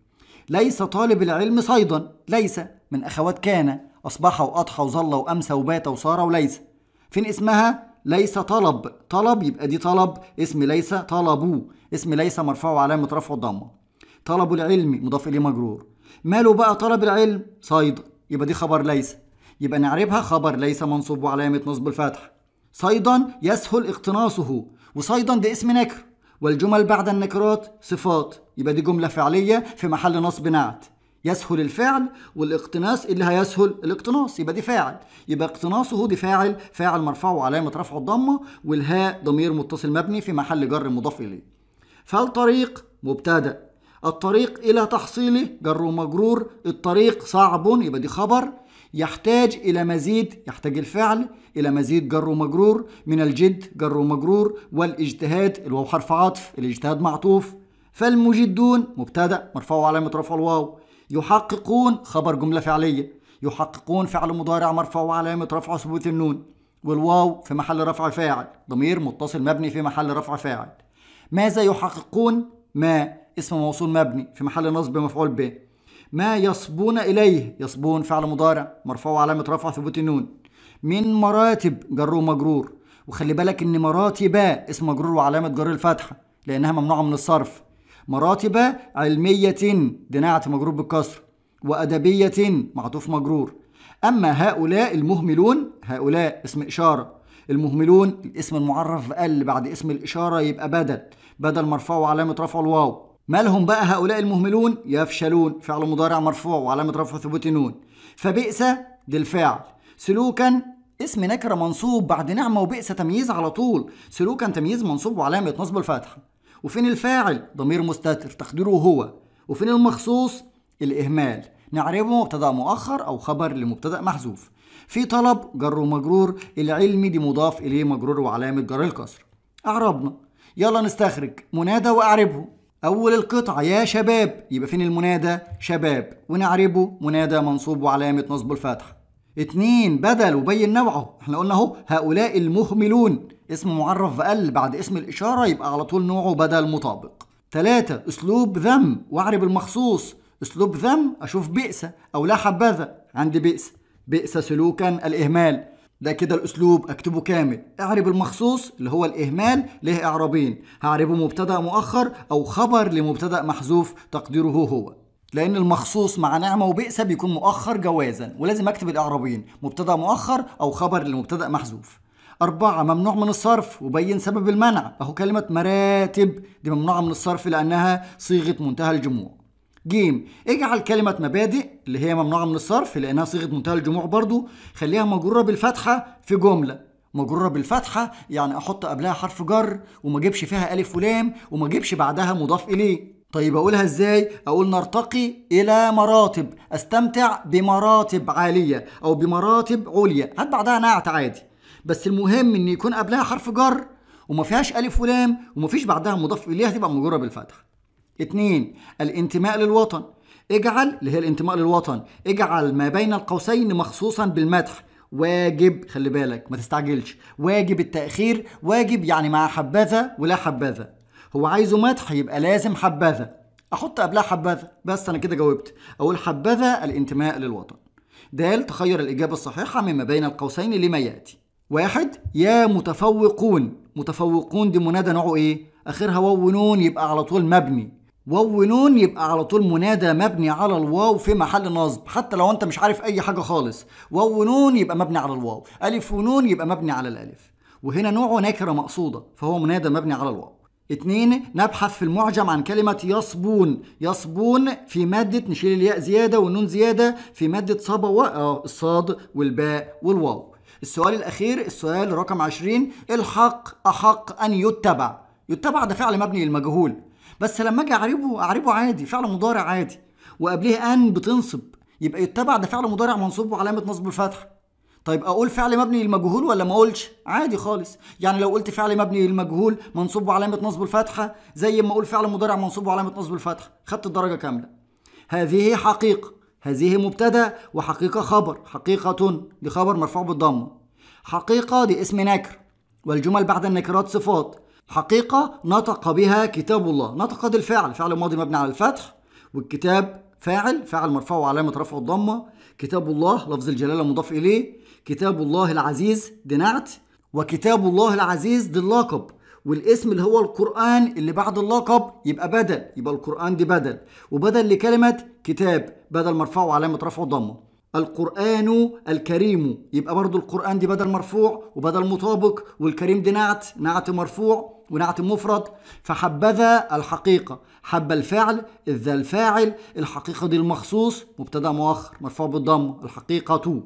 ليس طالب العلم صيدا ليس من أخوات كان أصبح وأضحى وظل وأمسى وبات وصار وليس فين اسمها ليس طلب طلب يبقى دي طلب اسم ليس طلبوا اسم ليس مرفوع وعلامة رفع الضمة طلب العلم مضاف إليه مجرور ماله بقى طلب العلم صيد يبقى دي خبر ليس يبقى نعربها خبر ليس منصوب وعلامة نصب الفتح صيدا يسهل اقتناصه وصيدا ده اسم نكر والجمل بعد النكرات صفات يبقى دي جملة فعلية في محل نصب نعت يسهل الفعل والاقتناص اللي هيسهل الاقتناص يبقى دي فاعل يبقى اقتناصه دي فاعل فاعل مرفوع وعلامة رفعه الضمة والهاء ضمير متصل مبني في محل جر مضاف إليه فالطريق مبتدأ الطريق إلى تحصيله جر ومجرور الطريق صعب يبقى دي خبر يحتاج إلى مزيد يحتاج الفعل إلى مزيد جر ومجرور من الجد جر ومجرور والاجتهاد الواو حرف عطف الاجتهاد معطوف فالمجدون مبتدأ مرفوع علامة رفع الواو يحققون خبر جملة فعلية يحققون فعل مضارع مرفوع وعلامة رفع ثبوت النون والواو في محل رفع فاعل ضمير متصل مبني في محل رفع فاعل ماذا يحققون ما اسم موصول مبني في محل نصب مفعول به ما يصبون إليه يصبون فعل مضارع مرفوع علامة رفع ثبوت النون من مراتب جر ومجرور وخلي بالك إن مراتب اسم مجرور وعلامة جر الفتحة لأنها ممنوعة من الصرف مراتب علمية دناعة مجرور بالكسر وأدبية معطوف مجرور أما هؤلاء المهملون هؤلاء اسم إشارة المهملون الاسم المعرف بقل بعد اسم الإشارة يبقى بدل بدل مرفوع وعلامة رفع الواو مالهم بقى هؤلاء المهملون يفشلون فعل مضارع مرفوع وعلامة رفع ثبوت النون فبئس دي الفعل سلوكا اسم نكرة منصوب بعد نعمة وبئس تمييز على طول سلوكا تمييز منصوب وعلامة نصب الفتحة وفين الفاعل ضمير مستتر تقديره هو وفين المخصوص الإهمال نعربه مبتدا مؤخر أو خبر لمبتدا محذوف في طلب جر ومجرور العلمي دي مضاف إليه مجرور وعلامة جر الكسر أعربنا يلا نستخرج منادى وأعربه أول القطعة يا شباب يبقى فين المنادى شباب ونعربه منادى منصوب وعلامة نصب الفتحة اتنين بدل وبين نوعه احنا قلنا اهو هؤلاء المهملون اسم معرف بقل بعد اسم الإشارة يبقى على طول نوعه بدل مطابق تلاتة أسلوب ذم واعرب المخصوص أسلوب ذم أشوف بئس أو لا حبذا عند بئس بئس سلوكا الإهمال ده كده الاسلوب اكتبه كامل اعرب المخصوص اللي هو الاهمال له اعرابين هعربه مبتدا مؤخر او خبر لمبتدا محذوف تقديره هو لان المخصوص مع نعمه وبئس بيكون مؤخر جوازا ولازم اكتب الاعرابين مبتدا مؤخر او خبر لمبتدا محذوف أربعة ممنوع من الصرف وبين سبب المنع أهو كلمة مراتب دي ممنوعة من الصرف لأنها صيغة منتهى الجموع جيم اجعل كلمة مبادئ اللي هي ممنوعة من الصرف لأنها صيغة منتهى الجموع برضو خليها مجرورة بالفتحة في جملة مجرورة بالفتحة يعني أحط قبلها حرف جر وما أجيبش فيها ألف ولام وما أجيبش بعدها مضاف إليه طيب أقولها إزاي؟ أقول نرتقي إلى مراتب أستمتع بمراتب عالية أو بمراتب عليا هات بعدها نعت عادي بس المهم إن يكون قبلها حرف جر وما فيهاش ألف ولام وما فيش بعدها مضاف إليه هتبقى مجرورة بالفتحة اثنين الانتماء للوطن اجعل اللي هي الانتماء للوطن اجعل ما بين القوسين مخصوصا بالمدح واجب خلي بالك ما تستعجلش واجب التأخير واجب يعني مع حبذا ولا حبذا هو عايزه مدح يبقى لازم حبذا احط قبلها حبذا بس انا كده جاوبت اقول حبذا الانتماء للوطن د تخير الإجابة الصحيحة مما بين القوسين لما يأتي واحد يا متفوقون متفوقون دي منادى نوعه ايه اخرها واو ونون يبقى على طول مبني واو ونون يبقى على طول منادى مبني على الواو في محل نصب حتى لو انت مش عارف اي حاجه خالص واو ونون يبقى مبني على الواو الف ونون يبقى مبني على الالف وهنا نوعه نكره مقصوده فهو منادى مبني على الواو اتنين نبحث في المعجم عن كلمة يصبون يصبون في مادة نشيل الياء زيادة والنون زيادة في مادة صبوا آه، الصاد والباء والواو السؤال الأخير السؤال رقم عشرين الحق أحق أن يتبع يتبع ده فعل مبني للمجهول بس لما اجي اعربه اعربه عادي فعل مضارع عادي وقبليه ان بتنصب يبقى يتبع ده فعل مضارع منصوب وعلامه نصب الفتحه طيب اقول فعل مبني للمجهول ولا ما اقولش عادي خالص يعني لو قلت فعل مبني للمجهول منصوب وعلامه نصب الفتحه زي ما اقول فعل مضارع منصوب وعلامه نصب الفتحه خدت الدرجه كامله هذه حقيقه هذه مبتدا وحقيقه خبر حقيقه دي خبر مرفوع بالضمه حقيقه دي اسم نكر والجمل بعد النكرات صفات حقيقة نطق بها كتاب الله نطق دي الفعل فعل ماضي مبني على الفتح والكتاب فاعل فاعل مرفوع وعلامة رفع الضمة كتاب الله لفظ الجلالة مضاف إليه كتاب الله العزيز دنعت نعت وكتاب الله العزيز دي اللقب والاسم اللي هو القرآن اللي بعد اللقب يبقى بدل يبقى القرآن دي بدل وبدل لكلمة كتاب بدل مرفوع وعلامة رفع الضمة القرآن الكريم يبقى برضو القرآن دي بدل مرفوع وبدل مطابق والكريم دي نعت نعت مرفوع ونعت مفرد فحبذا الحقيقة حب الفعل إذا الفاعل الحقيقة دي المخصوص مبتدأ مؤخر مرفوع بالضم الحقيقة تو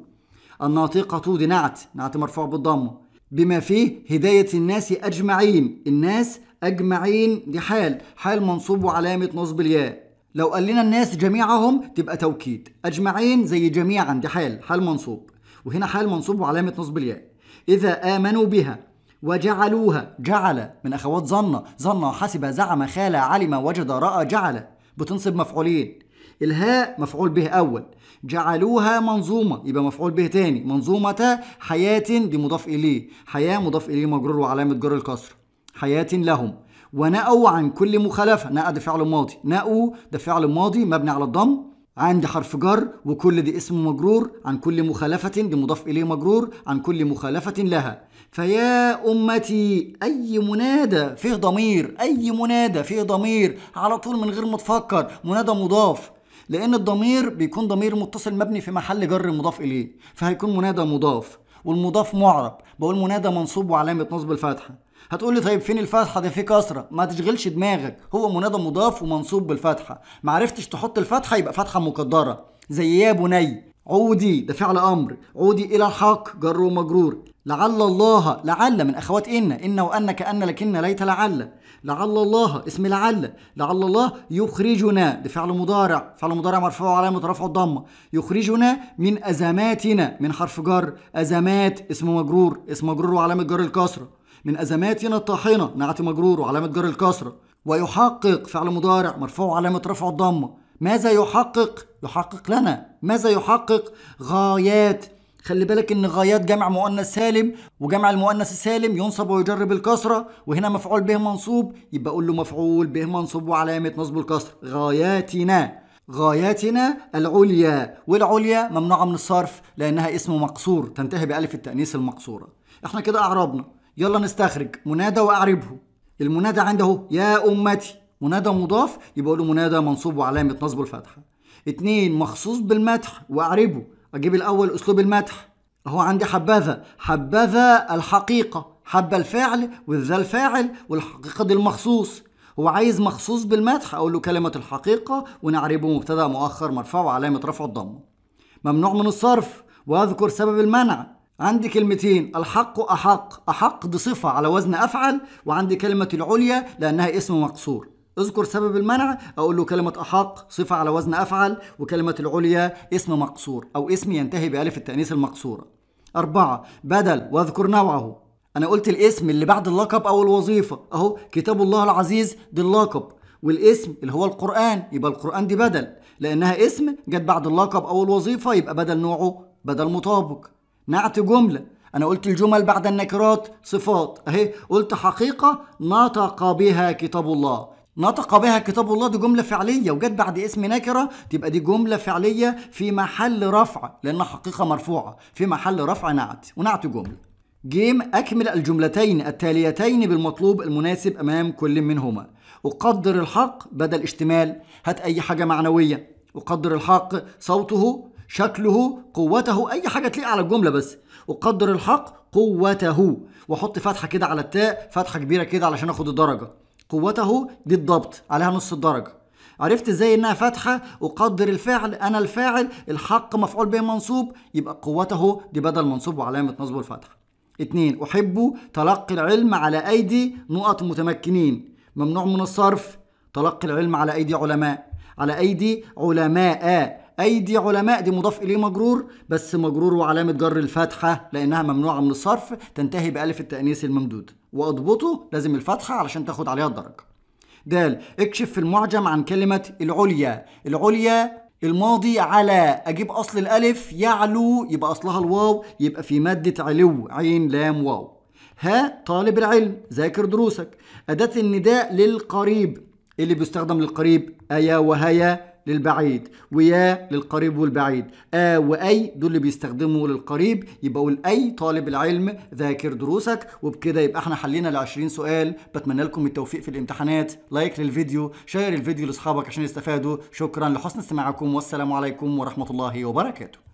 الناطقة تو دي نعت نعت مرفوع بالضم بما فيه هداية الناس أجمعين الناس أجمعين دي حال حال منصوب وعلامة نصب الياء لو قال لنا الناس جميعهم تبقى توكيد أجمعين زي جميعا دي حال حال منصوب وهنا حال منصوب وعلامة نصب الياء إذا آمنوا بها وجعلوها جعل من أخوات ظن ظن حسب زعم خال علم وجد رأى جعل بتنصب مفعولين الهاء مفعول به أول جعلوها منظومة يبقى مفعول به تاني منظومة حياة دي مضاف إليه حياة مضاف إليه مجرور وعلامة جر الكسر حياة لهم ونأوا عن كل مخالفة نأى ده فعل ماضي نأوا ده فعل ماضي مبني على الضم عند حرف جر وكل دي اسم مجرور عن كل مخالفة دي مضاف إليه مجرور عن كل مخالفة لها فيا أمتي أي منادى فيه ضمير أي منادى فيه ضمير على طول من غير ما تفكر منادى مضاف لأن الضمير بيكون ضمير متصل مبني في محل جر مضاف إليه فهيكون منادى مضاف والمضاف معرب بقول منادى منصوب وعلامة نصب الفتحة هتقول لي طيب فين الفتحة ده في كسرة ما تشغلش دماغك هو منادى مضاف ومنصوب بالفتحة معرفتش تحط الفتحة يبقى فتحة مقدرة زي يا بني عودي ده فعل امر عودي الى الحق جر ومجرور لعل الله لعل من أخوات إن إن وأن كأن لكن ليت لعل لعل الله اسم لعل لعل الله يخرجنا بفعل مضارع فعل مضارع مرفوع وعلامة رفع الضمة يخرجنا من أزماتنا من حرف جر أزمات اسم مجرور اسم مجرور وعلامة جر الكسرة من أزماتنا الطاحنة نعت مجرور وعلامة جر الكسرة ويحقق فعل مضارع مرفوع علامة رفع الضمة ماذا يحقق؟ يحقق لنا ماذا يحقق؟ غايات خلي بالك ان غايات جمع مؤنث سالم وجمع المؤنث السالم ينصب ويجر بالكسره وهنا مفعول به منصوب يبقى اقول له مفعول به منصوب وعلامه نصب الكسر غاياتنا غاياتنا العليا والعليا ممنوعه من الصرف لانها اسم مقصور تنتهي بالف التانيث المقصوره احنا كده اعربنا يلا نستخرج منادى واعربه المنادى عنده يا امتي منادى مضاف يبقى له منادى منصوب وعلامه نصبه الفتحه اتنين مخصوص بالمدح واعربه اجيب الاول اسلوب المدح اهو عندي حبذا حبذا الحقيقه حب الفعل والذا الفاعل والحقيقه دي المخصوص هو عايز مخصوص بالمدح اقول له كلمه الحقيقه ونعربه مبتدا مؤخر مرفوع وعلامه رفع الضم ممنوع من الصرف واذكر سبب المنع عندي كلمتين الحق احق احق دي صفه على وزن افعل وعندي كلمه العليا لانها اسم مقصور اذكر سبب المنع اقول له كلمه احق صفه على وزن افعل وكلمه العليا اسم مقصور او اسم ينتهي بالف التانيث المقصوره أربعة بدل واذكر نوعه أنا قلت الاسم اللي بعد اللقب أو الوظيفة أهو كتاب الله العزيز دي اللقب والاسم اللي هو القرآن يبقى القرآن دي بدل لأنها اسم جت بعد اللقب أو الوظيفة يبقى بدل نوعه بدل مطابق نعت جملة أنا قلت الجمل بعد النكرات صفات أهي قلت حقيقة نطق بها كتاب الله نطق بها كتاب الله دي جملة فعلية وجت بعد اسم نكرة تبقى دي جملة فعلية في محل رفع لأن حقيقة مرفوعة في محل رفع نعت ونعت جملة جيم أكمل الجملتين التاليتين بالمطلوب المناسب أمام كل منهما أقدر الحق بدل اشتمال هات أي حاجة معنوية أقدر الحق صوته شكله قوته أي حاجة تليق على الجملة بس أقدر الحق قوته وأحط فتحة كده على التاء فتحة كبيرة كده علشان آخد الدرجة قوته دي الضبط عليها نص الدرجة عرفت ازاي انها فاتحة اقدر الفعل انا الفاعل الحق مفعول به منصوب يبقى قوته دي بدل منصوب وعلامة نصب الفتحة اتنين احب تلقي العلم على ايدي نقط متمكنين ممنوع من الصرف تلقي العلم على ايدي علماء على ايدي علماء ايدي علماء دي مضاف اليه مجرور بس مجرور وعلامه جر الفتحه لانها ممنوعه من الصرف تنتهي بالف التانيث الممدود واضبطه لازم الفتحه علشان تاخد عليها الدرجه د اكشف في المعجم عن كلمه العليا العليا الماضي على اجيب اصل الالف يعلو يبقى اصلها الواو يبقى في ماده علو عين لام واو ها طالب العلم ذاكر دروسك اداه النداء للقريب إيه اللي بيستخدم للقريب ايا وهيا للبعيد ويا للقريب والبعيد آ وأي دول اللي بيستخدموا للقريب يبقى قول أي طالب العلم ذاكر دروسك وبكده يبقى احنا حلينا ال 20 سؤال بتمنى لكم التوفيق في الامتحانات لايك للفيديو شير الفيديو لاصحابك عشان يستفادوا شكرا لحسن استماعكم والسلام عليكم ورحمة الله وبركاته